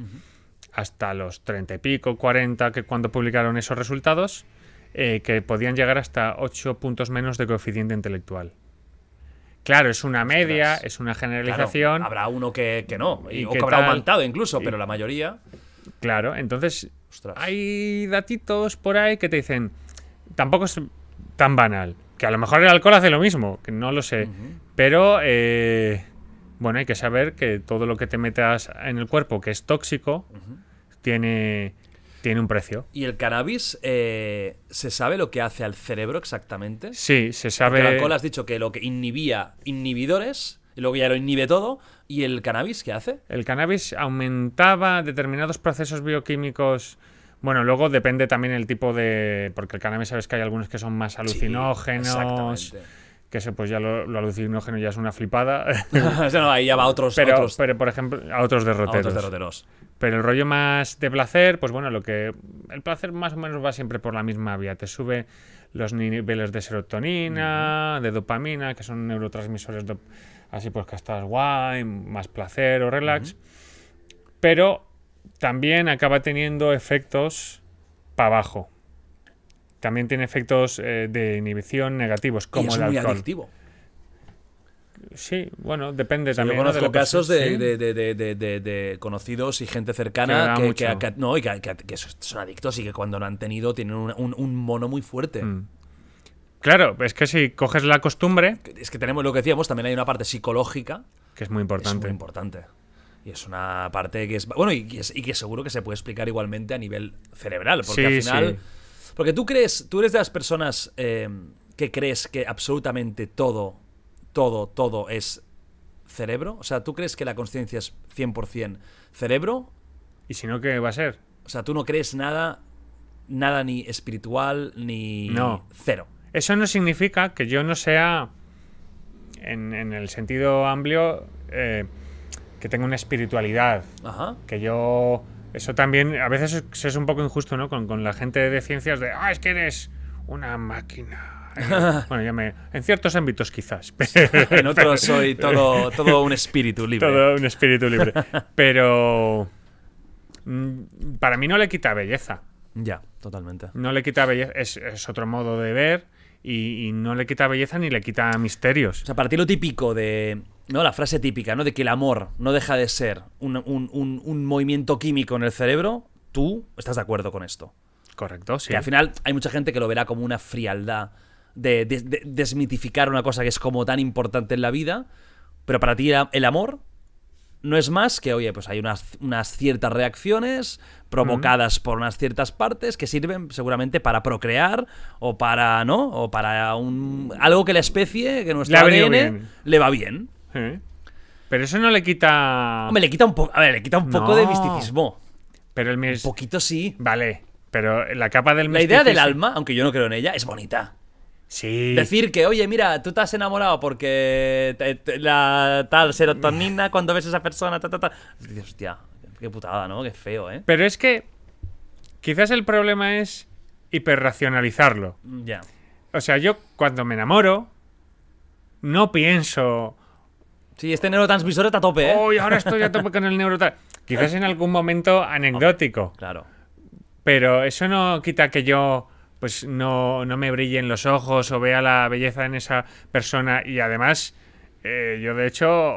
S2: hasta los treinta y pico, cuarenta, que cuando publicaron esos resultados, eh, que podían llegar hasta ocho puntos menos de coeficiente intelectual. Claro, es una media, es una generalización. habrá
S1: uno que, no, o que, habrá aumentado incluso, pero la mayoría.
S2: Claro, entonces hay datitos por ahí que te dicen, tampoco es tan banal, que a lo mejor el alcohol hace lo mismo, que no lo sé, pero eh, bueno, hay que saber que todo lo que te metas en el cuerpo que es tóxico tiene tiene un precio.
S1: ¿Y el cannabis eh, se sabe lo que hace al cerebro exactamente? Sí, se sabe. Porque has dicho que lo que inhibía inhibidores, y luego ya lo inhibe todo. ¿Y
S2: el cannabis qué hace? El cannabis aumentaba determinados procesos bioquímicos. Bueno, luego depende también el tipo de. Porque el cannabis, sabes que hay algunos que son más alucinógenos. exactamente que eso pues ya lo, alucinógeno ya es una flipada. ahí ya va a otros, pero, por ejemplo, a otros derroteros. Pero el rollo más de placer, pues bueno, lo que. El placer más o menos va siempre por la misma vía. Te sube los niveles de serotonina, de dopamina, que son neurotransmisores así pues que estás guay, más placer o relax. Pero también acaba teniendo efectos para abajo también tiene efectos eh, de inhibición negativos, como es muy Adictivo. Sí, bueno, depende también. Yo conozco casos
S1: de, conocidos y gente cercana que, no, que, son adictos y que cuando lo han tenido tienen un, mono muy fuerte. Mm. Claro, es que
S2: si coges la costumbre.
S1: Es que tenemos lo que decíamos, también hay una parte psicológica.
S2: Que es muy importante.
S1: importante. Y es una parte que es. Bueno, y, que seguro que se puede explicar igualmente a nivel cerebral, porque al final. Porque tú crees, tú eres de las personas eh, que crees que absolutamente todo, todo, todo es cerebro. O sea, ¿tú crees que la conciencia es 100% cerebro? ¿Y si no, qué va a ser? O sea, tú no crees
S2: nada, nada ni espiritual, ni cero. Eso no significa que yo no sea, en, el sentido amplio, eh, que tenga una espiritualidad. Ajá. Que yo eso también, a veces es un poco injusto, ¿no? Con, la gente de ciencias de, ah, es que eres una máquina eh, bueno, ya me, en ciertos ámbitos quizás. en otros soy todo, un espíritu libre. Todo un espíritu libre. Pero mm, para mí no le quita belleza. Ya, totalmente. No le quita belleza. Es, es otro modo de ver, y, no le quita belleza ni le quita misterios. O sea, para ti lo típico de. ¿no? La frase típica, ¿no? De que el amor
S1: no deja de ser un, movimiento químico en el cerebro, tú estás de acuerdo con esto. Correcto, sí. y al final hay mucha gente que lo verá como una frialdad de, de desmitificar una cosa que es como tan importante en la vida, pero para ti el amor no es más que, oye, pues hay unas, ciertas reacciones provocadas por unas ciertas partes que sirven seguramente para procrear o para, ¿no? O para un, algo que la especie, que nuestro está
S2: le va bien. Pero eso no le quita... Hombre, le quita un, poco a ver, le quita un poco de misticismo. Pero el Un poquito sí.
S1: Vale, pero la capa del La idea del alma, aunque yo no creo en ella, es bonita. Sí. Decir que, oye, mira, tú te has enamorado porque la tal serotonina cuando ves a esa persona, ta, ta, ta. hostia, qué putada, ¿no? Qué feo, ¿eh?
S2: Pero es que quizás el problema es hiperracionalizarlo. Ya. O sea, yo cuando me enamoro, no pienso... Sí, este neurotransmisor está a tope, ¿eh? Hoy ahora estoy a tope con el neurotransmisor. Quizás en algún momento anecdótico. claro. Pero eso no quita que yo pues no, me brillen los ojos o vea la belleza en esa persona y además... Eh, yo de hecho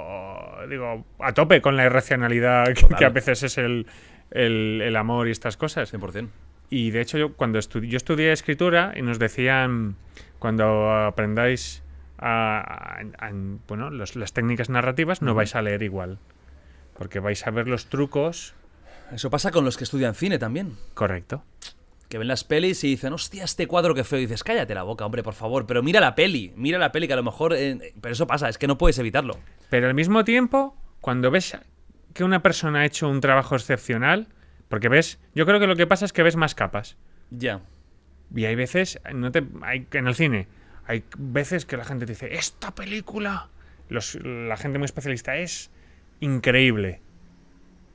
S2: digo a tope con la irracionalidad que, a veces es el, amor y estas cosas. 100%. Y de hecho yo cuando yo estudié escritura y nos decían cuando aprendáis bueno, las técnicas narrativas no vais a leer igual, porque vais a ver los trucos. Eso pasa con los que estudian cine también. Correcto
S1: que ven las pelis y dicen, hostia, este cuadro que feo. Y dices, cállate la boca, hombre, por favor, pero mira la
S2: peli, mira la peli, que a lo mejor. Eh, pero eso pasa, es que no puedes evitarlo. Pero al mismo tiempo, cuando ves que una persona ha hecho un trabajo excepcional, porque ves, yo creo que lo que pasa es que ves más capas. Ya. Y hay veces, no te, hay, en el cine, hay veces que la gente te dice, esta película, la gente muy especialista, es increíble.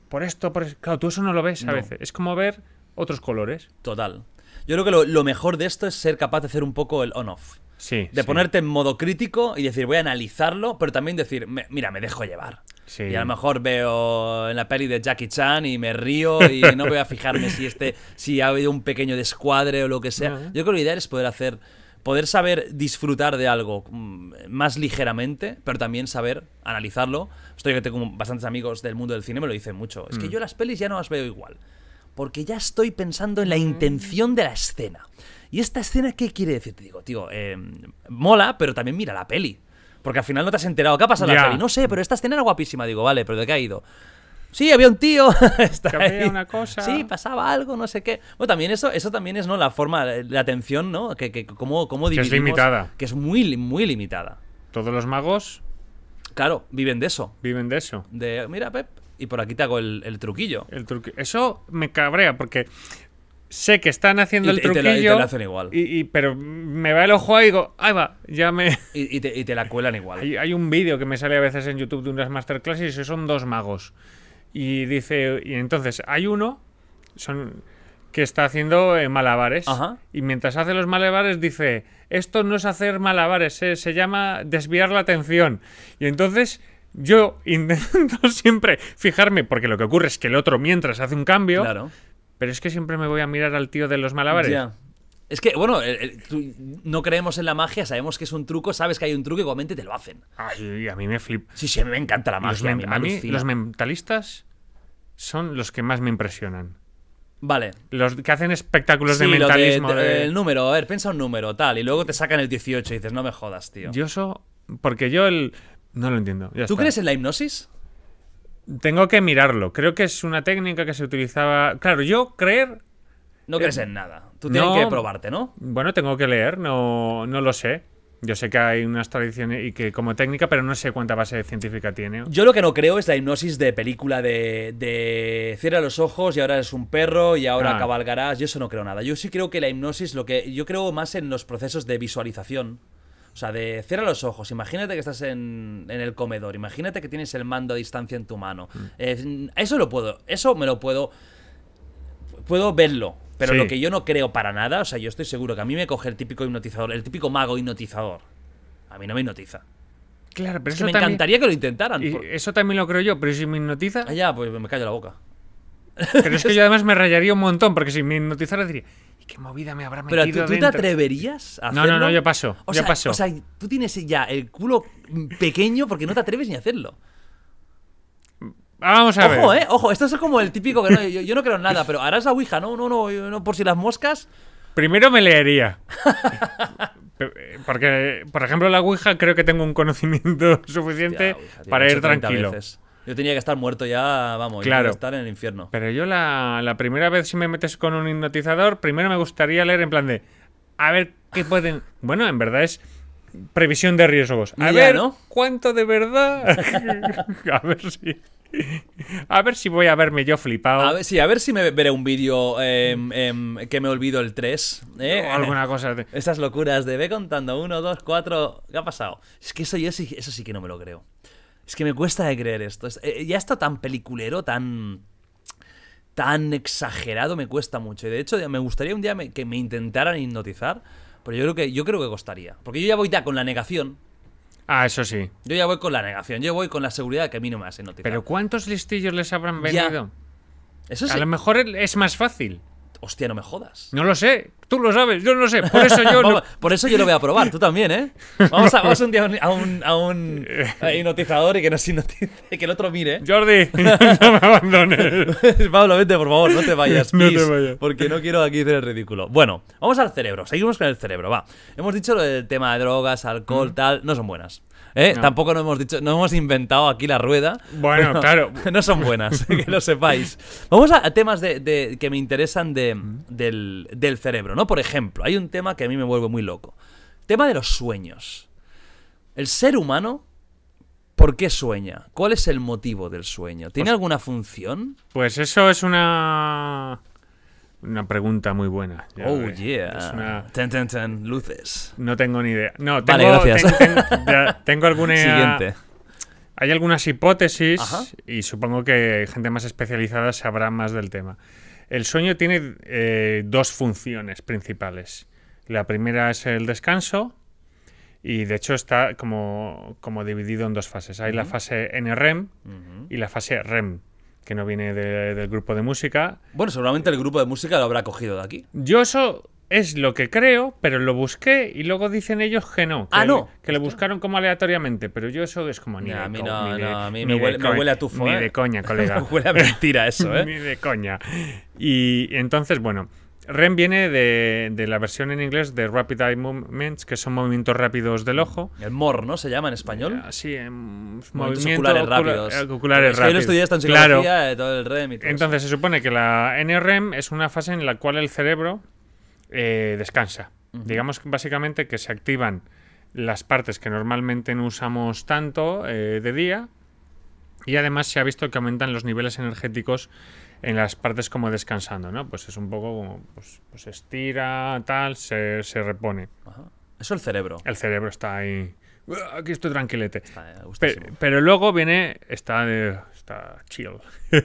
S2: Por esto, por Claro, tú eso no lo ves a veces. Es como ver otros colores.
S1: Total. Yo creo que lo, mejor de esto es ser capaz de hacer un poco el on-off.
S2: Sí, de ponerte
S1: en modo crítico y decir, voy a analizarlo, pero también decir, mira, me dejo llevar. Sí. Y a lo mejor veo en la peli de Jackie Chan y me río y no voy a fijarme si este si ha habido un pequeño descuadre o lo que sea. Yo creo que lo ideal es poder hacer poder saber disfrutar de algo mm, más ligeramente, pero también saber analizarlo. Estoy que tengo bastantes amigos del mundo del cine, me lo dicen mucho. Es que mm. yo las pelis ya no las veo igual porque ya estoy pensando en la mm. intención de la escena. ¿Y esta escena qué quiere decir? Te digo, tío, eh, mola, pero también mira la peli. Porque al final no te has enterado. ¿Qué ha pasado la peli? No sé, pero esta escena era guapísima. Digo, vale, pero ¿de qué ha ido? Sí, había un tío. una cosa. Sí, pasaba algo, no sé qué. Bueno, también eso, eso también es, ¿no? La forma, la atención, ¿no? Que, que cómo, cómo es limitada. Que es
S2: muy, muy limitada. Todos los magos. Claro, viven de eso. Viven de eso. De, mira, Pep, y por aquí te hago el, el truquillo. El Eso me cabrea porque sé que están haciendo el truquillo. Y te, lo hacen igual. Y, pero me va el ojo ahí y digo, ahí va, ya me. Y, te, te, la cuelan igual. Hay, hay un vídeo que me sale a veces en YouTube de unas masterclasses y son dos magos. Y dice, y entonces hay uno, son que está haciendo eh, malabares. Y mientras hace los malabares dice, esto no es hacer malabares, eh, se llama desviar la atención. Y entonces yo intento siempre fijarme, porque lo que ocurre es que el otro mientras hace un cambio, claro. pero es que siempre me voy a mirar al tío de los malabares.
S1: Es que, bueno, no creemos en la magia, sabemos que es un truco, sabes que hay un truco y igualmente te lo hacen.
S2: Ay, ah, a mí me flipa. Sí, sí, me encanta la magia. Los a, mí, los mentalistas son los que más me impresionan. Vale. Los que hacen espectáculos de mentalismo. Eh. El
S1: número, a ver, piensa un número, tal, y luego te sacan el 18 y dices, no me
S2: jodas, tío. Yo eso, porque yo el, no lo entiendo. ¿Tú crees en la hipnosis? Tengo que mirarlo. Creo que es una técnica que se utilizaba. Claro, yo creer. No crees eh, en nada. Tú tienes que probarte, ¿no? Bueno, tengo que leer, no, no lo sé. Yo sé que hay unas tradiciones y que como técnica, pero no sé cuánta base científica tiene. Yo lo que no creo es
S1: la hipnosis de película de, de cierra los ojos y ahora eres un perro y ahora ah. cabalgarás. Yo eso no creo nada. Yo sí creo que la hipnosis, lo que yo creo más en los procesos de visualización. O sea, de cierra los ojos, imagínate que estás en, en el comedor, imagínate que tienes el mando a distancia en tu mano. Mm. Eh, eso lo puedo, eso me lo puedo, puedo verlo. Pero lo que yo no creo para nada, o sea, yo estoy seguro que a mí me coge el típico hipnotizador, el típico mago hipnotizador. A mí no me hipnotiza.
S2: Claro, pero es que me encantaría
S1: que lo intentaran. Eso también lo creo yo, pero
S2: si me hipnotiza. Ah, ya, pues me callo la boca. Pero es que yo además me rayaría un montón, porque si me hipnotizara diría, ¿Qué movida me habrá metido Pero tú, te atreverías a hacerlo? No, no, no, yo paso. O yo paso. O sea,
S1: tú tienes ya el culo pequeño porque no te atreves ni a hacerlo. Vamos a ver. Ojo, eh, ojo, esto es como el típico que yo, no creo en nada, pero harás la Ouija, no, no, no, no,
S2: por si las moscas. Primero me leería. Porque, por ejemplo, la Ouija creo que tengo un conocimiento suficiente para ir tranquilo. Yo tenía
S1: que estar muerto ya, vamos, claro. estar en el infierno.
S2: Pero yo la, la primera vez si me metes con un hipnotizador, primero me gustaría leer en plan de, a ver qué pueden... bueno, en verdad es previsión de riesgos. A ver ¿no? cuánto de verdad. a ver si.
S1: A ver si voy a verme yo flipado. A ver, sí, a ver si me veré un vídeo em, em, que me olvido el 3. ¿eh? O alguna cosa. De... Esas locuras de ve contando 1, 2, 4. ¿Qué ha pasado? Es que eso yo eso sí que no me lo creo. Es que me cuesta de creer esto. Eh, ya está tan peliculero, tan tan exagerado me cuesta mucho. Y de hecho, me gustaría un día que me intentaran hipnotizar, pero yo creo que yo creo que costaría, porque yo ya voy ya con la negación.
S2: Ah, eso sí.
S1: Yo ya voy con la negación, yo voy con la seguridad de que a mí no me hacen hipnotizar. Pero
S2: ¿cuántos listillos les habrán vendido? Eso sí. A lo mejor es más fácil. Hostia, no me jodas. No lo sé. Tú lo sabes, yo no lo sé. Por eso yo. no... Por eso yo lo voy a probar. Tú también, ¿eh?
S1: Vamos, a, un día a un, a un, hipnotizador y que nos hipnotice, que el otro mire. Jordi, no me abandones. Pablo, vente, por favor, no te vayas. no te vayas. Porque no quiero aquí hacer el ridículo. Bueno, vamos al cerebro. Seguimos con el cerebro, va. Hemos dicho lo del tema de drogas, alcohol, mm. tal. No son buenas. ¿Eh? Tampoco no hemos dicho, no hemos inventado aquí la rueda. Bueno, claro. No son buenas, que lo sepáis. Vamos a, temas de, que me interesan del, cerebro, ¿no? Por ejemplo, hay un tema que a mí me vuelve muy loco. Tema de los sueños. El ser humano, ¿por qué sueña? ¿Cuál es el motivo del
S2: sueño? ¿Tiene pues alguna función? Pues eso es una una pregunta muy buena. oh, yeah. Ten, ten, ten, luces. No tengo ni idea. No, tengo, vale, gracias. tengo alguna... Siguiente. Hay algunas hipótesis y supongo que gente más especializada sabrá más del tema. El sueño tiene eh, dos funciones principales. La primera es el descanso y de hecho está como, dividido en dos fases. Hay la fase NREM y la fase REM que no viene del grupo de música. Bueno, seguramente el grupo de música lo habrá cogido de aquí. Yo eso es lo que creo, pero lo busqué y luego dicen ellos que no. Ah, que, ah, no. Que lo buscaron como aleatoriamente, pero yo eso es como ni a mí no, no, a mí me, huele, a Ni ¿eh? de coña, colega. me huele a mentira eso, ¿eh? ni de coña. Y entonces, bueno, REM viene de, la versión en inglés de Rapid Eye Movements, que son movimientos rápidos del ojo. El MOR, ¿no? Se llama en español. Eh, sí, em, movimientos oculares rápidos. Oculares Yo psicología, todo el REM y todo Entonces se supone que la NREM es una fase en la cual el cerebro eh, descansa. Digamos básicamente que se activan las partes que normalmente no usamos tanto eh, de día y además se ha visto que aumentan los niveles energéticos en las partes como descansando, ¿no? Pues es un poco como, pues, pues estira, tal, se, repone. Eso el cerebro. El cerebro está ahí. Aquí estoy tranquilete. Está, eh, pero, pero, luego viene, está, está chill.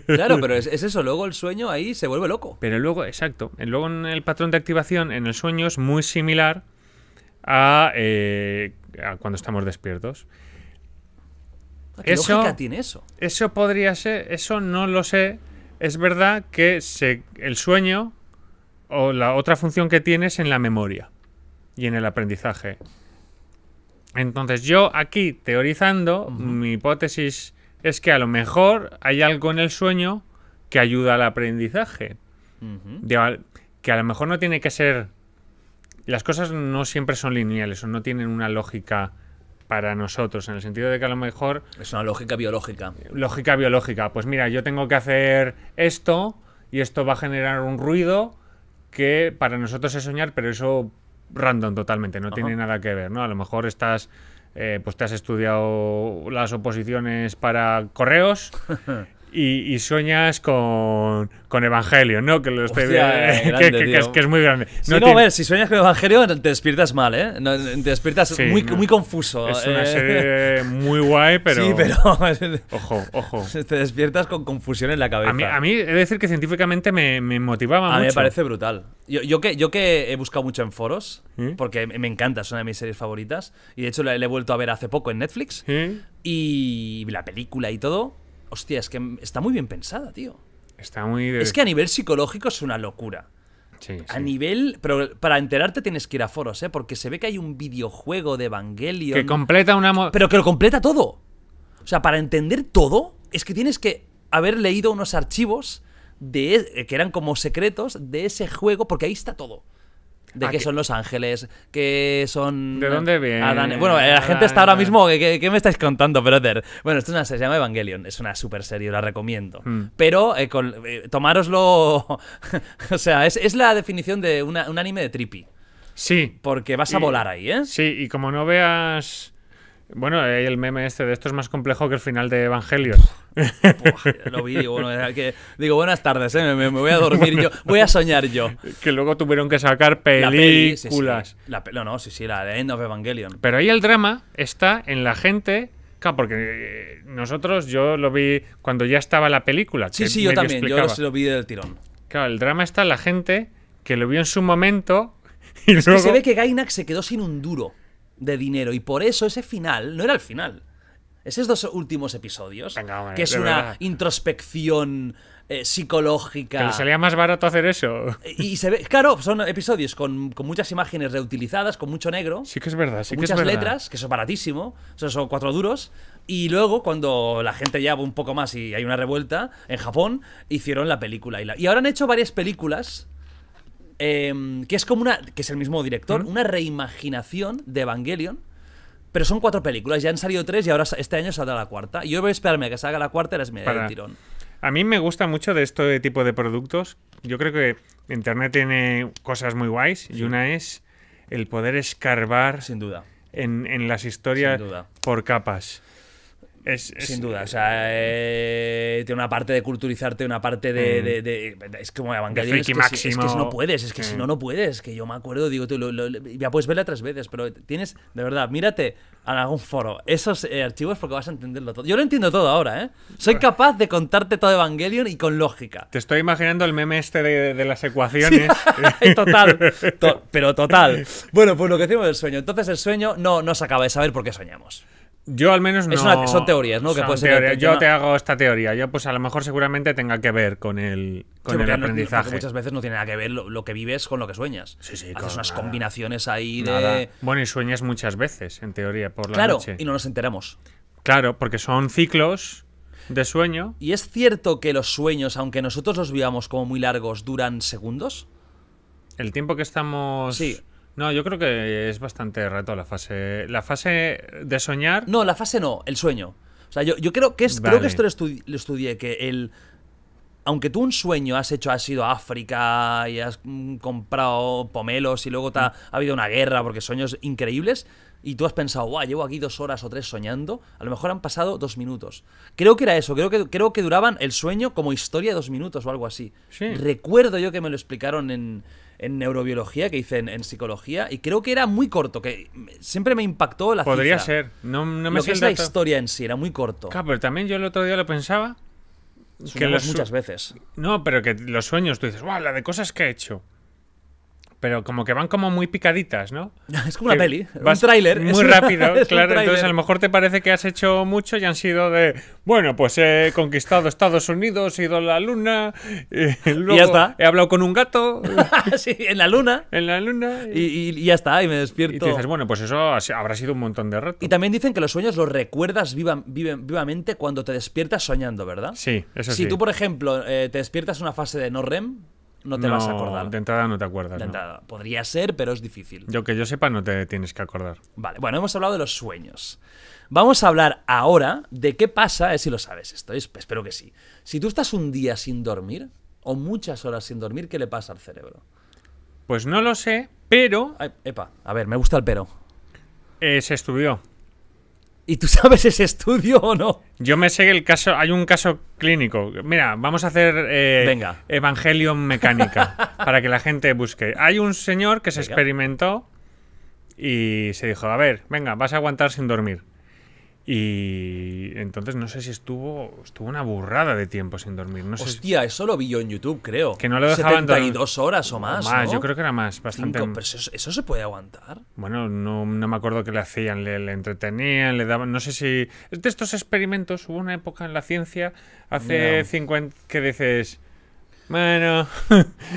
S2: Claro, pero es, eso, luego el sueño ahí se vuelve loco. Pero luego, exacto, luego en el patrón de activación en el sueño es muy similar a, eh, a cuando estamos despiertos.
S1: Ah, ¿Qué eso, lógica tiene
S2: eso? Eso podría ser, eso no lo sé, es verdad que se, el sueño o la otra función que tiene es en la memoria y en el aprendizaje. Entonces yo aquí, teorizando, mi hipótesis es que a lo mejor hay algo en el sueño que ayuda al aprendizaje. que a lo mejor no tiene que ser... Las cosas no siempre son lineales o no tienen una lógica para nosotros, en el sentido de que a lo mejor... Es una lógica biológica. Lógica biológica. Pues mira, yo tengo que hacer esto y esto va a generar un ruido que para nosotros es soñar, pero eso random totalmente, no tiene nada que ver, ¿no? A lo mejor estás... Eh, pues te has estudiado las oposiciones para correos y, sueñas con, con Evangelio, ¿no? Que, que, es, muy grande. No, a ver,
S1: si sueñas con Evangelio te despiertas mal, ¿eh? te despiertas muy, muy confuso. Es eh. una serie muy guay, pero... Sí, pero... ojo, ojo. Te despiertas con confusión en la cabeza.
S2: A mí, he de decir que científicamente me, motivaba mucho. A mí me parece
S1: brutal. Yo, que, yo que he buscado mucho en foros, porque me encanta, es una de mis series favoritas, y de hecho la, la he vuelto a ver hace poco en Netflix, y la película y todo Hostia, es que está muy bien pensada, tío.
S2: Está muy. Es que a
S1: nivel psicológico es una locura. Sí, a nivel. Pero para enterarte tienes que ir a foros, ¿eh? Porque se ve que hay un videojuego de Evangelio. Que completa una. Pero que lo completa todo. O sea, para entender todo, es que tienes que haber leído unos archivos de, e, que eran como secretos de ese juego, porque ahí está todo de ah, qué son Los Ángeles, qué son... ¿De dónde viene? Bueno, la gente está ahora ah. mismo... ¿Qué, me estáis contando, brother? Bueno, esto una, se llama Evangelion, es una super serie, la recomiendo. Hmm. Pero eh, eh, tomaroslo... o sea, es, la definición
S2: de un anime de trippy. Sí, Porque vas a volar ahí, ¿eh? sí, y como no veas bueno, el meme este de esto es más complejo que el final de Evangelion. lo vi, digo, bueno, que, digo buenas tardes, eh, me, voy a dormir yo, voy a soñar yo. Que luego tuvieron que sacar películas.
S1: La no, sí, sí, la de End of Evangelion.
S2: Pero ahí el drama está en la gente Claro, porque eh, nosotros yo lo vi cuando ya estaba la película. Sí, sí, yo también, yo lo vi del tirón. Claro, el drama está en la gente que lo vio en su momento y luego... que se ve
S1: que Gainax se quedó sin un duro de dinero. Y por eso ese final no era el final. Esos dos últimos episodios, que es una introspección eh, psicológica. Que le salía
S2: más barato hacer eso. Eh, y se ve,
S1: claro, son episodios con, con muchas imágenes reutilizadas, con mucho negro. Sí que es verdad, muchas letras, que eso es baratísimo, son cuatro duros. Y luego, cuando la gente ya va un poco más y hay una revuelta, en Japón hicieron la película. y ahora han hecho varias películas Em, que es como una, que es el mismo director, una reimaginación de Evangelion, pero son cuatro películas, ya han salido tres y ahora este año saldrá la cuarta. Yo voy a esperarme a que salga la cuarta y las miraré el tirón.
S2: A mí me gusta mucho de este tipo de productos. Yo creo que Internet tiene cosas muy guays y una es el poder escarbar. Sin duda. En, en las historias por capas.
S1: Es, Sin duda, o sea, eh, eh, tiene una parte de culturizarte, una parte de. Mm. es como Evangelion. que, no puedes, es que si mm. no, no puedes. Que yo me acuerdo, digo, tú, lo, ya puedes verla tres veces, pero tienes, de verdad, mírate en algún foro esos eh, archivos porque vas a entenderlo todo. Yo lo entiendo todo ahora, ¿eh? Soy pues capaz de contarte todo Evangelion y con lógica. Te estoy imaginando el meme este de, las ecuaciones. total, pero total. Bueno, pues lo que decimos del sueño. Entonces, el sueño no, no se acaba de
S2: saber por qué soñamos. Yo al menos no. son teorías, ¿no? que yo te hago esta teoría. Yo, pues a lo mejor seguramente tenga que ver con el, el aprendizaje. muchas
S1: veces no tiene nada que ver lo, que vives con lo que sueñas. Sí, sí, Haces unas combinaciones ahí de.
S2: Bueno, y sueñas muchas veces, en teoría, por la noche. Claro, y no nos enteramos. Claro, porque son ciclos de sueño.
S1: Y es cierto que los sueños, aunque nosotros los vivamos como muy largos, duran segundos.
S2: El tiempo que estamos. Sí. No, yo creo que es bastante reto la fase. La fase de soñar. No, la fase no, el sueño. O sea, yo, creo que creo que esto lo,
S1: estudié, que el. Aunque tú un sueño has hecho, has ido a África y has mm, comprado pomelos y luego mm. ha, habido una guerra porque sueños increíbles y tú has pensado, guau, llevo aquí dos horas o tres soñando, a lo mejor han pasado dos minutos. Creo que era eso, creo que, creo que duraban el sueño como historia de dos minutos o algo así. Sí. Recuerdo yo que me lo explicaron en, en neurobiología que hice en, psicología y creo que era muy corto, que siempre me impactó la Podría ser, no, me Lo que es la historia en sí,
S2: era muy corto. Claro, pero también yo el otro día lo pensaba. que muchas veces. No, pero que los sueños, tú dices, wow, La de cosas que he hecho pero como que van como muy picaditas, ¿no? Es como una peli, un tráiler. Muy rápido, claro. Entonces a lo mejor te parece que has hecho mucho y han sido de, bueno, pues he conquistado Estados Unidos, he ido a la luna, eh, y ya está. he hablado con un gato. sí, en la luna. En la luna. Y, ya está, y me despierto. Y dices, bueno, pues eso habrá sido un montón
S1: de rato. Y también dicen que los sueños los recuerdas vivamente cuando te despiertas soñando, ¿verdad? Sí, eso si sí. Si tú, por ejemplo, eh, te despiertas en una fase de no REM, no te vas a acordar.
S2: De entrada no te acuerdas. De
S1: Podría ser, pero es difícil.
S2: Yo que yo sepa, no te tienes que acordar.
S1: Vale, bueno, hemos hablado de los sueños. Vamos a hablar ahora de qué pasa, es eh, si lo sabes esto, espero que sí. Si tú estás un día sin dormir, o muchas horas sin dormir, ¿qué le pasa al cerebro?
S2: Pues no lo sé, pero. epa, a ver, me gusta el pero. Eh, se estudió. ¿Y tú sabes ese estudio o no? Yo me sé el caso, hay un caso clínico. Mira, vamos a hacer eh, Evangelion mecánica para que la gente busque. Hay un señor que se experimentó y se dijo, a ver, venga, vas a aguantar sin dormir. Y entonces no sé si estuvo estuvo una burrada de tiempo sin dormir. No Hostia,
S1: eso lo vi yo en YouTube, creo. Que no lo dejaban 72 horas o más. más, yo creo
S2: que era más, bastante. eso, se puede aguantar. Bueno, no, me acuerdo qué le hacían, le, entretenían, le daban. No sé si. De estos experimentos hubo una época en la ciencia, hace 50, que dices. Bueno,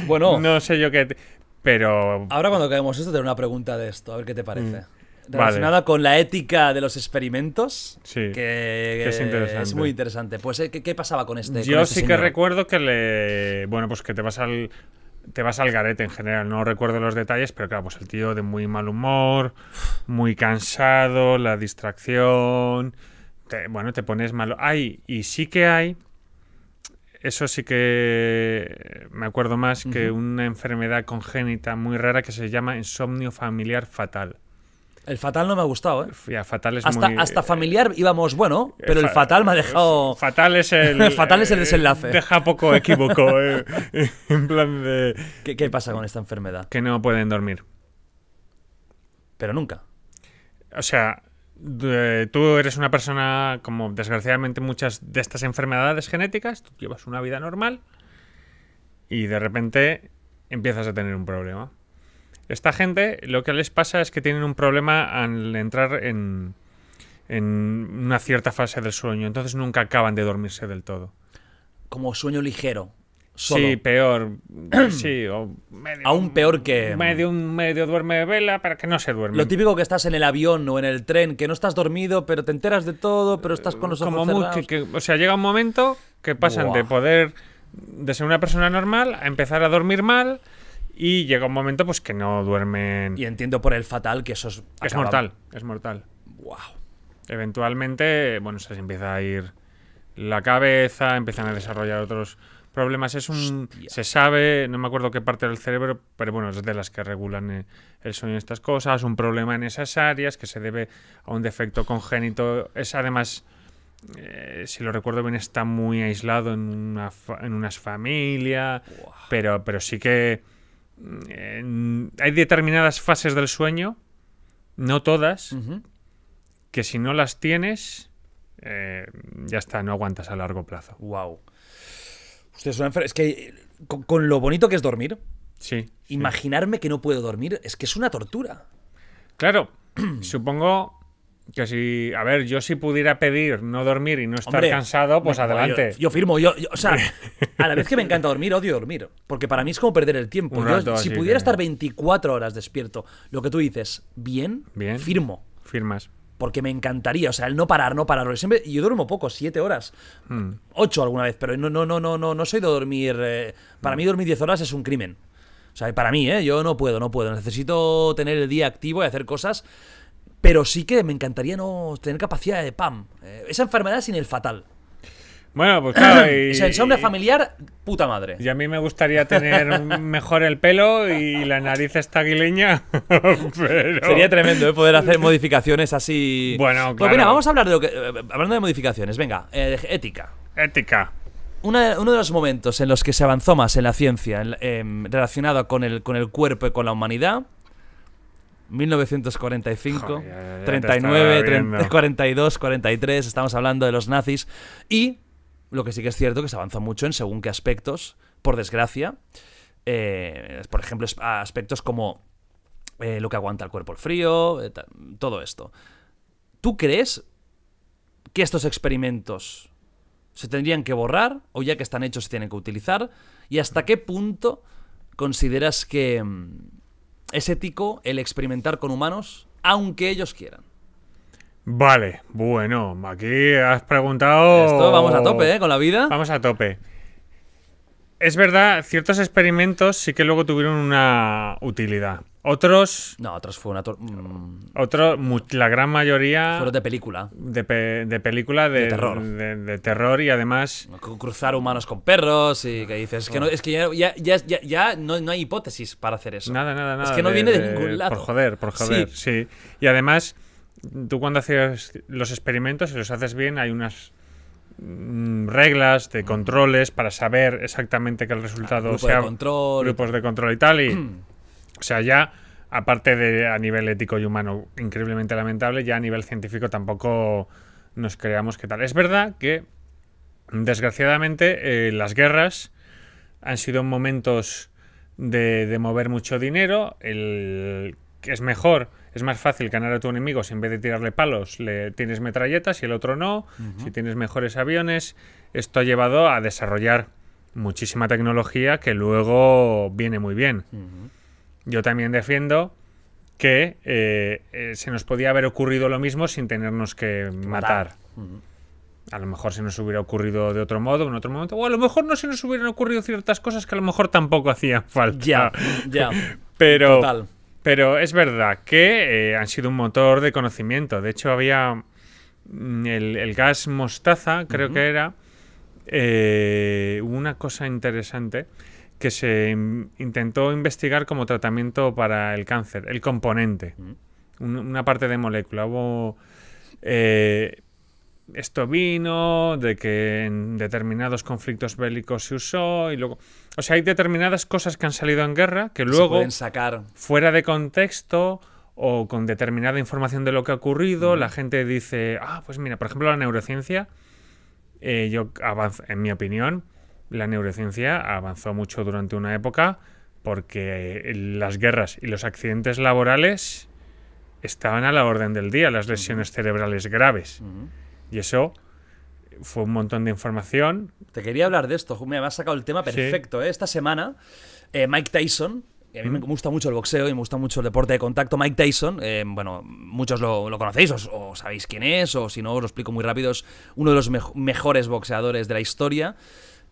S2: bueno, no sé yo qué. Pero.
S1: Ahora, cuando caemos esto, te una pregunta de esto, a ver qué te parece. Mm relacionada con la ética de los experimentos. Que, es, muy interesante. Pues, eh, ¿qué, pasaba con este? Yo este sí que
S2: recuerdo que le. Bueno, pues que te vas al. Te vas al garete en general, no recuerdo los detalles, pero claro, pues el tío de muy mal humor, muy cansado, la distracción. bueno, te pones malo. Hay, y sí que hay, eso sí que me acuerdo más que una enfermedad congénita muy rara que se llama insomnio familiar fatal. El fatal no me ha gustado, ¿eh? fatal hasta, hasta
S1: familiar íbamos bueno, pero el fatal me ha dejado.
S2: Fatal es el. Eh, desenlace. Deja poco equivoco eh. en plan de. ¿Qué, ¿Qué pasa con esta enfermedad? Que no pueden dormir. Pero nunca. O sea, tú eres una persona, como desgraciadamente muchas de estas enfermedades genéticas, tú llevas una vida normal y de repente empiezas a tener un problema. Esta gente lo que les pasa es que tienen un problema al entrar en, una cierta fase del sueño, entonces nunca acaban de dormirse del todo.
S1: Como sueño ligero. Sí, peor. sí, o medio, aún peor que. Medio, medio duerme vela, para que no se duerme. Lo típico que estás en el avión o en el tren,
S2: que no estás dormido, pero te enteras de todo, pero estás con los ojos cerrados. o sea, llega un momento que pasan de poder. de ser una persona normal a empezar a dormir mal y llega un momento pues que no duermen. Y entiendo por el fatal que eso es. Es mortal, es mortal. Wow. Eventualmente, bueno, se empieza a ir la cabeza, empiezan a desarrollar otros problemas. Es un. Se sabe, no me acuerdo qué parte del cerebro, pero bueno, es de las que regulan eh, el sueño y estas cosas. Un problema en esas áreas que se debe a un defecto congénito. Es además. Eh, si lo recuerdo bien, está muy aislado en una, en unas familias. Pero, pero sí que hay determinadas fases del sueño, no todas, que si no las tienes, eh, ya está, no aguantas a largo plazo. Wow. Usted es, es que con, lo bonito que es dormir, sí, imaginarme que no puedo dormir es que es una tortura. Claro, supongo que si, a ver, yo si pudiera pedir no dormir y no estar cansado, pues adelante. Yo, firmo,
S1: yo, o sea, a la vez que me encanta dormir, odio dormir. Porque para mí es como perder el tiempo. si pudiera estar 24 horas despierto, lo que tú dices, bien,
S2: firmo. Firmas.
S1: Porque me encantaría, o sea, el no parar, no parar. Siempre, yo duermo poco, 7 horas, 8 hmm. alguna vez, pero no, no, no, no, no, no soy de dormir. Eh, para hmm. mí dormir 10 horas es un crimen. O sea, para mí, ¿eh? Yo no puedo, no puedo. Necesito tener el día activo y hacer cosas pero sí que me encantaría no tener capacidad de PAM. Eh, esa enfermedad sin
S2: el fatal. Bueno, pues claro. Y, familiar, puta madre. Y a mí me gustaría tener mejor el pelo y la nariz estaguileña. Sería tremendo ¿eh? poder hacer modificaciones así.
S1: Bueno, pues claro. Pues mira, vamos a hablar de lo eh, Hablando de modificaciones, venga, ética. Ética. uno de los momentos en los que se avanzó más en la ciencia em, relacionada con el, con el cuerpo y con la humanidad 1945, 39, 42, 43, estamos hablando de los nazis. Y lo que sí que es cierto que se avanzó mucho en según qué aspectos, por desgracia. Eh, por ejemplo, aspectos como eh, lo que aguanta el cuerpo el frío, eh, todo esto. ¿Tú crees que estos experimentos se tendrían que borrar o ya que están hechos se tienen que utilizar? ¿Y hasta qué punto consideras que... Mm, es ético el experimentar con humanos, aunque ellos quieran.
S2: Vale, bueno, aquí has preguntado. Esto vamos a tope, ¿eh? Con la vida. Vamos a tope. Es verdad, ciertos experimentos sí que luego tuvieron una utilidad. Otros. No, otros
S1: fue una… Mm,
S2: otros, la gran mayoría. Fueron de película. De, de película de, terror. De, terror y además. Cruzar humanos con
S1: perros y que dices. Es que, no, es que ya, ya, ya, no, no, hay hipótesis para hacer eso. Nada, nada, nada. Es que no viene de, ningún lado. Por joder, por joder,
S2: sí. Y además, tú cuando haces los experimentos, si los haces bien, hay unas mm, reglas, de mm. controles para saber exactamente que el resultado sea control. grupos de control y tal. Y O sea, ya aparte de a nivel ético y humano increíblemente lamentable, ya a nivel científico tampoco nos creamos que tal. Es verdad que, desgraciadamente, eh, las guerras han sido momentos de, mover mucho dinero, el, es mejor, es más fácil ganar a tu enemigo si en vez de tirarle palos le tienes metralletas y el otro no, si tienes mejores aviones, esto ha llevado a desarrollar muchísima tecnología que luego viene muy bien. Yo también defiendo que eh, eh, se nos podía haber ocurrido lo mismo sin tenernos que matar. A lo mejor se nos hubiera ocurrido de otro modo, en otro momento, o a lo mejor no se nos hubieran ocurrido ciertas cosas que a lo mejor tampoco hacían falta. Ya, ya. pero, Total. pero es verdad que eh, han sido un motor de conocimiento. De hecho, había mm, el, gas mostaza, creo que era, una cosa interesante que se intentó investigar como tratamiento para el cáncer, el componente, una parte de molécula. Hubo eh, esto vino, de que en determinados conflictos bélicos se usó y luego, o sea, hay determinadas cosas que han salido en guerra que luego sacar fuera de contexto o con determinada información de lo que ha ocurrido, la gente dice, ah, pues mira, por ejemplo, la neurociencia, eh, yo en mi opinión, la neurociencia avanzó mucho durante una época porque eh, las guerras y los accidentes laborales estaban a la orden del día, las lesiones cerebrales graves. Y eso fue un montón de información. Te
S1: quería hablar de esto, me has sacado
S2: el tema perfecto. ¿eh? Esta semana, eh, Mike Tyson, a mí me
S1: gusta mucho el boxeo y me gusta mucho el deporte de contacto. Mike Tyson, bueno, muchos lo, conocéis o, sabéis quién es, o si no, os lo explico muy rápido, es uno de los mejores boxeadores de la historia.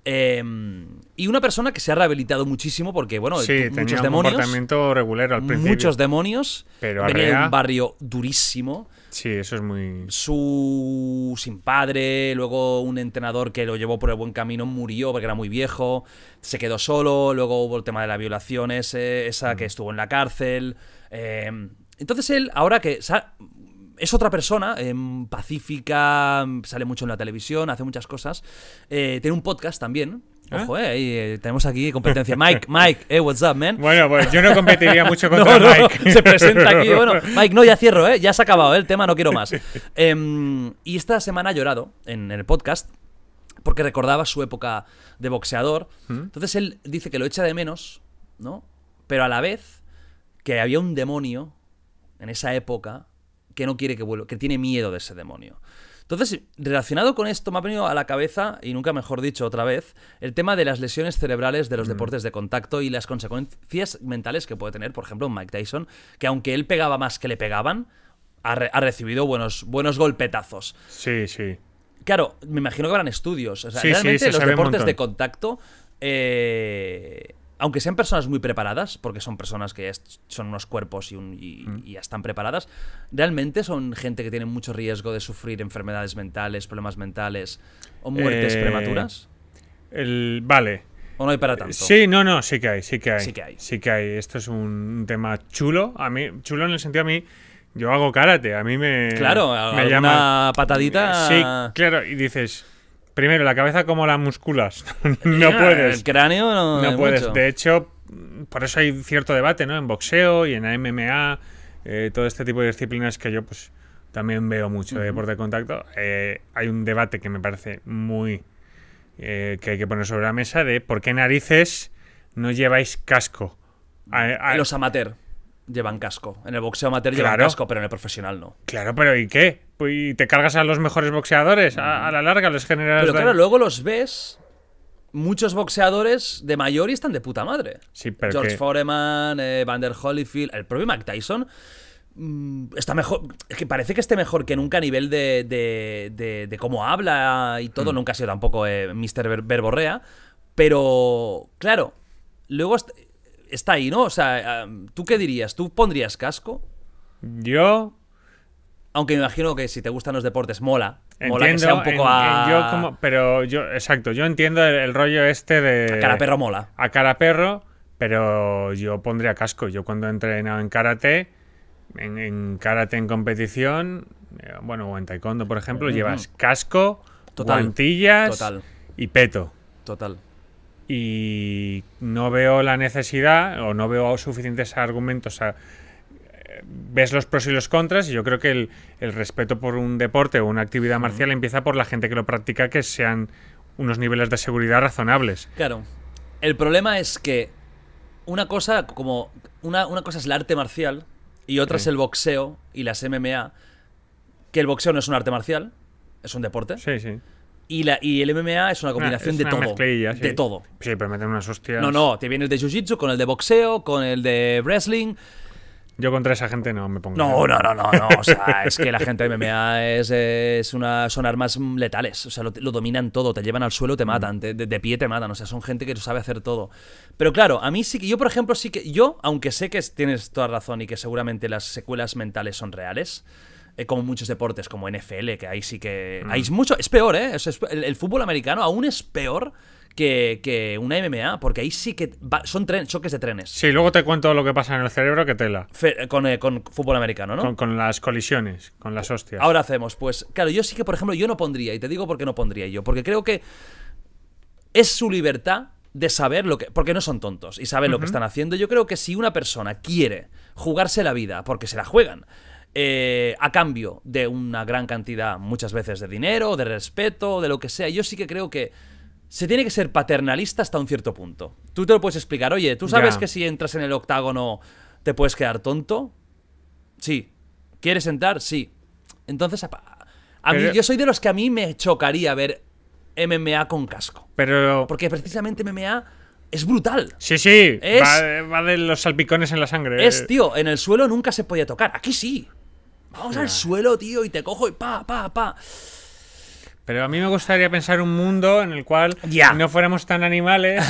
S1: Em, y una persona que se ha rehabilitado muchísimo porque, bueno, sí, tenía muchos demonios. Un comportamiento
S2: regular al principio. Muchos demonios. Pero venía un
S1: barrio durísimo.
S2: Sí, eso es muy.
S1: Su. sin padre, luego un entrenador que lo llevó por el buen camino murió porque era muy viejo, se quedó solo, luego hubo el tema de las violaciones, esa mm. que estuvo en la cárcel. Em, entonces él, ahora que es otra persona, em, pacífica, em, sale mucho en la televisión, hace muchas cosas. Eh, tiene un podcast también. ¿Eh? Ojo, eh, tenemos aquí competencia. Mike, Mike, eh, what's up, man? Bueno, pues yo no competiría mucho contra Mike. se presenta aquí, bueno, Mike, no, ya cierro, eh, ya se ha acabado, el tema no quiero más. Em, y esta semana ha llorado en el podcast porque recordaba su época de boxeador. ¿Mm? Entonces él dice que lo echa de menos, ¿no? Pero a la vez que había un demonio en esa época que no quiere que vuelva, que tiene miedo de ese demonio. Entonces, relacionado con esto, me ha venido a la cabeza, y nunca mejor dicho otra vez, el tema de las lesiones cerebrales de los mm. deportes de contacto y las consecuencias mentales que puede tener, por ejemplo, Mike Tyson, que aunque él pegaba más que le pegaban, ha, recibido buenos, buenos golpetazos.
S2: Sí, sí.
S1: Claro, me imagino que habrán estudios. O sea, realmente los deportes de contacto eh, aunque sean personas muy preparadas, porque son personas que son unos cuerpos mm. y, ya están preparadas, realmente son gente que tiene mucho riesgo de sufrir enfermedades mentales, problemas mentales o muertes eh, prematuras.
S2: El, vale. ¿O no hay para tanto? Sí, no, no, sí que hay, sí que hay. Sí que hay. Sí que hay. Esto es un tema chulo. A mí, chulo en el sentido a mí. Yo hago karate, a mí me. Claro, me llama. patadita. Sí, claro, y dices, Primero, la cabeza como las musculas. no puedes. El cráneo no, puedes. De hecho, por eso hay cierto debate, ¿no? En boxeo y en MMA, eh, todo este tipo de disciplinas que yo pues también veo mucho de deporte de contacto. Eh, hay un debate que me parece muy eh, que hay que poner sobre la mesa de por qué narices no lleváis casco. A, los amateurs llevan casco. En el boxeo amateur llevan casco,
S1: pero en el profesional no.
S2: Claro, pero ¿y qué? Pues, ¿Y te cargas a los mejores boxeadores? A, mm. la larga los generales… Pero claro,
S1: luego los ves... Muchos boxeadores de mayor y están de puta madre.
S2: Sí, pero George
S1: Foreman, eh, Vander Holyfield, el propio McTyson Tyson mm, está mejor. que parece que esté mejor que nunca a nivel de, de, cómo habla y todo. Mm. Nunca ha sido tampoco eh, Mr. Verborrea. Pero, claro, luego está ahí, ¿no? O sea, ah, ¿tú qué dirías? ¿Tú pondrías casco? Yo. Aunque me imagino que si te gustan los deportes, mola. mola que un poco a...
S2: pero yo, exacto, yo entiendo el, rollo este de. A cara perro mola. A cara perro, pero yo pondría casco. Yo cuando he entrenado en karate, en, karate en competición, eh, bueno, o en taekwondo, por ejemplo, llevas casco, Total. Total. y peto. Total y no veo la necesidad o no veo suficientes argumentos. Eh, ves los pros y los contras y yo creo que el, respeto por un deporte o una actividad marcial empieza por la gente que lo practica que sean unos niveles de seguridad razonables.
S1: Claro. El problema es que una cosa como una, una cosa es el arte marcial y otra es el boxeo y las MMA, que el boxeo no es un arte marcial, es
S2: un deporte. Sí, sí
S1: y, la, el MMA es una ah, combinación de todo. De todo.
S2: Sí, pero meten unas hostias. No, no,
S1: te viene el de jiu-jitsu con el de
S2: boxeo, con el de wrestling. Yo contra esa gente no me pongo. No, no, no, no, O sea,
S1: es que la gente de MMA es, una, son armas letales. O sea, lo, dominan todo. Te llevan al suelo, te matan. Mm. de, pie te matan. O sea, son gente que sabe hacer todo. Pero claro, a mí sí que. Yo, por ejemplo, sí que. Yo, aunque sé que tienes toda razón y que seguramente las secuelas mentales son reales. Eh, como muchos deportes, como NFL, que ahí sí que. Mm. Hay mucho. Es peor, ¿eh? el, fútbol americano aún es peor. Que, una MMA, porque ahí sí que son choques de trenes.
S2: Sí, luego te cuento lo que pasa en el cerebro que tela. Eh, con, fútbol americano, ¿no? Con, las colisiones, con las hostias. Ahora
S1: hacemos, pues, claro, yo sí que, por ejemplo, yo no pondría, y te digo por qué no pondría yo, porque creo que es su libertad de saber lo que. Porque no son tontos y saben lo que están haciendo. Yo creo que si una persona quiere jugarse la vida, porque se la juegan, eh, a cambio de una gran cantidad, muchas veces, de dinero, de respeto, de lo que sea. Yo sí que creo que se tiene que ser paternalista hasta un cierto punto. Tú te lo puedes explicar, oye, ¿tú sabes que si entras en el octágono te puedes quedar tonto? Sí. ¿Quieres entrar? Sí. Entonces, a, mí, yo soy de los que a mí me chocaría ver MMA con casco. Pero. Porque precisamente MMA es brutal. Sí, sí. va,
S2: de los salpicones en la sangre. Es, tío, en el suelo nunca se podía tocar. Aquí sí. Vamos al suelo, tío, y te cojo y pa, pa, pa. Pero a mí me gustaría pensar un mundo en el cual no fuéramos tan animales.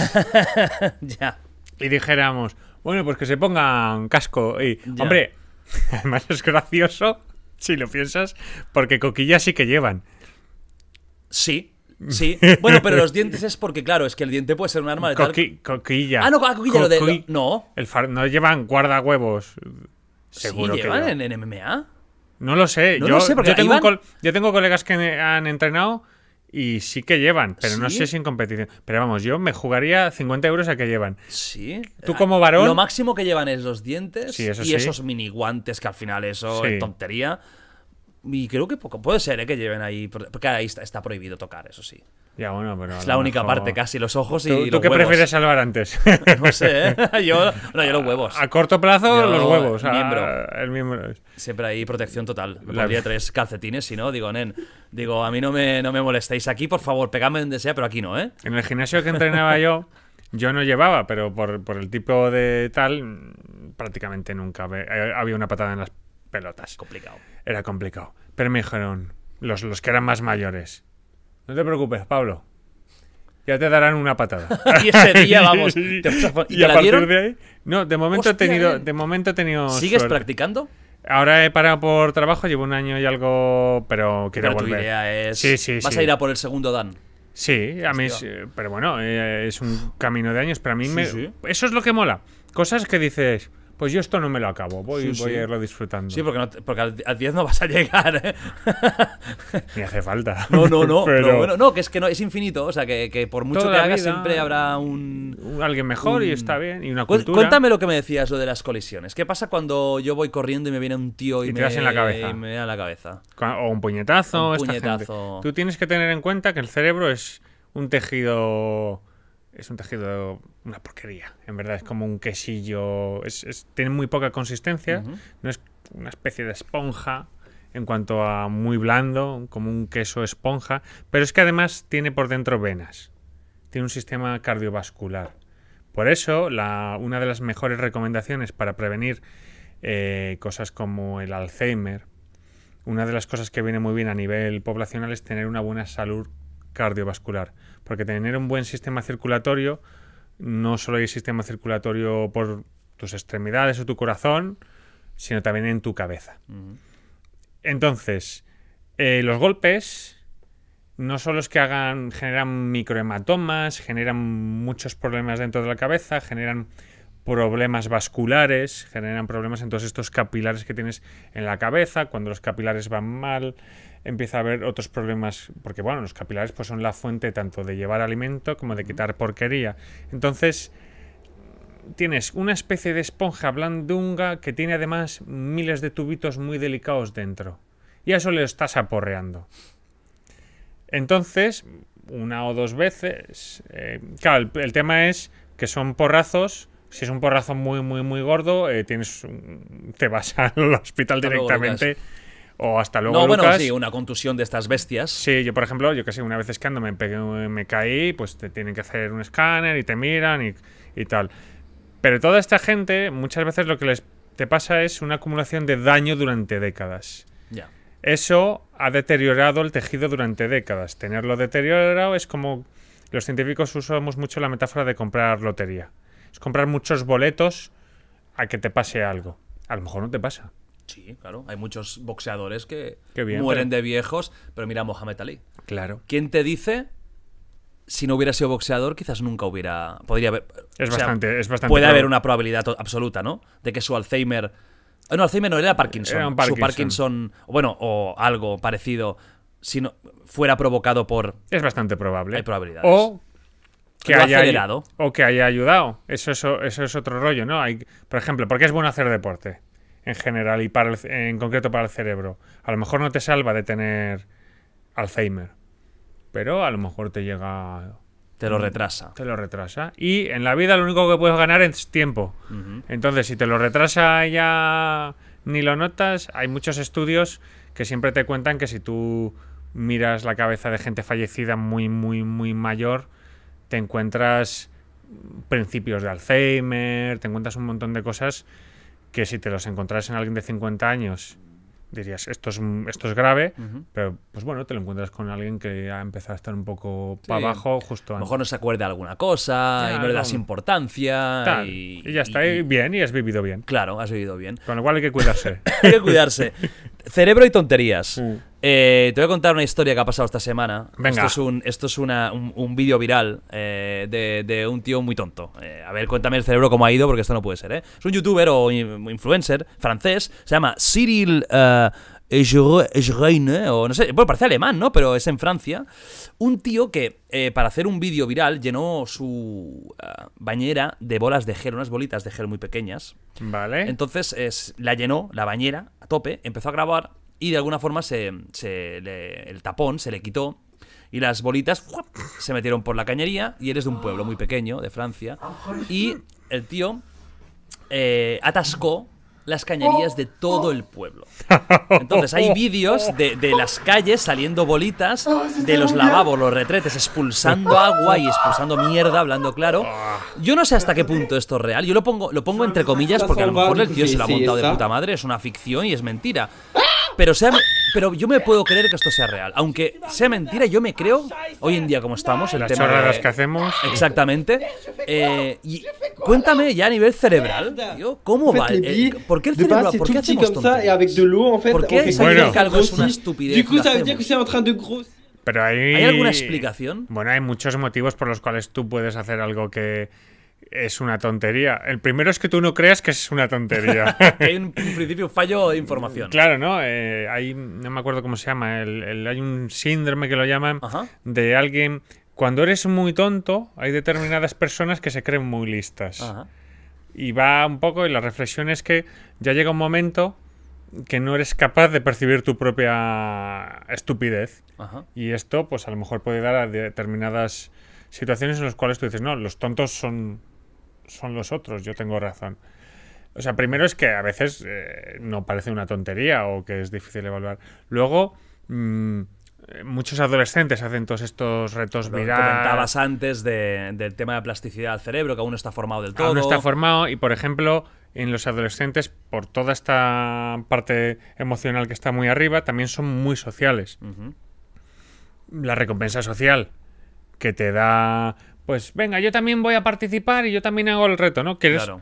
S2: ya. Y dijéramos, bueno, pues que se pongan casco. Y, hombre, además es gracioso, si lo piensas, porque coquillas sí que llevan. Sí, Sí. Bueno, pero los dientes es porque,
S1: claro, es que el diente puede ser un
S2: arma de coquilla. Ah, no, ah, coquilla, no. no llevan guardahuevos. Seguro sí, llevan
S1: en MMA.
S2: No lo sé. yo, yo, tengo yo, tengo colegas que han entrenado y sí que llevan, pero no sé si en competición. Pero vamos, yo me jugaría 50 euros a que llevan. Sí.
S1: Tú como varón. Lo máximo que llevan es los dientes y esos mini guantes que al final eso es tontería. Y creo que puede ser ¿eh? que lleven ahí. Porque ahí está, está prohibido tocar, eso sí.
S2: Es la única parte,
S1: casi, los ojos y. ¿Tú, ¿tú qué prefieres salvar
S2: antes? No sé, ¿eh?
S1: Yo, los huevos. A, corto plazo, los huevos. El Siempre hay protección total. Me la... tres calcetines, si no, digo, nen, digo, a mí no me, no me molestéis aquí, por favor, pegadme donde sea, pero aquí no, ¿eh? En el
S2: gimnasio que entrenaba yo. Yo no llevaba, pero por, el tipo de tal, prácticamente nunca había una patada en las pelotas. Complicado. Era complicado. Pero me dijeron, los, los que eran más mayores, no te preocupes, Pablo. Ya te darán una patada. y ese día vamos. ¿Y, a la partir de ahí? No, de momento he tenido. ¿eh? De momento he tenido. ¿Sigues practicando? Ahora he parado por trabajo, llevo un año y algo, pero quiero volver. Tu idea es. Sí, sí, vas a ir a por el segundo Dan. Sí, a mí pero bueno, eh, es un camino de años, pero a mí me, eso es lo que mola. Cosas que dices, pues yo esto no me lo acabo, voy, a irlo disfrutando. Sí,
S1: porque, al 10 no vas a llegar. ¿eh? Ni hace falta. No, no, no. Pero, bueno, no, que es que no, es infinito. O sea, que, por mucho que hagas, siempre habrá un. Alguien mejor y está bien. Y una cultura. Cuéntame lo que me decías, lo de las colisiones. ¿Qué pasa cuando yo voy corriendo y me viene un tío y, me, en la cabeza? Y me da la cabeza.
S2: O un puñetazo. Un puñetazo. Tú tienes que tener en cuenta que el cerebro es un tejido. Es un tejido una porquería. En verdad es como un quesillo. tiene muy poca consistencia. No es una especie de esponja en cuanto a muy blando, como un queso esponja. Pero es que además tiene por dentro venas. Tiene un sistema cardiovascular. Por eso, la, una de las mejores recomendaciones para prevenir eh, cosas como el Alzheimer, una de las cosas que viene muy bien a nivel poblacional es tener una buena salud cardiovascular. Porque tener un buen sistema circulatorio no solo hay sistema circulatorio por tus extremidades o tu corazón, sino también en tu cabeza. Entonces, eh, los golpes no solo los que hagan, generan microhematomas, generan muchos problemas dentro de la cabeza, generan problemas vasculares, generan problemas en todos estos capilares que tienes en la cabeza, cuando los capilares van mal, empieza a haber otros problemas, porque bueno, los capilares pues son la fuente tanto de llevar alimento como de quitar porquería. Entonces, tienes una especie de esponja blandunga que tiene además miles de tubitos muy delicados dentro. Y a eso le estás aporreando. Entonces, una o dos veces. Eh, claro, el, tema es que son porrazos. Si es un porrazo muy, muy, muy gordo, eh, tienes, te vas al hospital directamente. O hasta luego. No, bueno, sí, una contusión de estas bestias. Sí, yo, por ejemplo, yo que una vez que ando me caí, pues te tienen que hacer un escáner y te miran y, y tal. Pero toda esta gente, muchas veces lo que les te pasa es una acumulación de daño durante décadas. Ya. Eso ha deteriorado el tejido durante décadas. Tenerlo deteriorado es como los científicos usamos mucho la metáfora de comprar lotería. Es comprar muchos boletos a que te pase algo. A lo mejor no te pasa.
S1: Sí, claro. Hay muchos boxeadores que mueren de viejos, pero mira a Mohamed Ali. Claro. ¿Quién te dice si no hubiera sido boxeador, quizás nunca hubiera. Podría haber. Es, bastante, es bastante, Puede haber una probabilidad absoluta, ¿no? De que su Alzheimer. Eh, no, Alzheimer no, era Parkinson. Parkinson. Su Parkinson, bueno, o algo parecido, si no, fuera provocado por. Es bastante probable. Hay probabilidades. O
S2: que haya acelerado. O que haya ayudado. Eso, eso, eso es otro rollo, ¿no? Hay, por ejemplo, ¿por qué es bueno hacer deporte? en general y para en concreto para el cerebro. A lo mejor no te salva de tener Alzheimer, pero a lo mejor te llega... Te lo retrasa. Te lo retrasa. Y en la vida lo único que puedes ganar es tiempo. Entonces, si te lo retrasa ya ni lo notas, hay muchos estudios que siempre te cuentan que si tú miras la cabeza de gente fallecida muy, muy, muy mayor, te encuentras principios de Alzheimer, te encuentras un montón de cosas que si te los encontrases en alguien de 50 años dirías, esto es, esto es grave, pero pues bueno, te lo encuentras con alguien que ha empezado a estar un poco para abajo justo antes. A lo mejor no se acuerda de alguna cosa y no, le das
S1: importancia. Y,
S2: ya está, bien, y has vivido bien.
S1: Claro, has vivido bien. Con lo cual hay que cuidarse. hay que cuidarse. cerebro y tonterías. Mm. Eh, te voy a contar una historia que ha pasado esta semana. Esto es un, esto es un, vídeo viral eh, de, un tío muy tonto. Eh, a ver, cuéntame el cerebro cómo ha ido, porque esto no puede ser, Es un youtuber o influencer francés. Se llama Cyril. Reine, o no sé, bueno, parece alemán, ¿no? Pero es en Francia. Un tío que, eh, para hacer un vídeo viral, llenó su eh, bañera de bolas de gel, unas bolitas de gel muy pequeñas. Vale. Entonces la llenó, la bañera, a tope, empezó a grabar y de alguna forma se, el tapón se le quitó y las bolitas se metieron por la cañería y eres de un pueblo muy pequeño de Francia. Y el tío eh, atascó las cañerías de todo el pueblo. Entonces hay vídeos de, de las calles saliendo bolitas, de los lavabos, los retretes, expulsando agua y expulsando mierda, hablando claro. Yo no sé hasta qué punto esto es real. Yo lo pongo, lo pongo entre comillas porque a lo mejor el tío se lo ha montado de puta madre, es una ficción y es mentira. Pero, pero yo me puedo creer que esto sea real. Aunque sea mentira, yo me creo, hoy en día como estamos, el Las tema de, que hacemos. Exactamente. Eh, cuéntame ya a nivel cerebral, tío, ¿cómo va? El, ¿Por qué el cerebro? ¿Por qué hacemos
S2: ¿Por qué bueno. que algo es una estupidez? Pero ¿Hay alguna explicación? Bueno, hay muchos motivos por los cuales tú puedes hacer algo que es una tontería. El primero es que tú no creas que es una tontería. hay un, principio fallo de información. Claro, ¿no? Eh, hay, no me acuerdo cómo se llama, hay un síndrome que lo llaman de alguien... Cuando eres muy tonto, hay determinadas personas que se creen muy listas. Y va un poco, y la reflexión es que ya llega un momento que no eres capaz de percibir tu propia estupidez. Y esto, pues a lo mejor puede dar a determinadas situaciones en las cuales tú dices, no, los tontos son son los otros, yo tengo razón. O sea, primero es que a veces eh, no parece una tontería o que es difícil evaluar. Luego, mm, muchos adolescentes hacen todos estos retos Lo comentabas
S1: antes del tema de plasticidad del cerebro, que aún no está formado del todo. Aún no está
S2: formado y, por ejemplo, en los adolescentes, por toda esta parte emocional que está muy arriba, también son muy sociales. La recompensa social que te da pues venga, yo también voy a participar y yo también hago el reto, ¿no? Que claro.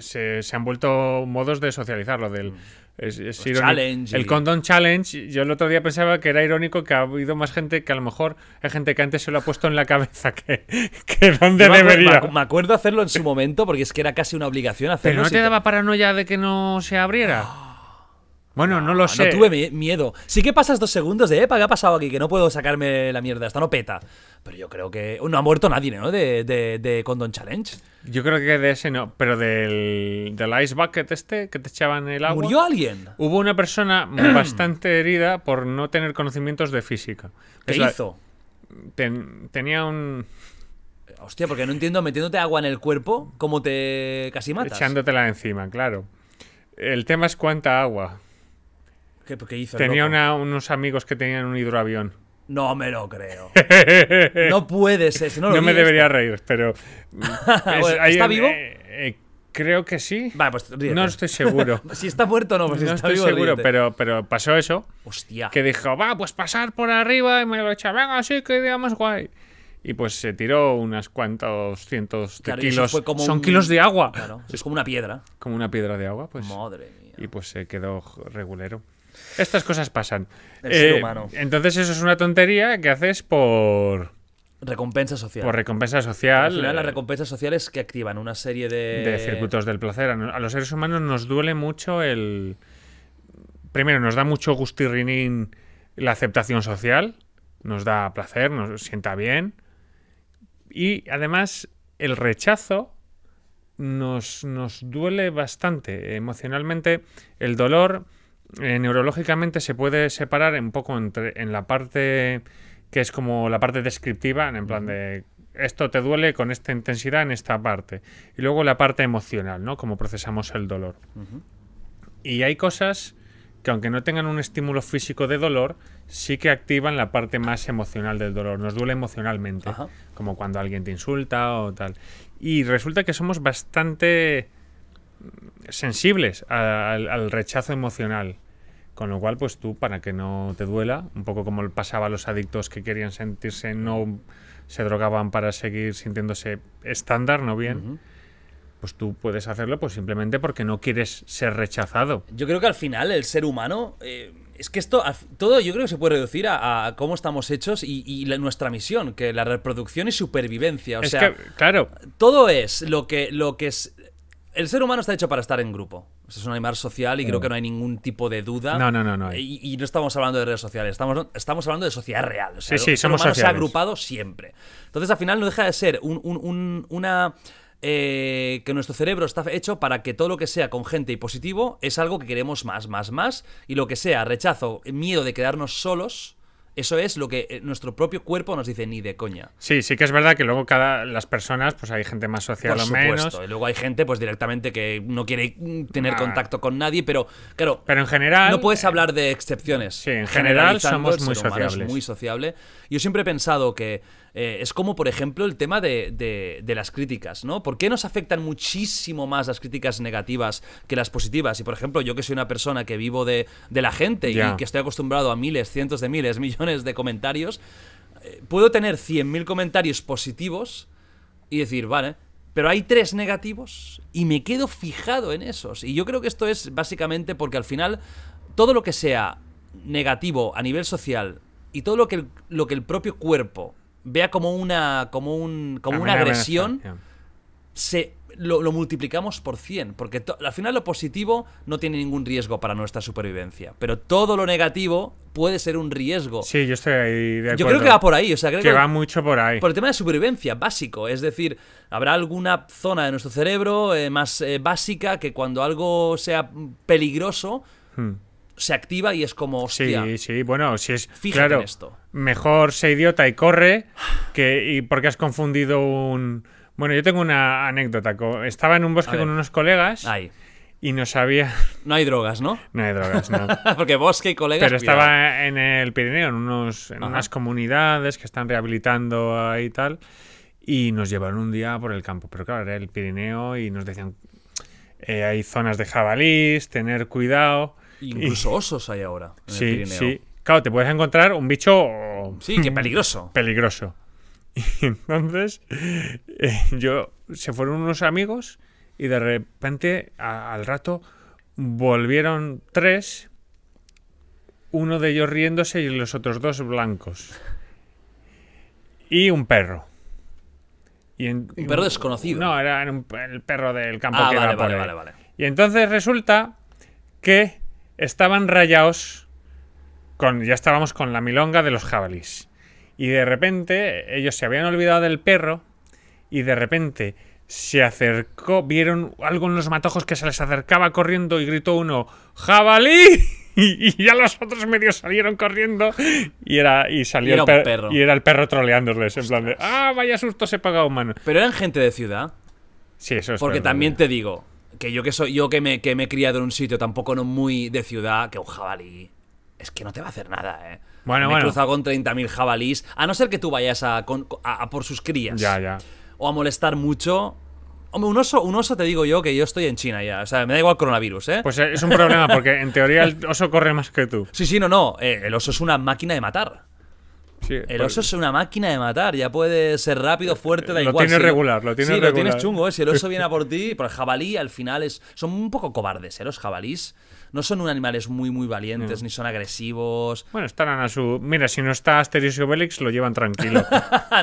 S2: se, han vuelto modos de socializar, lo del... Mm. El condón challenge, yo el otro día pensaba que era irónico que ha habido más gente que a lo mejor hay gente que antes se lo ha puesto en la cabeza que, donde me debería. Acuerdo, me, acuerdo hacerlo en su momento porque es que era casi una obligación hacerlo. ¿Pero no te
S1: daba paranoia de que no se abriera? ¡Ah! Bueno, no, lo ah, sé. No tuve miedo. Sí que pasas dos segundos de, epa, ¿qué ha pasado aquí? Que no puedo sacarme la mierda, esta no peta. Pero yo creo que. No ha
S2: muerto nadie, ¿no? De, de, Condon Challenge. Yo creo que de ese no. Pero del, del Ice Bucket este, que te echaban el agua. ¿Murió alguien? Hubo una persona bastante herida por no tener conocimientos de física. ¿Qué hizo? tenía un. Hostia, porque no entiendo, metiéndote agua en el cuerpo, ¿cómo te casi matas? Echándotela encima, claro. El tema es cuánta agua. Tenía unos amigos que tenían un hidroavión.
S1: No me lo creo. no puede ser. no, me debería
S2: reír, pero. ¿Está vivo? Eh,
S1: eh, creo que sí. Pues no estoy seguro. si está muerto no, pues no si estoy seguro, pero,
S2: pero pasó eso. Hostia. Que dijo, va, pues pasar por arriba y me lo echa, venga, sí, que digamos guay. Y pues se tiró unas cuantos cientos de kilos. Son kilos de agua. es como una piedra. Como una piedra de agua, pues. Madre mía. Y pues se quedó regulero. Estas cosas pasan. El ser eh, humano. Entonces eso es una tontería que haces por... Recompensa social. Por recompensa social. Al final, las eh,
S1: recompensas sociales que activan una serie de... De circuitos del
S2: placer. A los seres humanos nos duele mucho el... Primero, nos da mucho gustirrinín la aceptación social. Nos da placer, nos sienta bien. Y además, el rechazo nos, nos duele bastante. Emocionalmente, el dolor eh, neurológicamente se puede separar un poco entre en la parte que es como la parte descriptiva, en plan de esto te duele con esta intensidad en esta parte. Y luego la parte emocional, ¿no? Cómo procesamos el dolor. Y hay cosas que aunque no tengan un estímulo físico de dolor, sí que activan la parte más emocional del dolor. Nos duele emocionalmente, como cuando alguien te insulta o tal. Y resulta que somos bastante sensibles al, rechazo emocional. Con lo cual, pues tú, para que no te duela, un poco como pasaba a los adictos que querían sentirse, no se drogaban para seguir sintiéndose estándar, no bien. pues tú puedes hacerlo pues simplemente porque no quieres ser rechazado. Yo creo que al final el ser humano... Eh, es que esto,
S1: todo yo creo que se puede reducir a, cómo estamos hechos y, nuestra misión, que la reproducción y supervivencia. O sea, claro. Todo es lo que, lo que es el ser humano está hecho para estar en grupo. Es un animal social y creo que no hay ningún tipo de duda. No, no, no. no y, no estamos hablando de redes sociales, estamos, estamos hablando de sociedad real. sí, sí, el somos humano se ha agrupado siempre. Entonces, al final, no deja de ser una. Eh, que nuestro cerebro está hecho para que todo lo que sea con gente y positivo es algo que queremos más, más, más. Y lo que sea rechazo, miedo de quedarnos solos, eso es lo que eh, nuestro propio cuerpo nos dice ni de coña.
S2: Sí, sí que es verdad que luego cada las personas, pues hay gente más social Por supuesto. menos.
S1: Y luego hay gente, pues directamente que no quiere mm, tener contacto con nadie, pero claro. Pero en general. No puedes hablar de excepciones. Sí, en general somos muy sociables. muy sociable. Yo siempre he pensado que eh, es como, por ejemplo, el tema de, las críticas, ¿no? ¿Por qué nos afectan muchísimo más las críticas negativas que las positivas? Y, por ejemplo, yo que soy una persona que vivo de, la gente y que estoy acostumbrado a miles, cientos de miles, millones de comentarios, eh, puedo tener 100.000 comentarios positivos y decir, vale, pero hay tres negativos y me quedo fijado en esos. Y yo creo que esto es básicamente porque al final todo lo que sea negativo a nivel social y todo lo que lo que el propio cuerpo vea como una, como un, como una agresión, se, lo, multiplicamos por 100, porque al final lo positivo no tiene ningún riesgo para nuestra supervivencia, pero todo lo negativo puede ser un riesgo.
S2: Sí, yo estoy ahí de acuerdo. Yo creo que va por ahí, o sea, creo que, va mucho por ahí. Por
S1: el tema de supervivencia, básico, es decir, habrá alguna zona de nuestro cerebro eh, más eh, básica que cuando algo sea peligroso hmm. se activa y es como, hostia.
S2: Sí, sí, bueno, si es... Fíjate en esto mejor se idiota y corre, que, y porque has confundido un... Bueno, yo tengo una anécdota. Estaba en un bosque con unos colegas. Y no sabía. No hay drogas, ¿no? No hay drogas,
S1: Porque bosque y colegas. Pero estaba
S2: en el Pirineo, en, unos, en unas comunidades que están rehabilitando y tal. Y nos llevaron un día por el campo. Pero claro, era el Pirineo y nos decían: eh, hay zonas de jabalís, tener cuidado. Incluso osos hay ahora. En sí, el Pirineo. sí. Claro, te puedes encontrar un bicho. Sí, que peligroso. peligroso. Y entonces, eh, yo. Se fueron unos amigos y de repente, al rato, volvieron tres. Uno de ellos riéndose y los otros dos blancos. Y un perro. Y un perro desconocido. No, era el perro del campo ah, que vale, vale, vale, vale. Y entonces resulta que estaban rayados ya estábamos con la milonga de los jabalís. Y de repente ellos se habían olvidado del perro y de repente se acercó, vieron algo en los matojos que se les acercaba corriendo y gritó uno, ¡Jabalí! Y, ya los otros medios salieron corriendo y era y salió el perro. Y era el perro troleándoles en plan de, ¡ah, vaya susto se paga mano! Pero eran gente de ciudad. Sí, eso es. Porque también te digo que yo que soy yo
S1: que me, que me he criado en un sitio tampoco no muy de ciudad, que un jabalí es que no te va a hacer nada, ¿eh? Bueno, bueno. he cruzado con 30.000 jabalís, a no ser que tú vayas a, por sus crías. Ya, ya. O a molestar mucho, Hombre, un oso, un oso te digo yo que yo estoy en China ya. O sea, me da igual coronavirus, ¿eh? Pues eh, es un problema, porque en teoría el
S2: oso corre más que tú.
S1: Sí, sí, no, no. Eh, el oso es una máquina de matar. Sí, el pues oso es una máquina de matar, ya puede ser rápido, eh, fuerte, da lo Tiene regular, lo tienes sí, lo tienes chungo, ¿eh? Si el oso viene a por ti, por el jabalí al final es. Son un poco cobardes, ¿eh? Los jabalís no son animales muy, muy valientes, ni son agresivos. Bueno,
S2: estarán a su. Mira, si no está Asterios y Obelix, lo llevan tranquilo.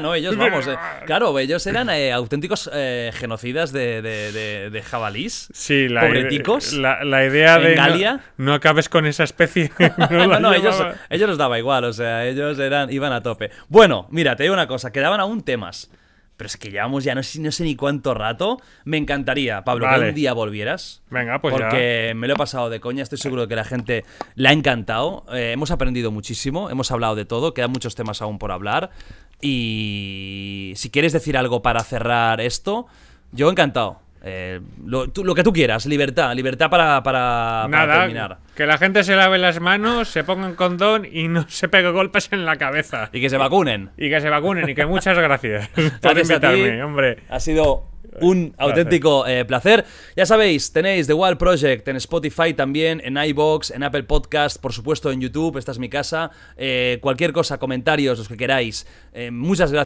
S1: no, ellos, vamos. Eh. claro, ellos eran eh, auténticos eh, genocidas de, de, jabalís. Sí, la, pobreticos, la, idea de.
S2: No, acabes con esa especie. no, ellos,
S1: ellos les daba igual, o sea, ellos eran, iban a tope. Bueno, mira, te digo una cosa, quedaban aún temas. Pero es que llevamos ya no sé, ni cuánto rato. Me encantaría, Pablo, que un día volvieras. Venga, pues Porque me lo he pasado de coña. Estoy seguro de que la gente la ha encantado. Eh, hemos aprendido muchísimo. Hemos hablado de todo. Quedan muchos temas aún por hablar. Y si quieres decir algo para cerrar esto, yo encantado. Eh, lo, que tú quieras, libertad,
S2: libertad para, para,
S1: terminar.
S2: Que la gente se lave las manos, se ponga pongan condón y no se pegue golpes en la cabeza. Y que se vacunen. Y que se vacunen, y que muchas gracias, por invitarme,
S1: hombre. Ha sido un auténtico eh, placer. Ya sabéis, tenéis The Wild Project en Spotify también, en iBox, en Apple Podcast, por supuesto en YouTube, esta es mi casa. Eh, cualquier cosa, comentarios, los que queráis. muchas gracias.